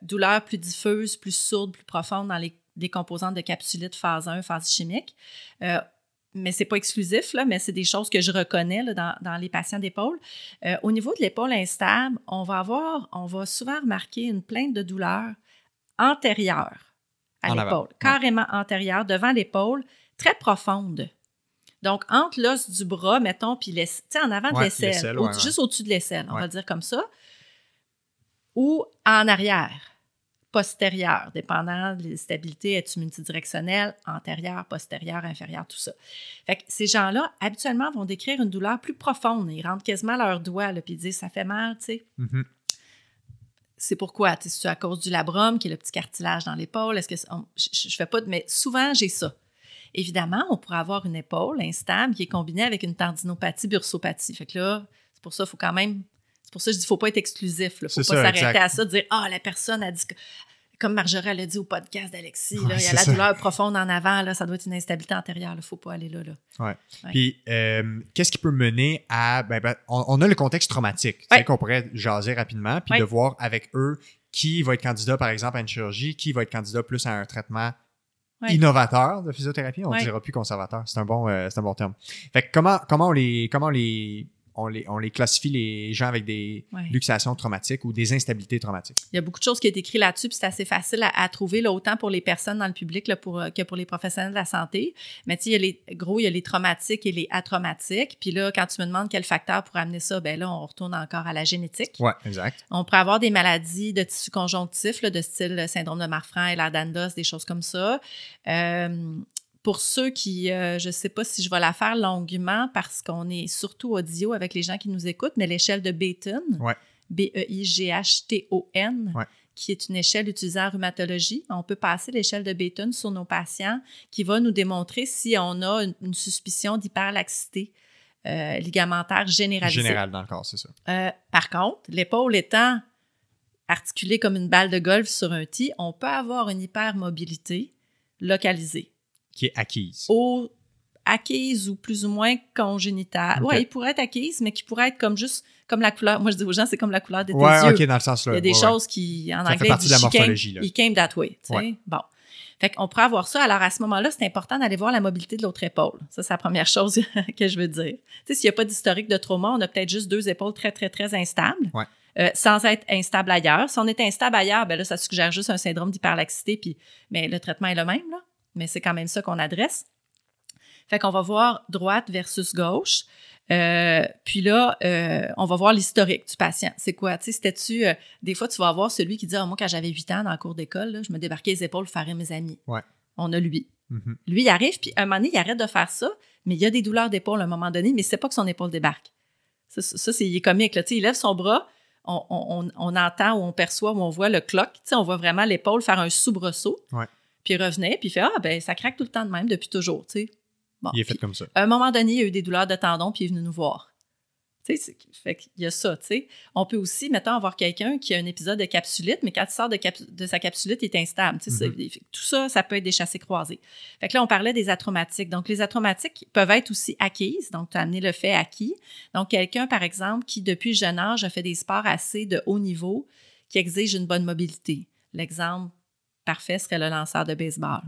douleurs plus diffuses, plus sourdes, plus profondes dans les, les composantes de capsulite phase 1, phase chimique mais c'est pas exclusif, là, mais c'est des choses que je reconnais dans, les patients d'épaule. Euh, au niveau de l'épaule instable, on va avoir, on va souvent remarquer une plainte de douleur antérieure à l'épaule, carrément antérieure, devant l'épaule, très profonde. Donc, entre l'os du bras, mettons, puis les, en avant de l'aisselle, juste au-dessus de l'aisselle, on va dire comme ça, ou en arrière postérieure, dépendant de stabilité, est ce multidirectionnelle, antérieure, postérieure, inférieure, tout ça. Fait que ces gens-là, habituellement, vont décrire une douleur plus profonde. Ils rentrent quasiment leurs doigts, le puis ils ça fait mal, tu sais. Mm-hmm. C'est pourquoi? C'est à cause du labrum, qui est le petit cartilage dans l'épaule. Est-ce que je, fais pas de. Mais souvent, j'ai ça. Évidemment, on pourrait avoir une épaule instable qui est combinée avec une tendinopathie, bursopathie. Fait que là, c'est pour ça qu'il faut quand même c'est pour ça que je dis ne faut pas être exclusif. Il ne faut pas s'arrêter à ça, dire Ah, la personne a dit que. Comme Marjorie l'a dit au podcast d'Alexis, il y a la douleur profonde en avant, ça doit être une instabilité antérieure, il ne faut pas aller là. là. Ouais. Puis, euh, qu'est-ce qui peut mener à. Ben, ben, on, a le contexte traumatique, qu'on pourrait jaser rapidement, puis de voir avec eux qui va être candidat, par exemple, à une chirurgie, qui va être candidat plus à un traitement innovateur de physiothérapie. On ne dira plus conservateur. C'est un bon, euh, un terme. Fait que comment, comment les, comment les on les, classifie les gens avec des luxations traumatiques ou des instabilités traumatiques. Il y a beaucoup de choses qui est écrit là-dessus, puis c'est assez facile à, trouver, autant pour les personnes dans le public euh, que pour les professionnels de la santé. Mais tu sais, il y a les, gros, il y a les traumatiques et les atraumatiques. Puis là, quand tu me demandes quel facteur pour amener ça, ben là, on retourne encore à la génétique. Oui, exact. On pourrait avoir des maladies de tissu conjonctif, de style syndrome de Marfan et l'Ardandos, des choses comme ça. Euh, pour ceux qui, euh, je ne sais pas si je vais la faire longuement parce qu'on est surtout audio avec les gens qui nous écoutent, mais l'échelle de Beighton, B-E-I-G-H-T-O-N, qui est une échelle utilisée en rhumatologie, on peut passer l'échelle de Beighton sur nos patients qui va nous démontrer si on a une, suspicion d'hyperlaxité. Euh, ligamentaire généralisée. Générale dans le corps, c'est ça. Euh, par contre, l'épaule étant articulée comme une balle de golf sur un tee, on peut avoir une hypermobilité localisée qui est acquise. acquise ou plus ou moins congénitale. il pourrait être acquise, mais qui pourrait être comme juste comme la couleur. Moi, je dis aux gens, c'est comme la couleur des tes ouais, dans le sens là. Il y a des choses qui, en ça fait partie de la morphologie. came that way. Bon. Fait qu'on pourrait avoir ça. Alors, à ce moment-là, c'est important d'aller voir la mobilité de l'autre épaule. Ça, c'est la première chose que je veux dire. Tu sais, s'il n'y a pas d'historique de trauma, on a peut-être juste deux épaules très, très, très instables. Ouais. Euh, sans être instable ailleurs. Si on est instable ailleurs, ben là, ça suggère juste un syndrome d'hyperlaxité, puis mais le traitement est le même. Là mais c'est quand même ça qu'on adresse. Fait qu'on va voir droite versus gauche. Euh, puis là, euh, on va voir l'historique du patient. C'est quoi? Tu sais, c'était-tu... Euh, des fois, tu vas avoir celui qui dit ah, Moi, quand j'avais 8 ans dans la cour d'école, je me débarquais les épaules je faire mes amis. On a lui. Mm-hmm. Lui, il arrive, puis à un moment donné, il arrête de faire ça, mais il a des douleurs d'épaule à un moment donné, mais c'est pas que son épaule débarque. Ça, c'est, il est comique. Tu il lève son bras, on, on, on, entend ou on perçoit ou on voit le cloque. Tu sais, on voit vraiment l'épaule faire un soubresaut. Ouais il revenait, puis fait Ah, ben ça craque tout le temps de même depuis toujours, tu sais. Bon, il est fait comme ça. À un moment donné, il a eu des douleurs de tendon, puis il est venu nous voir. Tu sais, fait il y a ça, tu sais. On peut aussi, mettons, avoir quelqu'un qui a un épisode de capsulite, mais quand il sort de, sa capsulite, il est instable. Tu sais, mm-hmm. tout ça, ça peut être des chassés croisés. Fait que là, on parlait des atraumatiques. Donc, les atraumatiques peuvent être aussi acquises. Donc, tu as amené le fait acquis. Donc, quelqu'un, par exemple, qui, depuis jeune âge, a fait des sports assez de haut niveau qui exige une bonne mobilité. L'exemple, parfait serait le lanceur de baseball.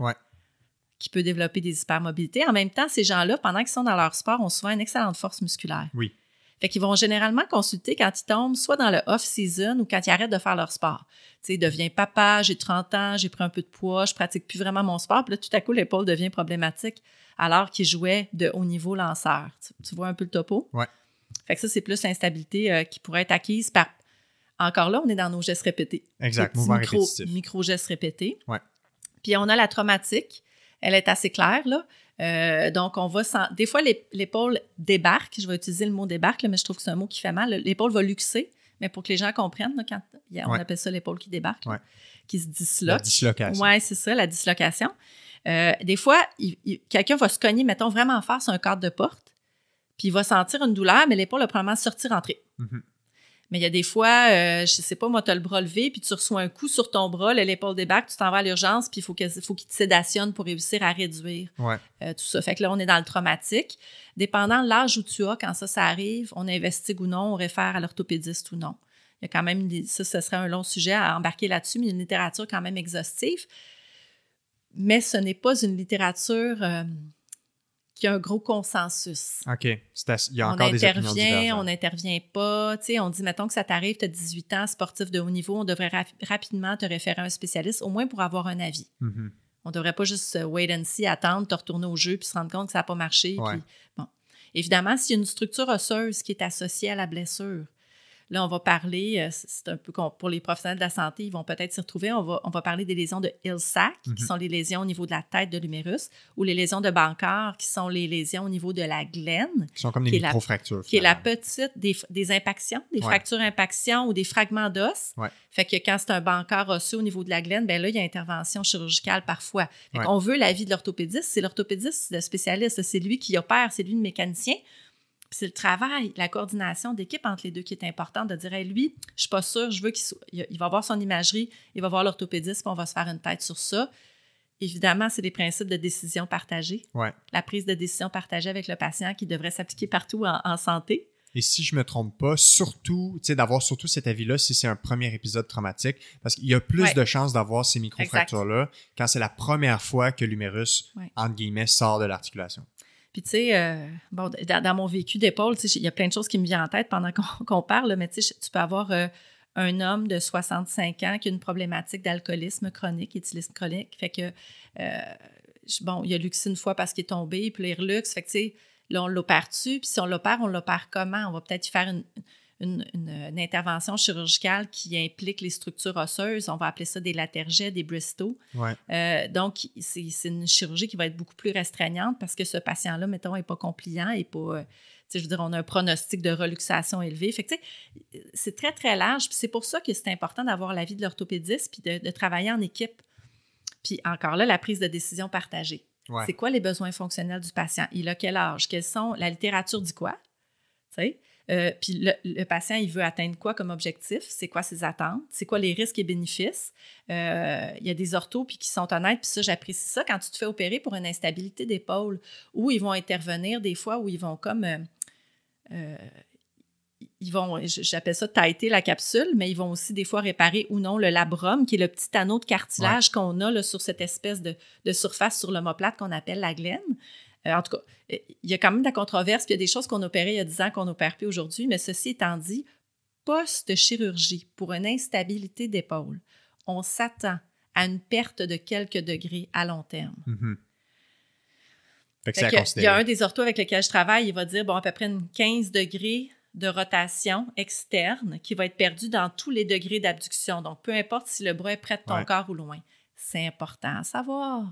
Qui peut développer des hypermobilités. En même temps, ces gens-là, pendant qu'ils sont dans leur sport, ont souvent une excellente force musculaire. Oui. Fait qu'ils vont généralement consulter quand ils tombent, soit dans le off-season ou quand ils arrêtent de faire leur sport. Tu sais, devient papa, j'ai 30 ans, j'ai pris un peu de poids, je pratique plus vraiment mon sport. Puis là, tout à coup, l'épaule devient problématique alors qu'il jouait de haut niveau lanceur. Tu, vois un peu le topo? Oui. Fait que ça, c'est plus l'instabilité euh, qui pourrait être acquise par encore là, on est dans nos gestes répétés. Exact, mouvement micro, Micro-gestes répétés. Ouais. Puis on a la traumatique. Elle est assez claire, là. Euh, donc, on va sans... Des fois, l'épaule débarque. Je vais utiliser le mot débarque, mais je trouve que c'est un mot qui fait mal. L'épaule va luxer, mais pour que les gens comprennent, quand on appelle ça l'épaule qui débarque, qui se disloque. La dislocation. Oui, c'est ça, la dislocation. Euh, des fois, quelqu'un va se cogner, mettons, vraiment en face un cadre de porte, puis il va sentir une douleur, mais l'épaule va probablement sortir, rentrer. Mm-hmm. Mais il y a des fois, je euh, je sais pas, moi, tu as le bras levé, puis tu reçois un coup sur ton bras, l'épaule débarque, tu t'en vas à l'urgence, puis il faut qu'il faut te sédationne pour réussir à réduire euh, tout ça. Fait que là, on est dans le traumatique. Dépendant de l'âge où tu as, quand ça, ça arrive, on investigue ou non, on réfère à l'orthopédiste ou non. Il y a quand même, ça, ce serait un long sujet à embarquer là-dessus, mais une littérature quand même exhaustive. Mais ce n'est pas une littérature... Euh, y a un gros consensus. OK. Il y a encore on intervient, On n'intervient pas. On dit, maintenant que ça t'arrive, tu as 18 ans, sportif de haut niveau, on devrait rapidement te référer à un spécialiste, au moins pour avoir un avis. Mm-hmm. On ne devrait pas juste wait and see, attendre, te retourner au jeu, puis se rendre compte que ça n'a pas marché. bon. Évidemment, s'il y a une structure osseuse qui est associée à la blessure, Là, on va parler, euh, c'est un peu pour les professionnels de la santé, ils vont peut-être s'y retrouver. On va, parler des lésions de hill qui mhm. sont les lésions au niveau de la tête de l'humérus, ou les lésions de Bancard, qui sont les lésions au niveau de la glène. Qui sont comme des micro-fractures. Qui est la petite, des, impactions, des fractures impactions ou des fragments d'os. Fait que quand c'est un bancard osseux au niveau de la glène, ben là, il y a intervention chirurgicale parfois. On veut l'avis de l'orthopédiste. C'est l'orthopédiste, le spécialiste, c'est lui qui opère, c'est lui le mécanicien c'est le travail, la coordination d'équipe entre les deux qui est importante de dire, à lui, je suis pas sûr, je veux qu'il soit, il va voir son imagerie, il va voir l'orthopédiste, on va se faire une tête sur ça. Évidemment, c'est les principes de décision partagée. La prise de décision partagée avec le patient qui devrait s'appliquer partout en, santé. Et si je ne me trompe pas, surtout, tu sais, d'avoir surtout cet avis-là si c'est un premier épisode traumatique, parce qu'il y a plus de chances d'avoir ces microfractures-là quand c'est la première fois que l'humérus, entre guillemets, sort de l'articulation. Puis, tu sais, euh, bon, dans, mon vécu d'épaule, il y a plein de choses qui me viennent en tête pendant qu'on parle, mais tu sais, tu peux avoir euh, un homme de 65 ans qui a une problématique d'alcoolisme chronique, utilise chronique. Fait que, euh, bon, il a luxé une fois parce qu'il est tombé, puis il reluxe. Fait que, tu sais, là, on l'opère-tu? Puis si on l'opère, on l'opère comment? On va peut-être y faire une une, intervention chirurgicale qui implique les structures osseuses. On va appeler ça des latergets, des bristos. Euh, donc, c'est une chirurgie qui va être beaucoup plus restreignante parce que ce patient-là, mettons, n'est pas compliant et pas. Euh, je veux dire, on a un pronostic de reluxation élevé. Fait que, c'est très, très large. c'est pour ça que c'est important d'avoir l'avis de l'orthopédiste puis de, travailler en équipe. Puis encore là, la prise de décision partagée. C'est quoi les besoins fonctionnels du patient? Il a quel âge? Quelles sont... La littérature dit quoi? sais euh, puis le, patient, il veut atteindre quoi comme objectif? C'est quoi ses attentes? C'est quoi les risques et bénéfices? Euh, il y a des orthos qui sont honnêtes, puis ça, j'apprécie ça quand tu te fais opérer pour une instabilité d'épaule, où ils vont intervenir des fois, où ils vont comme... Euh, ils vont, j'appelle ça tailler la capsule, mais ils vont aussi des fois réparer ou non le labrum, qui est le petit anneau de cartilage qu'on a sur cette espèce de, de surface sur l'homoplate qu'on appelle la glène. Euh, en tout cas, euh, il y a quand même de la controverse, puis il y a des choses qu'on opérait il y a 10 ans qu'on opère plus aujourd'hui, mais ceci étant dit, post-chirurgie pour une instabilité d'épaule, on s'attend à une perte de quelques degrés à long terme. Mm-hmm. il y a un des orthos avec lequel je travaille, il va dire, bon, à peu près une 15 degrés de rotation externe qui va être perdu dans tous les degrés d'abduction. Donc, peu importe si le bras est près de ton corps ou loin. C'est important à savoir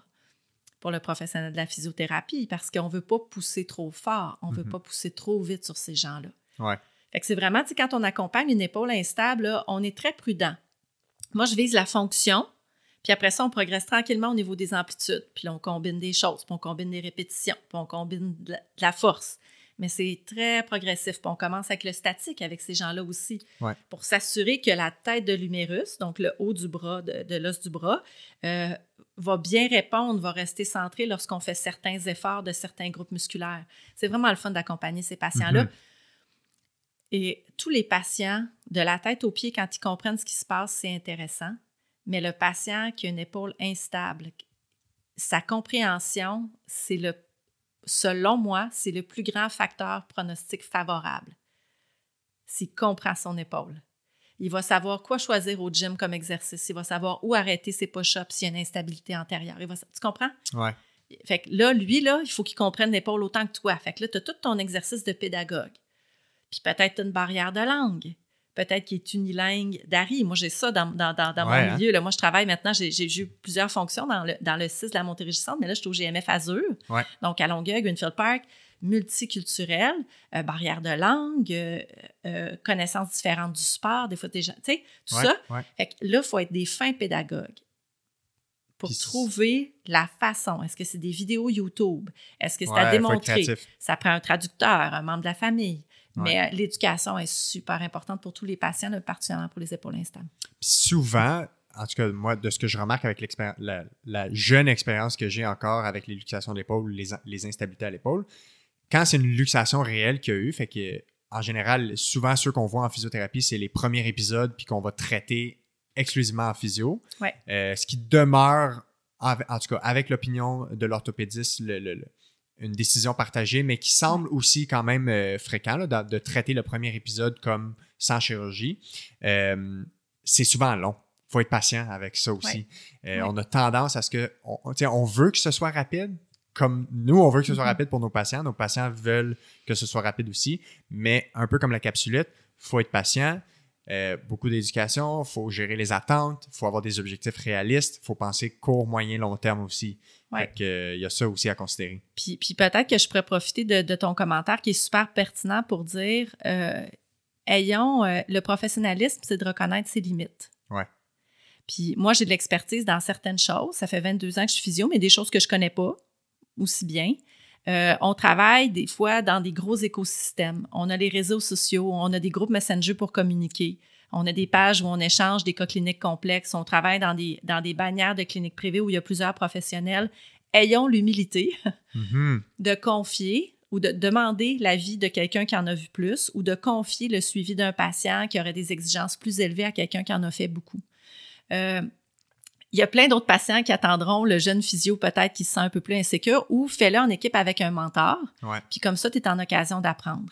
pour le professionnel de la physiothérapie parce qu'on ne veut pas pousser trop fort, on ne veut mhm. pas pousser trop vite sur ces gens-là. c'est vraiment, tu quand on accompagne une épaule instable, on est très prudent. Moi, je vise la fonction, puis après ça, on progresse tranquillement au niveau des amplitudes, puis on combine des choses, puis on combine des répétitions, puis on combine de la force mais c'est très progressif. on commence avec le statique avec ces gens-là aussi, pour s'assurer que la tête de l'humérus, donc le haut du bras, de, l'os du bras, euh, va bien répondre, va rester centré lorsqu'on fait certains efforts de certains groupes musculaires. C'est vraiment le fun d'accompagner ces patients-là. Mhm. Et tous les patients, de la tête aux pieds, quand ils comprennent ce qui se passe, c'est intéressant. Mais le patient qui a une épaule instable, sa compréhension, c'est le selon moi, c'est le plus grand facteur pronostic favorable. S'il comprend son épaule. Il va savoir quoi choisir au gym comme exercice. Il va savoir où arrêter ses push-ups s'il y a une instabilité antérieure. tu comprends? Oui. Fait que là, lui, là, il faut qu'il comprenne l'épaule autant que toi. Fait que là, tu as tout ton exercice de pédagogue. Puis peut-être une barrière de langue peut-être qui est unilingue d'Ari. Moi, j'ai ça dans, dans, dans, mon hein. milieu. Là. Moi, je travaille maintenant, j'ai eu plusieurs fonctions dans le, dans 6 de la Montérégie-Centre, mais là, je suis au GMF Azur, donc à Longueuil, Greenfield Park, multiculturel, euh, barrière de langue, euh, euh, connaissances différentes du sport, des fois, tu sais, tout ça. là, il faut être des fins pédagogues pour trouver la façon. Est-ce que c'est des vidéos YouTube? Est-ce que c'est à démontrer? Ça prend un traducteur, un membre de la famille. Mais euh, l'éducation est super importante pour tous les patients, particulièrement pour les épaules instables. souvent, en tout cas, moi, de ce que je remarque avec la, la, jeune expérience que j'ai encore avec les luxations de l'épaule, les, instabilités à l'épaule, quand c'est une luxation réelle qu'il y a eu, fait que en général, souvent ceux qu'on voit en physiothérapie, c'est les premiers épisodes puis qu'on va traiter exclusivement en physio. Euh, ce qui demeure, en, tout cas, avec l'opinion de l'orthopédiste, le une décision partagée, mais qui semble aussi quand même euh, fréquent de, traiter le premier épisode comme sans chirurgie. Euh, c'est souvent long. Il faut être patient avec ça aussi. Euh, on a tendance à ce que, on, on veut que ce soit rapide, comme nous, on veut que ce soit mm-hmm. rapide pour nos patients. Nos patients veulent que ce soit rapide aussi, mais un peu comme la capsulette, il faut être patient. Euh, beaucoup d'éducation, il faut gérer les attentes, il faut avoir des objectifs réalistes, il faut penser court, moyen, long terme aussi. il euh, y a ça aussi à considérer. Puis, peut-être que je pourrais profiter de, ton commentaire qui est super pertinent pour dire euh, ayons le professionnalisme, c'est de reconnaître ses limites. Ouais. Puis moi, j'ai de l'expertise dans certaines choses. Ça fait 22 ans que je suis physio, mais des choses que je connais pas aussi bien. Euh, on travaille des fois dans des gros écosystèmes. On a les réseaux sociaux, on a des groupes Messenger pour communiquer. On a des pages où on échange des cas cliniques complexes. On travaille dans des, dans des bannières de cliniques privées où il y a plusieurs professionnels. Ayons l'humilité mm-hmm. de confier ou de demander l'avis de quelqu'un qui en a vu plus ou de confier le suivi d'un patient qui aurait des exigences plus élevées à quelqu'un qui en a fait beaucoup. Euh, il y a plein d'autres patients qui attendront le jeune physio peut-être qui se sent un peu plus insécure ou fais-le en équipe avec un mentor. Puis comme ça, tu es en occasion d'apprendre.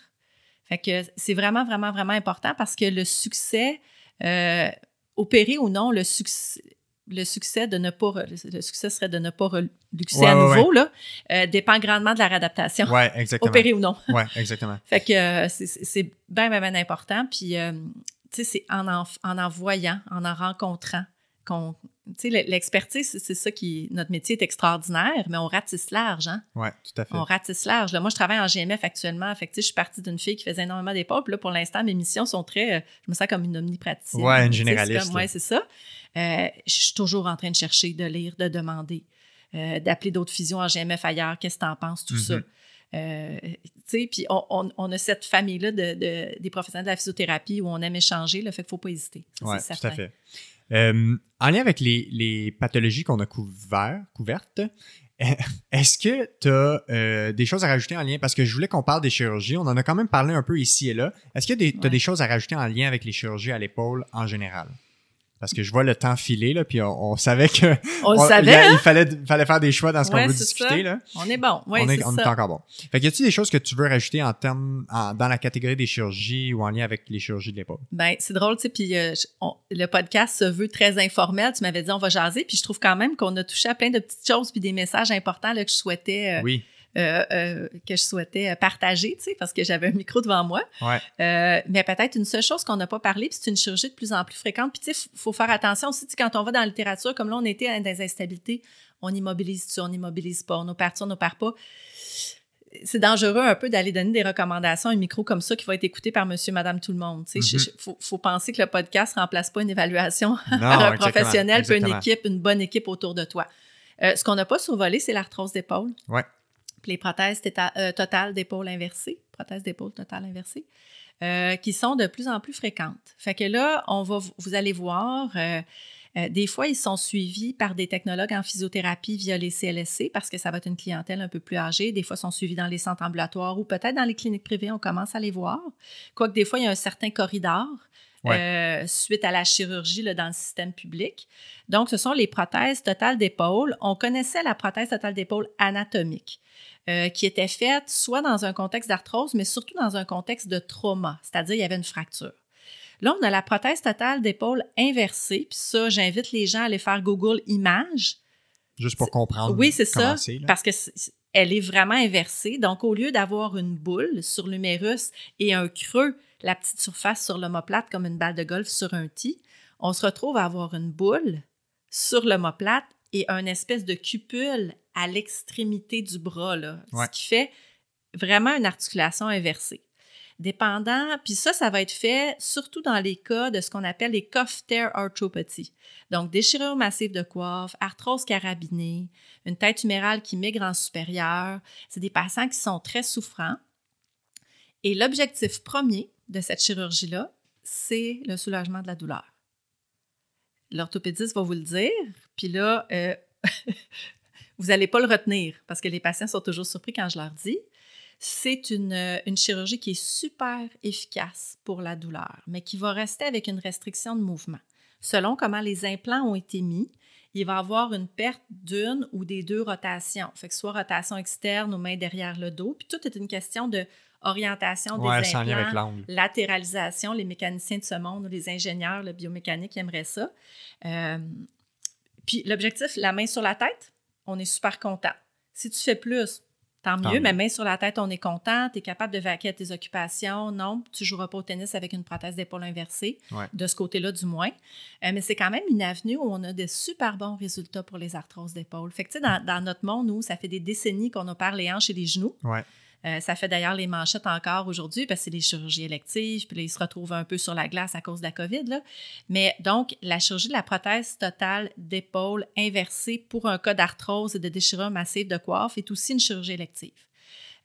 Fait que c'est vraiment, vraiment, vraiment important parce que le succès, euh, opérer ou non, le succès, le succès de ne pas le succès serait de ne pas reluxer à nouveau là euh, dépend grandement de la réadaptation Oui, exactement. ou non Oui, exactement fait que euh, c'est bien bien important puis euh, tu sais c'est en, en en voyant en en rencontrant qu'on. Tu l'expertise, c'est ça qui. Notre métier est extraordinaire, mais on ratisse large, hein? Oui, tout à fait. On ratisse large. moi, je travaille en GMF actuellement. Fait je suis partie d'une fille qui faisait énormément des Puis pour l'instant, mes missions sont très. Euh, je me sens comme une omnipraticienne. Oui, une généraliste. Oui, c'est ça. Euh, je suis toujours en train de chercher, de lire, de demander, euh, d'appeler d'autres fusions en GMF ailleurs. Qu'est-ce que tu en penses, tout ça ça? Mm-hmm. puis on, a cette famille-là de, des professionnels de la physiothérapie où on aime échanger, le fait qu'il ne faut pas hésiter. Oui, tout à fait. Euh, en lien avec les, pathologies qu'on a couvertes, est-ce que tu as euh, des choses à rajouter en lien? Parce que je voulais qu'on parle des chirurgies. On en a quand même parlé un peu ici et là. Est-ce que tu as des choses à rajouter en lien avec les chirurgies à l'épaule en général? parce que je vois le temps filer là, puis on, savait que on, il, hein? fallait faire des choix dans ce qu'on veut discuter là. On est bon, on est, on est encore bon. Fait y a-t-il des choses que tu veux rajouter en termes dans la catégorie des chirurgies ou en lien avec les chirurgies de l'époque? Ben c'est drôle, tu sais, puis euh, le podcast se veut très informel. Tu m'avais dit on va jaser, puis je trouve quand même qu'on a touché à plein de petites choses puis des messages importants là, que je souhaitais. Euh, oui euh, euh, que je souhaitais partager, tu sais, parce que j'avais un micro devant moi. Euh, mais peut-être une seule chose qu'on n'a pas parlé, puis c'est une chirurgie de plus en plus fréquente. Puis tu sais, faut faire attention aussi tu quand on va dans la littérature, comme là on était dans des instabilités, on immobilise-tu, on n'immobilise pas, on opère-tu, on pas c'est dangereux un peu d'aller donner des recommandations à un micro comme ça qui va être écouté par monsieur, madame, tout le monde. Il mm-hmm. faut, penser que le podcast ne remplace pas une évaluation par un professionnel, une équipe, une bonne équipe autour de toi. ce qu'on n'a pas survolé, c'est l'arthrose d'épaule. Ouais les prothèses euh, totales d'épaule inversée, prothèses d'épaule totale inversée, euh, qui sont de plus en plus fréquentes. Fait que là, on va, vous allez voir, euh, des fois, ils sont suivis par des technologues en physiothérapie via les CLSC parce que ça va être une clientèle un peu plus âgée. Des fois, ils sont suivis dans les centres ambulatoires ou peut-être dans les cliniques privées, on commence à les voir. Quoique des fois, il y a un certain corridor euh, suite à la chirurgie dans le système public. Donc, ce sont les prothèses totales d'épaule. On connaissait la prothèse totale d'épaule anatomique. Euh, qui était faite soit dans un contexte d'arthrose, mais surtout dans un contexte de trauma, c'est-à-dire il y avait une fracture. Là, on a la prothèse totale d'épaule inversée, puis ça, j'invite les gens à aller faire Google Images. Juste pour comprendre. Oui, c'est ça, parce que elle est vraiment inversée. Donc, au lieu d'avoir une boule sur l'humérus et un creux la petite surface sur l'omoplate comme une balle de golf sur un tee, on se retrouve à avoir une boule sur l'omoplate et une espèce de cupule à l'extrémité du bras, ce qui fait vraiment une articulation inversée. Dépendant, puis ça, ça va être fait surtout dans les cas de ce qu'on appelle les cuff tear Donc, déchirure massive de coiffe, arthrose carabinée, une tête humérale qui migre en supérieur. C'est des patients qui sont très souffrants. Et l'objectif premier, de cette chirurgie-là, c'est le soulagement de la douleur. L'orthopédiste va vous le dire, puis là, euh, vous n'allez pas le retenir parce que les patients sont toujours surpris quand je leur dis. C'est euh, une, chirurgie qui est super efficace pour la douleur, mais qui va rester avec une restriction de mouvement. Selon comment les implants ont été mis, il va avoir une perte d'une ou des deux rotations. Fait que soit rotation externe ou main derrière le dos. Puis tout est une question de orientation des latéralisation. Les mécaniciens de ce monde, les ingénieurs, le biomécanique aimeraient ça. Euh, puis l'objectif, la main sur la tête, on est super content. Si tu fais plus, tant mieux, mais main sur la tête, on est content, tu es capable de vaquer à tes occupations, non, tu joueras pas au tennis avec une prothèse d'épaule inversée, de ce côté-là du moins. Euh, mais c'est quand même une avenue où on a de super bons résultats pour les arthroses d'épaule. Fait que tu sais, dans, notre monde nous, ça fait des décennies qu'on opère les hanches et les genoux, ouais. Euh, ça fait d'ailleurs les manchettes encore aujourd'hui parce que c'est les chirurgies électives, puis ils se retrouvent un peu sur la glace à cause de la COVID. Là. Mais donc, la chirurgie de la prothèse totale d'épaule inversée pour un cas d'arthrose et de déchirure massive de coiffe est aussi une chirurgie élective.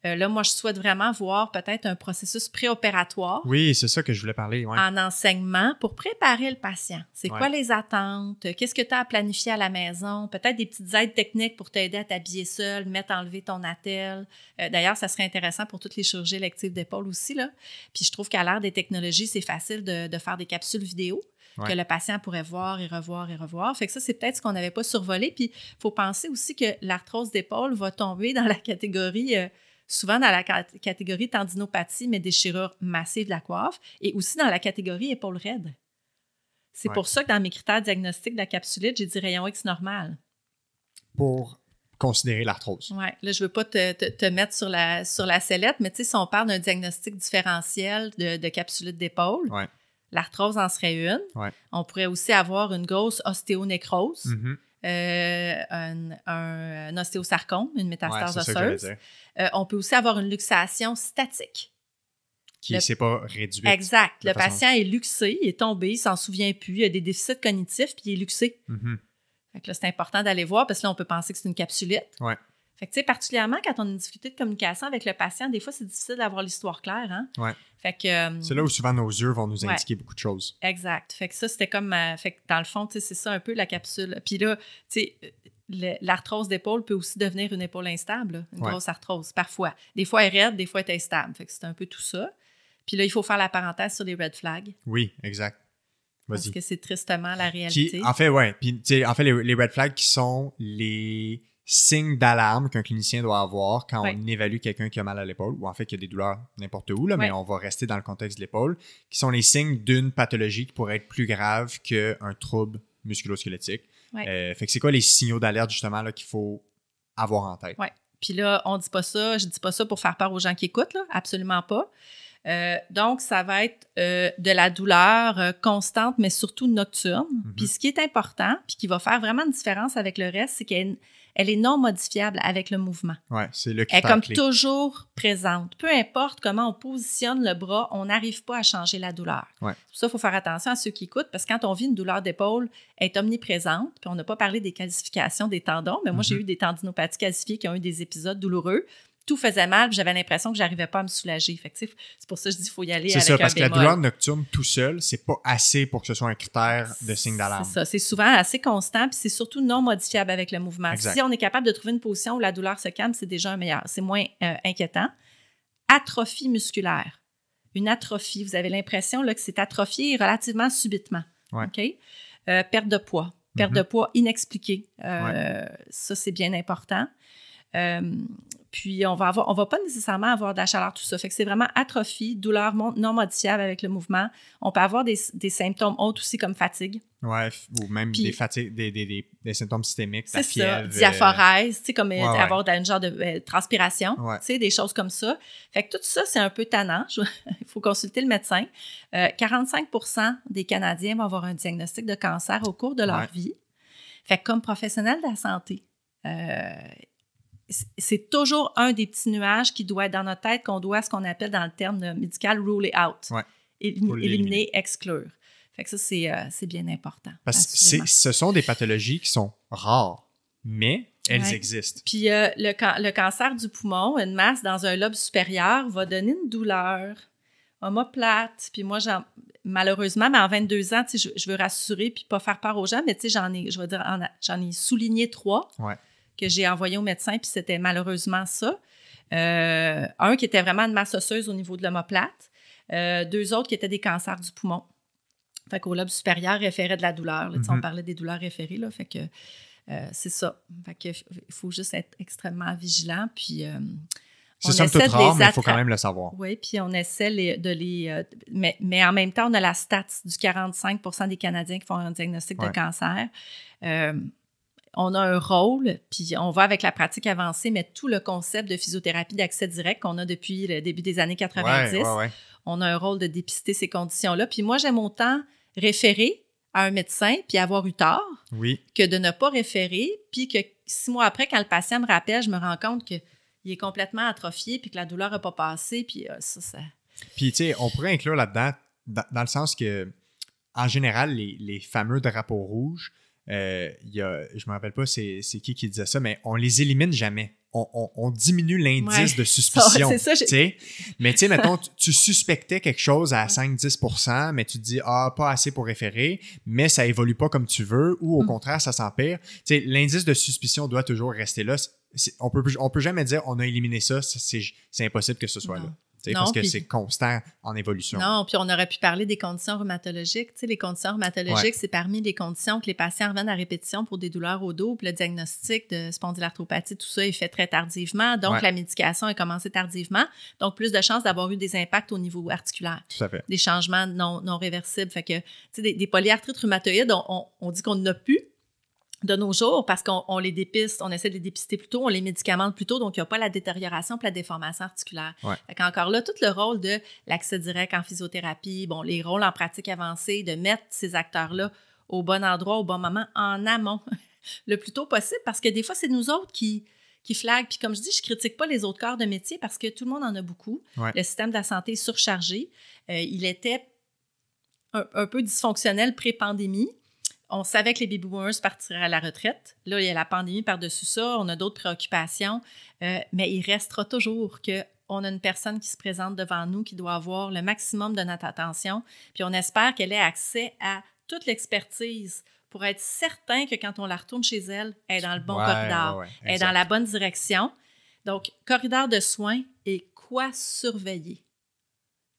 Euh, là, moi, je souhaite vraiment voir peut-être un processus préopératoire. Oui, c'est ça que je voulais parler. En enseignement pour préparer le patient. C'est quoi les attentes? Qu'est-ce que tu as à planifier à la maison? Peut-être des petites aides techniques pour t'aider à t'habiller seul, mettre, enlever ton attel. Euh, d'ailleurs, ça serait intéressant pour toutes les chirurgies électives d'épaule aussi. Là. Puis je trouve qu'à l'ère des technologies, c'est facile de, faire des capsules vidéo. que le patient pourrait voir et revoir et revoir. Fait que ça, c'est peut-être ce qu'on n'avait pas survolé. Puis, il faut penser aussi que l'arthrose d'épaule va tomber dans la catégorie euh, souvent dans la catégorie tendinopathie, mais déchirure massive de la coiffe, et aussi dans la catégorie épaule raide. C'est pour ça que dans mes critères diagnostiques de la capsulite, j'ai dit rayon X normal. Pour considérer l'arthrose. Oui, là, je ne veux pas te, mettre sur la, sur la sellette, mais si on parle d'un diagnostic différentiel de, de capsulite d'épaule, l'arthrose en serait une. On pourrait aussi avoir une grosse ostéonécrose. Mm-hmm. Euh, un, ostéosarcome, une métastase osseuse. Euh, on peut aussi avoir une luxation statique. Qui ne s'est pas réduite. Exact. Le patient est luxé, il est tombé, il s'en souvient plus, il a des déficits cognitifs, puis il est luxé. Donc mm-hmm. là, c'est important d'aller voir parce que là, on peut penser que c'est une capsulite. Oui. Fait que, tu sais, particulièrement quand on a une difficulté de communication avec le patient, des fois, c'est difficile d'avoir l'histoire claire. Hein? Ouais. Fait que. Euh, c'est là où souvent nos yeux vont nous indiquer beaucoup de choses. Exact. Fait que ça, c'était comme. Euh, fait que dans le fond, tu sais, c'est ça un peu la capsule. Puis là, tu sais. L'arthrose d'épaule peut aussi devenir une épaule instable, une grosse arthrose, parfois. Des fois, elle est raide, des fois, elle est instable. Fait que c'est un peu tout ça. Puis là, il faut faire la parenthèse sur les red flags. Oui, exact. Parce que c'est tristement la réalité. en fait, ouais. Puis, en fait, les red flags qui sont les signes d'alarme qu'un clinicien doit avoir quand on évalue quelqu'un qui a mal à l'épaule, ou en fait qui a des douleurs n'importe où, là, mais on va rester dans le contexte de l'épaule, qui sont les signes d'une pathologie qui pourrait être plus grave qu'un trouble musculosquelettique. Euh, fait que c'est quoi les signaux d'alerte justement qu'il faut avoir en tête? Oui. Puis là, on dit pas ça, je dis pas ça pour faire peur aux gens qui écoutent, là, absolument pas. Euh, donc, ça va être euh, de la douleur constante, mais surtout nocturne. Mm-hmm. Puis ce qui est important, puis qui va faire vraiment une différence avec le reste, c'est qu'il y a une, elle est non modifiable avec le mouvement. Ouais, c'est le Elle est comme toujours présente. Peu importe comment on positionne le bras, on n'arrive pas à changer la douleur. Ouais. ça, il faut faire attention à ceux qui écoutent parce que quand on vit une douleur d'épaule, elle est omniprésente. Puis on n'a pas parlé des qualifications des tendons, mais moi, mm-hmm. j'ai eu des tendinopathies calcifiées qui ont eu des épisodes douloureux tout faisait mal, j'avais l'impression que j'arrivais pas à me soulager. c'est pour ça que je dis qu'il faut y aller C'est ça, parce que la douleur nocturne tout seul, c'est pas assez pour que ce soit un critère de signe d'alarme. C'est ça, c'est souvent assez constant, puis c'est surtout non modifiable avec le mouvement. Si on est capable de trouver une position où la douleur se calme, c'est déjà un meilleur, c'est moins euh, inquiétant. Atrophie musculaire. Une atrophie, vous avez l'impression que c'est atrophié relativement subitement. OK? Euh, perte de poids. Perte mm-hmm. de poids inexpliquée. Euh, ça, c'est bien important. Euh, puis on va avoir, on va pas nécessairement avoir de la chaleur, tout ça. Fait que c'est vraiment atrophie, douleur non modifiable avec le mouvement. On peut avoir des, symptômes autres aussi comme fatigue. Ouais, ou même des, des, symptômes systémiques, la fièvre. ça, euh, comme euh, avoir ouais. genre de transpiration, des choses comme ça. Fait que tout ça, c'est un peu tannant. Il faut consulter le médecin. 45 des Canadiens vont avoir un diagnostic de cancer au cours de leur vie. Fait comme professionnel de la santé, c'est toujours un des petits nuages qui doit être dans notre tête, qu'on doit ce qu'on appelle dans le terme médical rule out. Éliminer, exclure. Fait que ça, c'est euh, bien important. Parce que ce sont des pathologies qui sont rares, mais elles existent. Puis euh, le, cancer du poumon, une masse dans un lobe supérieur, va donner une douleur, homoplate. Puis moi, malheureusement, mais en 22 ans, je, je veux rassurer puis pas faire part aux gens, mais j'en ai, j'en ai souligné trois. Ouais que j'ai envoyé au médecin, puis c'était malheureusement ça. Euh, un qui était vraiment de masse osseuse au niveau de l'homoplate. Euh, deux autres qui étaient des cancers du poumon. Fait qu'au lobe supérieur référait de la douleur. On mhm. parlait des douleurs référées, là, fait que euh, c'est ça. Fait que faut juste être extrêmement vigilant, puis... c'est ça peu rare, mais il faut quand même le savoir. Oui, puis on essaie de les... Mais, en même temps, on a la stats du 45 des Canadiens qui font un diagnostic de cancer on a un rôle, puis on va avec la pratique avancée, mais tout le concept de physiothérapie d'accès direct qu'on a depuis le début des années 90, on a un rôle de dépister ces conditions-là. Puis moi, j'aime autant référer à un médecin puis avoir eu tort que de ne pas référer, puis que six mois après, quand le patient me rappelle, je me rends compte qu'il est complètement atrophié puis que la douleur n'a pas passé, puis euh, ça, Puis, tu sais, on pourrait inclure là-dedans, dans, le sens que, en général, les fameux drapeaux rouges, euh, y a, je ne me rappelle pas c'est qui qui disait ça, mais on les élimine jamais. On, diminue l'indice de suspicion. Ça, mais tu sais, mettons, tu, suspectais quelque chose à 5-10 mais tu te dis, ah, pas assez pour référer, mais ça évolue pas comme tu veux, ou au mm. contraire, ça s'empire. Tu sais, l'indice de suspicion doit toujours rester là. On peut, on peut jamais dire, on a éliminé ça, c'est impossible que ce soit là parce que c'est constant en évolution. Non, puis on aurait pu parler des conditions rhumatologiques. les conditions rhumatologiques, c'est parmi les conditions que les patients reviennent à répétition pour des douleurs au dos, puis le diagnostic de spondylarthropathie, tout ça est fait très tardivement. Donc, la médication est commencée tardivement. Donc, plus de chances d'avoir eu des impacts au niveau articulaire. Tout à fait. Des changements non, non réversibles. Fait que, tu sais, des, polyarthrites rhumatoïdes, on, on dit qu'on n'a plus de nos jours parce qu'on les dépiste, on essaie de les dépister plus tôt, on les médicamente plus tôt, donc il n'y a pas la détérioration et la déformation articulaire. Encore là, tout le rôle de l'accès direct en physiothérapie, bon, les rôles en pratique avancée, de mettre ces acteurs-là au bon endroit, au bon moment, en amont, le plus tôt possible, parce que des fois, c'est nous autres qui, qui Puis comme je dis, je critique pas les autres corps de métier parce que tout le monde en a beaucoup. Le système de la santé est surchargé. Euh, il était un peu dysfonctionnel pré-pandémie on savait que les baby boomers partiraient à la retraite. Là, il y a la pandémie par-dessus ça, on a d'autres préoccupations, euh, mais il restera toujours que on a une personne qui se présente devant nous qui doit avoir le maximum de notre attention, puis on espère qu'elle ait accès à toute l'expertise pour être certain que quand on la retourne chez elle, elle est dans le bon corridor, elle est dans la bonne direction. Donc, corridor de soins et quoi surveiller?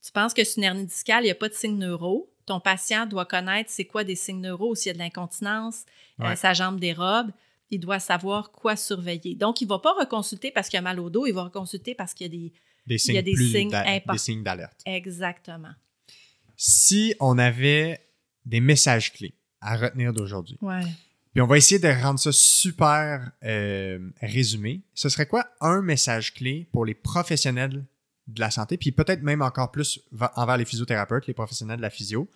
Tu penses que c'est une hernie discale, il n'y a pas de signe neuro, ton patient doit connaître c'est quoi des signes neuraux, s'il y a de l'incontinence, euh, sa jambe dérobe. Il doit savoir quoi surveiller. Donc, il ne va pas reconsulter parce qu'il a mal au dos, il va reconsulter parce qu'il y a des, signes, il y a des Des signes d'alerte. Exactement. Si on avait des messages clés à retenir d'aujourd'hui, puis on va essayer de rendre ça super euh, résumé, ce serait quoi un message clé pour les professionnels de la santé, puis peut-être même encore plus envers les physiothérapeutes, les professionnels de la physio,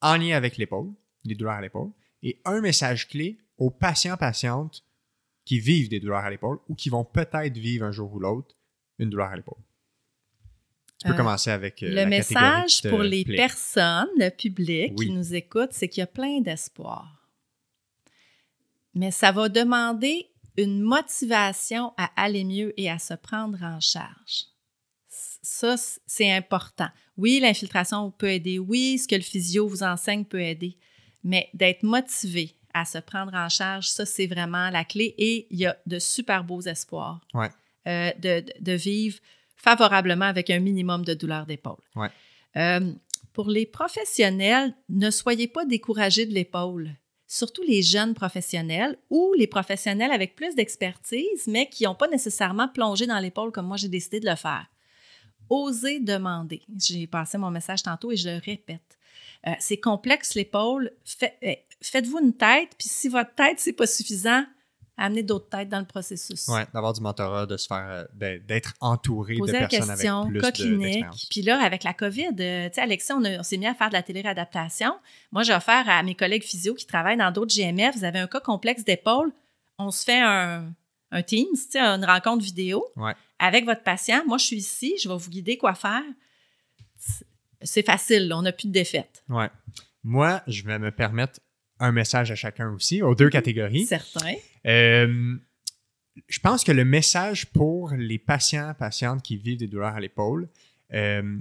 en lien avec l'épaule, les douleurs à l'épaule, et un message clé aux patients, patientes qui vivent des douleurs à l'épaule ou qui vont peut-être vivre un jour ou l'autre une douleur à l'épaule. Tu peux euh, commencer avec euh, le message pour les personnes, le public qui nous écoute, c'est qu'il y a plein d'espoir. Mais ça va demander une motivation à aller mieux et à se prendre en charge. Ça, c'est important. Oui, l'infiltration peut aider. Oui, ce que le physio vous enseigne peut aider. Mais d'être motivé à se prendre en charge, ça, c'est vraiment la clé. Et il y a de super beaux espoirs euh, de, vivre favorablement avec un minimum de douleur d'épaule. Euh, pour les professionnels, ne soyez pas découragés de l'épaule. Surtout les jeunes professionnels ou les professionnels avec plus d'expertise, mais qui n'ont pas nécessairement plongé dans l'épaule comme moi j'ai décidé de le faire. Oser demander. J'ai passé mon message tantôt et je le répète. Euh, c'est complexe l'épaule. Eh, faites-vous une tête, puis si votre tête, c'est pas suffisant, amenez d'autres têtes dans le processus. Oui, d'avoir du mentorat, de se faire, euh, ben, d'être entouré de personnes avec plus Puis là, avec la COVID, euh, tu sais, Alexis, on, s'est mis à faire de la télé-réadaptation. Moi, j'ai offert à mes collègues physio qui travaillent dans d'autres GMF, vous avez un cas complexe d'épaule, on se fait un, un Teams, une rencontre vidéo avec votre patient. Moi, je suis ici, je vais vous guider quoi faire. C'est facile, on n'a plus de défaite. Ouais. Moi, je vais me permettre un message à chacun aussi, aux deux mhm. catégories. Certain. Euh, je pense que le message pour les patients, patientes qui vivent des douleurs à l'épaule, euh,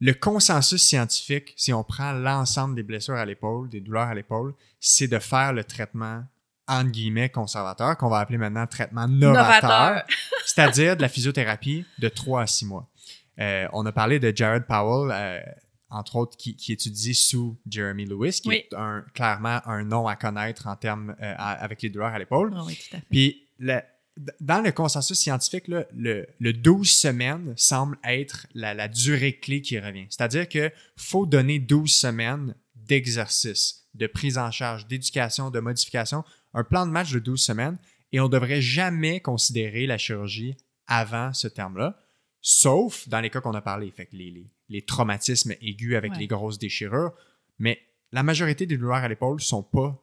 le consensus scientifique, si on prend l'ensemble des blessures à l'épaule, des douleurs à l'épaule, c'est de faire le traitement en guillemets, conservateur, qu'on va appeler maintenant traitement novateur, c'est-à-dire de la physiothérapie de 3 à six mois. Euh, on a parlé de Jared Powell, euh, entre autres, qui, étudie sous Jeremy Lewis, qui est clairement un nom à connaître en termes euh, avec les douleurs à l'épaule. Ah Puis, dans le consensus scientifique, le, 12 semaines semble être la, la durée clé qui revient. C'est-à-dire qu'il faut donner 12 semaines d'exercice de prise en charge, d'éducation, de modification un plan de match de 12 semaines et on ne devrait jamais considérer la chirurgie avant ce terme-là, sauf dans les cas qu'on a parlé, fait que les, traumatismes aigus avec les grosses déchirures. Mais la majorité des douleurs à l'épaule ne sont pas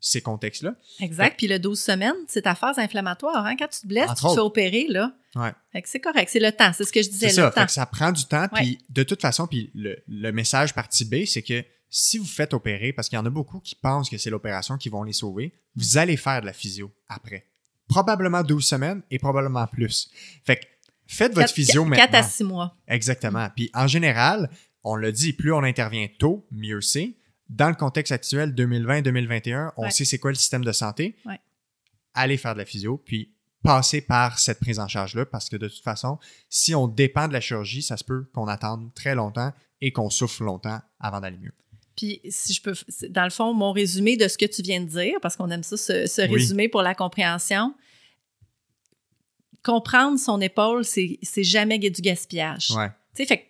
ces contextes-là. Exact. Puis le 12 semaines, c'est ta phase inflammatoire. Hein? Quand tu te blesses, tu te fais opérer, là. Ouais. c'est correct. C'est le temps. C'est ce que je disais. C'est ça. ça prend du temps. Puis de toute façon, puis le, le, message partie B, c'est que si vous faites opérer, parce qu'il y en a beaucoup qui pensent que c'est l'opération qui vont les sauver, vous allez faire de la physio après. Probablement 12 semaines et probablement plus. Fait faites votre physio maintenant. 4 à 6 mois. Exactement. Puis en général, on le dit, plus on intervient tôt, mieux c'est. Dans le contexte actuel 2020-2021, on sait c'est quoi le système de santé. Allez faire de la physio, puis passez par cette prise en charge-là, parce que de toute façon, si on dépend de la chirurgie, ça se peut qu'on attende très longtemps et qu'on souffre longtemps avant d'aller mieux. Puis, si je peux, dans le fond, mon résumé de ce que tu viens de dire, parce qu'on aime ça, ce, résumé pour la compréhension. Comprendre son épaule, c'est jamais du gaspillage. Oui. Tu sais, fait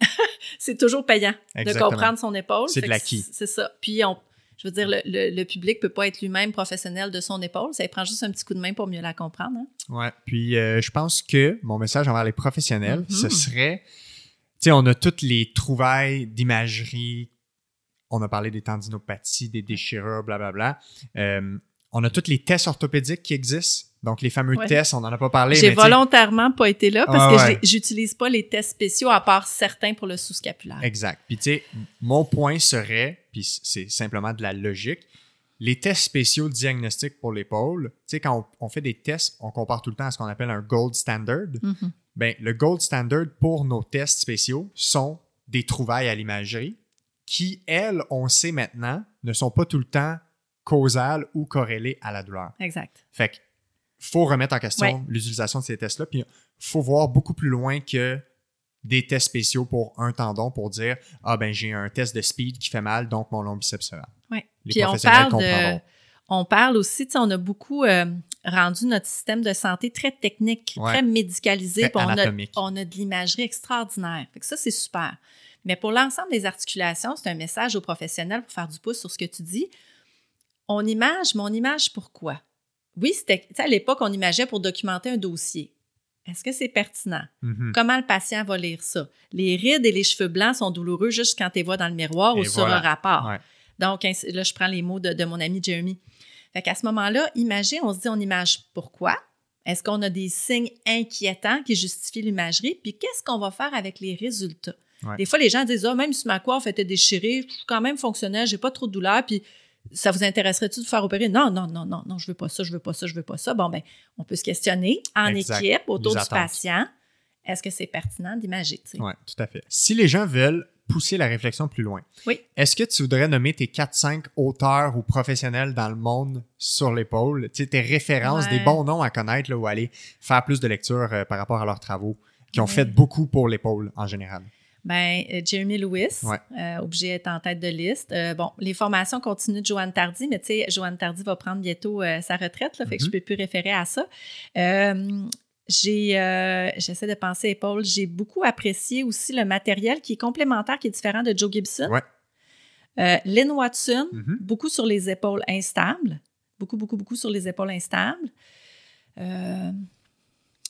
c'est toujours payant de comprendre son épaule. C'est de l'acquis. C'est ça. Puis, on, je veux dire, le, public ne peut pas être lui-même professionnel de son épaule. Ça il prend juste un petit coup de main pour mieux la comprendre. Hein. Oui. Puis, euh, je pense que mon message envers les professionnels, ce mm-hmm. serait. Tu sais, on a toutes les trouvailles d'imagerie on a parlé des tendinopathies, des déchirures, blablabla. Euh, on a tous les tests orthopédiques qui existent. Donc, les fameux tests, on n'en a pas parlé. J'ai volontairement pas été là parce ah que j'utilise pas les tests spéciaux à part certains pour le sous-scapulaire. Exact. Puis, tu sais, mon point serait, puis c'est simplement de la logique, les tests spéciaux diagnostiques pour l'épaule, tu sais, quand on, fait des tests, on compare tout le temps à ce qu'on appelle un gold standard. Mm-hmm. Ben le gold standard pour nos tests spéciaux sont des trouvailles à l'imagerie, qui, elles, on sait maintenant, ne sont pas tout le temps causales ou corrélées à la douleur. Exact. Fait qu'il faut remettre en question l'utilisation de ces tests-là, puis faut voir beaucoup plus loin que des tests spéciaux pour un tendon pour dire ah ben j'ai un test de speed qui fait mal donc mon long biceps Oui. Les Puis on parle on parle aussi, on a beaucoup euh, rendu notre système de santé très technique, très médicalisé. Très on, a, on, a, de l'imagerie extraordinaire. Fait que ça, c'est super. Mais pour l'ensemble des articulations, c'est un message aux professionnels pour faire du pouce sur ce que tu dis. On image, mais on image pourquoi? Oui, c'était à l'époque, on imageait pour documenter un dossier. Est-ce que c'est pertinent? Mm-hmm. Comment le patient va lire ça? Les rides et les cheveux blancs sont douloureux juste quand tu les vois dans le miroir ou sur un le rapport. Donc, hein, là, je prends les mots de, de mon ami Jeremy. Fait qu'à ce moment-là, imaginez, on se dit, on image pourquoi? Est-ce qu'on a des signes inquiétants qui justifient l'imagerie? Puis qu'est-ce qu'on va faire avec les résultats? Des fois, les gens disent, ah, même si ma coiffe était déchirée, je suis quand même fonctionnelle, j'ai pas trop de douleur, puis ça vous intéresserait-tu de faire opérer? Non, non, non, non, non, je veux pas ça, je veux pas ça, je veux pas ça. Bon, ben, on peut se questionner en équipe autour du patient. Est-ce que c'est pertinent d'imager? Oui, tout à fait. Si les gens veulent pousser la réflexion plus loin, oui. est-ce que tu voudrais nommer tes 4-5 auteurs ou professionnels dans le monde sur l'épaule? tes références, des bons noms à connaître là, ou aller faire plus de lectures euh, par rapport à leurs travaux qui ont fait beaucoup pour l'épaule en général? Ben, euh, Jeremy Lewis, euh, obligé d'être en tête de liste. Euh, bon, les formations continuent de Joanne Tardy, mais tu sais, Joanne Tardy va prendre bientôt sa retraite, fait que je ne mhm. peux plus référer à ça. j'ai, j'essaie de penser, à j'ai beaucoup apprécié aussi le matériel qui est complémentaire, qui est différent de Joe Gibson. Lynn Watson, mhm. beaucoup sur les épaules instables. Beaucoup, beaucoup, beaucoup sur les épaules instables.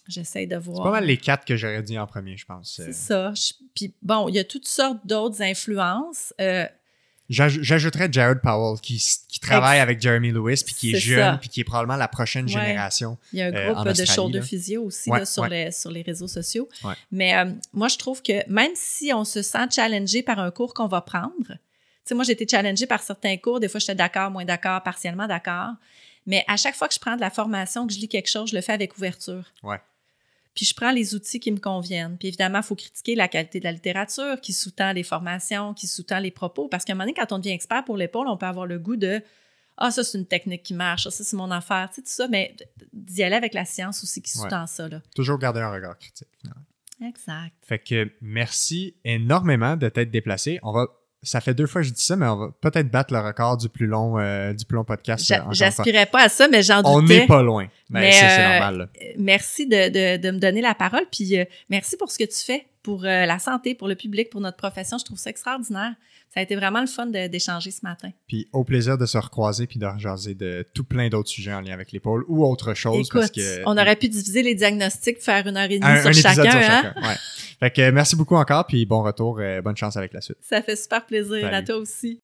J'essaie de voir. C'est pas mal les quatre que j'aurais dit en premier, je pense. C'est euh. ça. Puis bon, il y a toutes sortes d'autres influences. Euh, j'ajouterais Jared Powell qui, travaille avec Jeremy Lewis puis qui est, jeune puis qui est probablement la prochaine génération. Il y a un euh, groupe de show de physio aussi sur, les, sur les réseaux sociaux. Mais moi, je trouve que même si on se sent challengé par un cours qu'on va prendre, tu sais, moi, j'ai été challengé par certains cours. Des fois, j'étais d'accord, moins d'accord, partiellement d'accord. Mais à chaque fois que je prends de la formation, que je lis quelque chose, je le fais avec ouverture. Ouais puis je prends les outils qui me conviennent. Puis évidemment, il faut critiquer la qualité de la littérature qui sous-tend les formations, qui sous-tend les propos, parce qu'à un moment donné, quand on devient expert pour l'épaule, on peut avoir le goût de ah, ça, c'est une technique qui marche, ah, ça, c'est mon affaire, tu sais, tout ça, mais d'y aller avec la science aussi qui sous-tend ça. Là. Toujours garder un regard critique, finalement. Exact. Fait que merci énormément de t'être déplacé. On va ça fait deux fois que je dis ça, mais on va peut-être battre le record du plus long, euh, du plus long podcast. Euh, j'aspirais pas à ça, mais j'en On n'est pas loin. Ben, mais, c'est, euh, normal. Merci de, de, de, me donner la parole, puis merci pour ce que tu fais pour euh, la santé, pour le public, pour notre profession. Je trouve ça extraordinaire. Ça a été vraiment le fun d'échanger ce matin. Puis au plaisir de se recroiser puis de jaser de tout plein d'autres sujets en lien avec l'épaule ou autre chose. Écoute, on aurait pu diviser les diagnostics, faire une heure et demie sur, un chacun, sur, hein? chacun, ouais. Fait que merci beaucoup encore puis bon retour, et euh, bonne chance avec la suite. Ça fait super plaisir à toi aussi.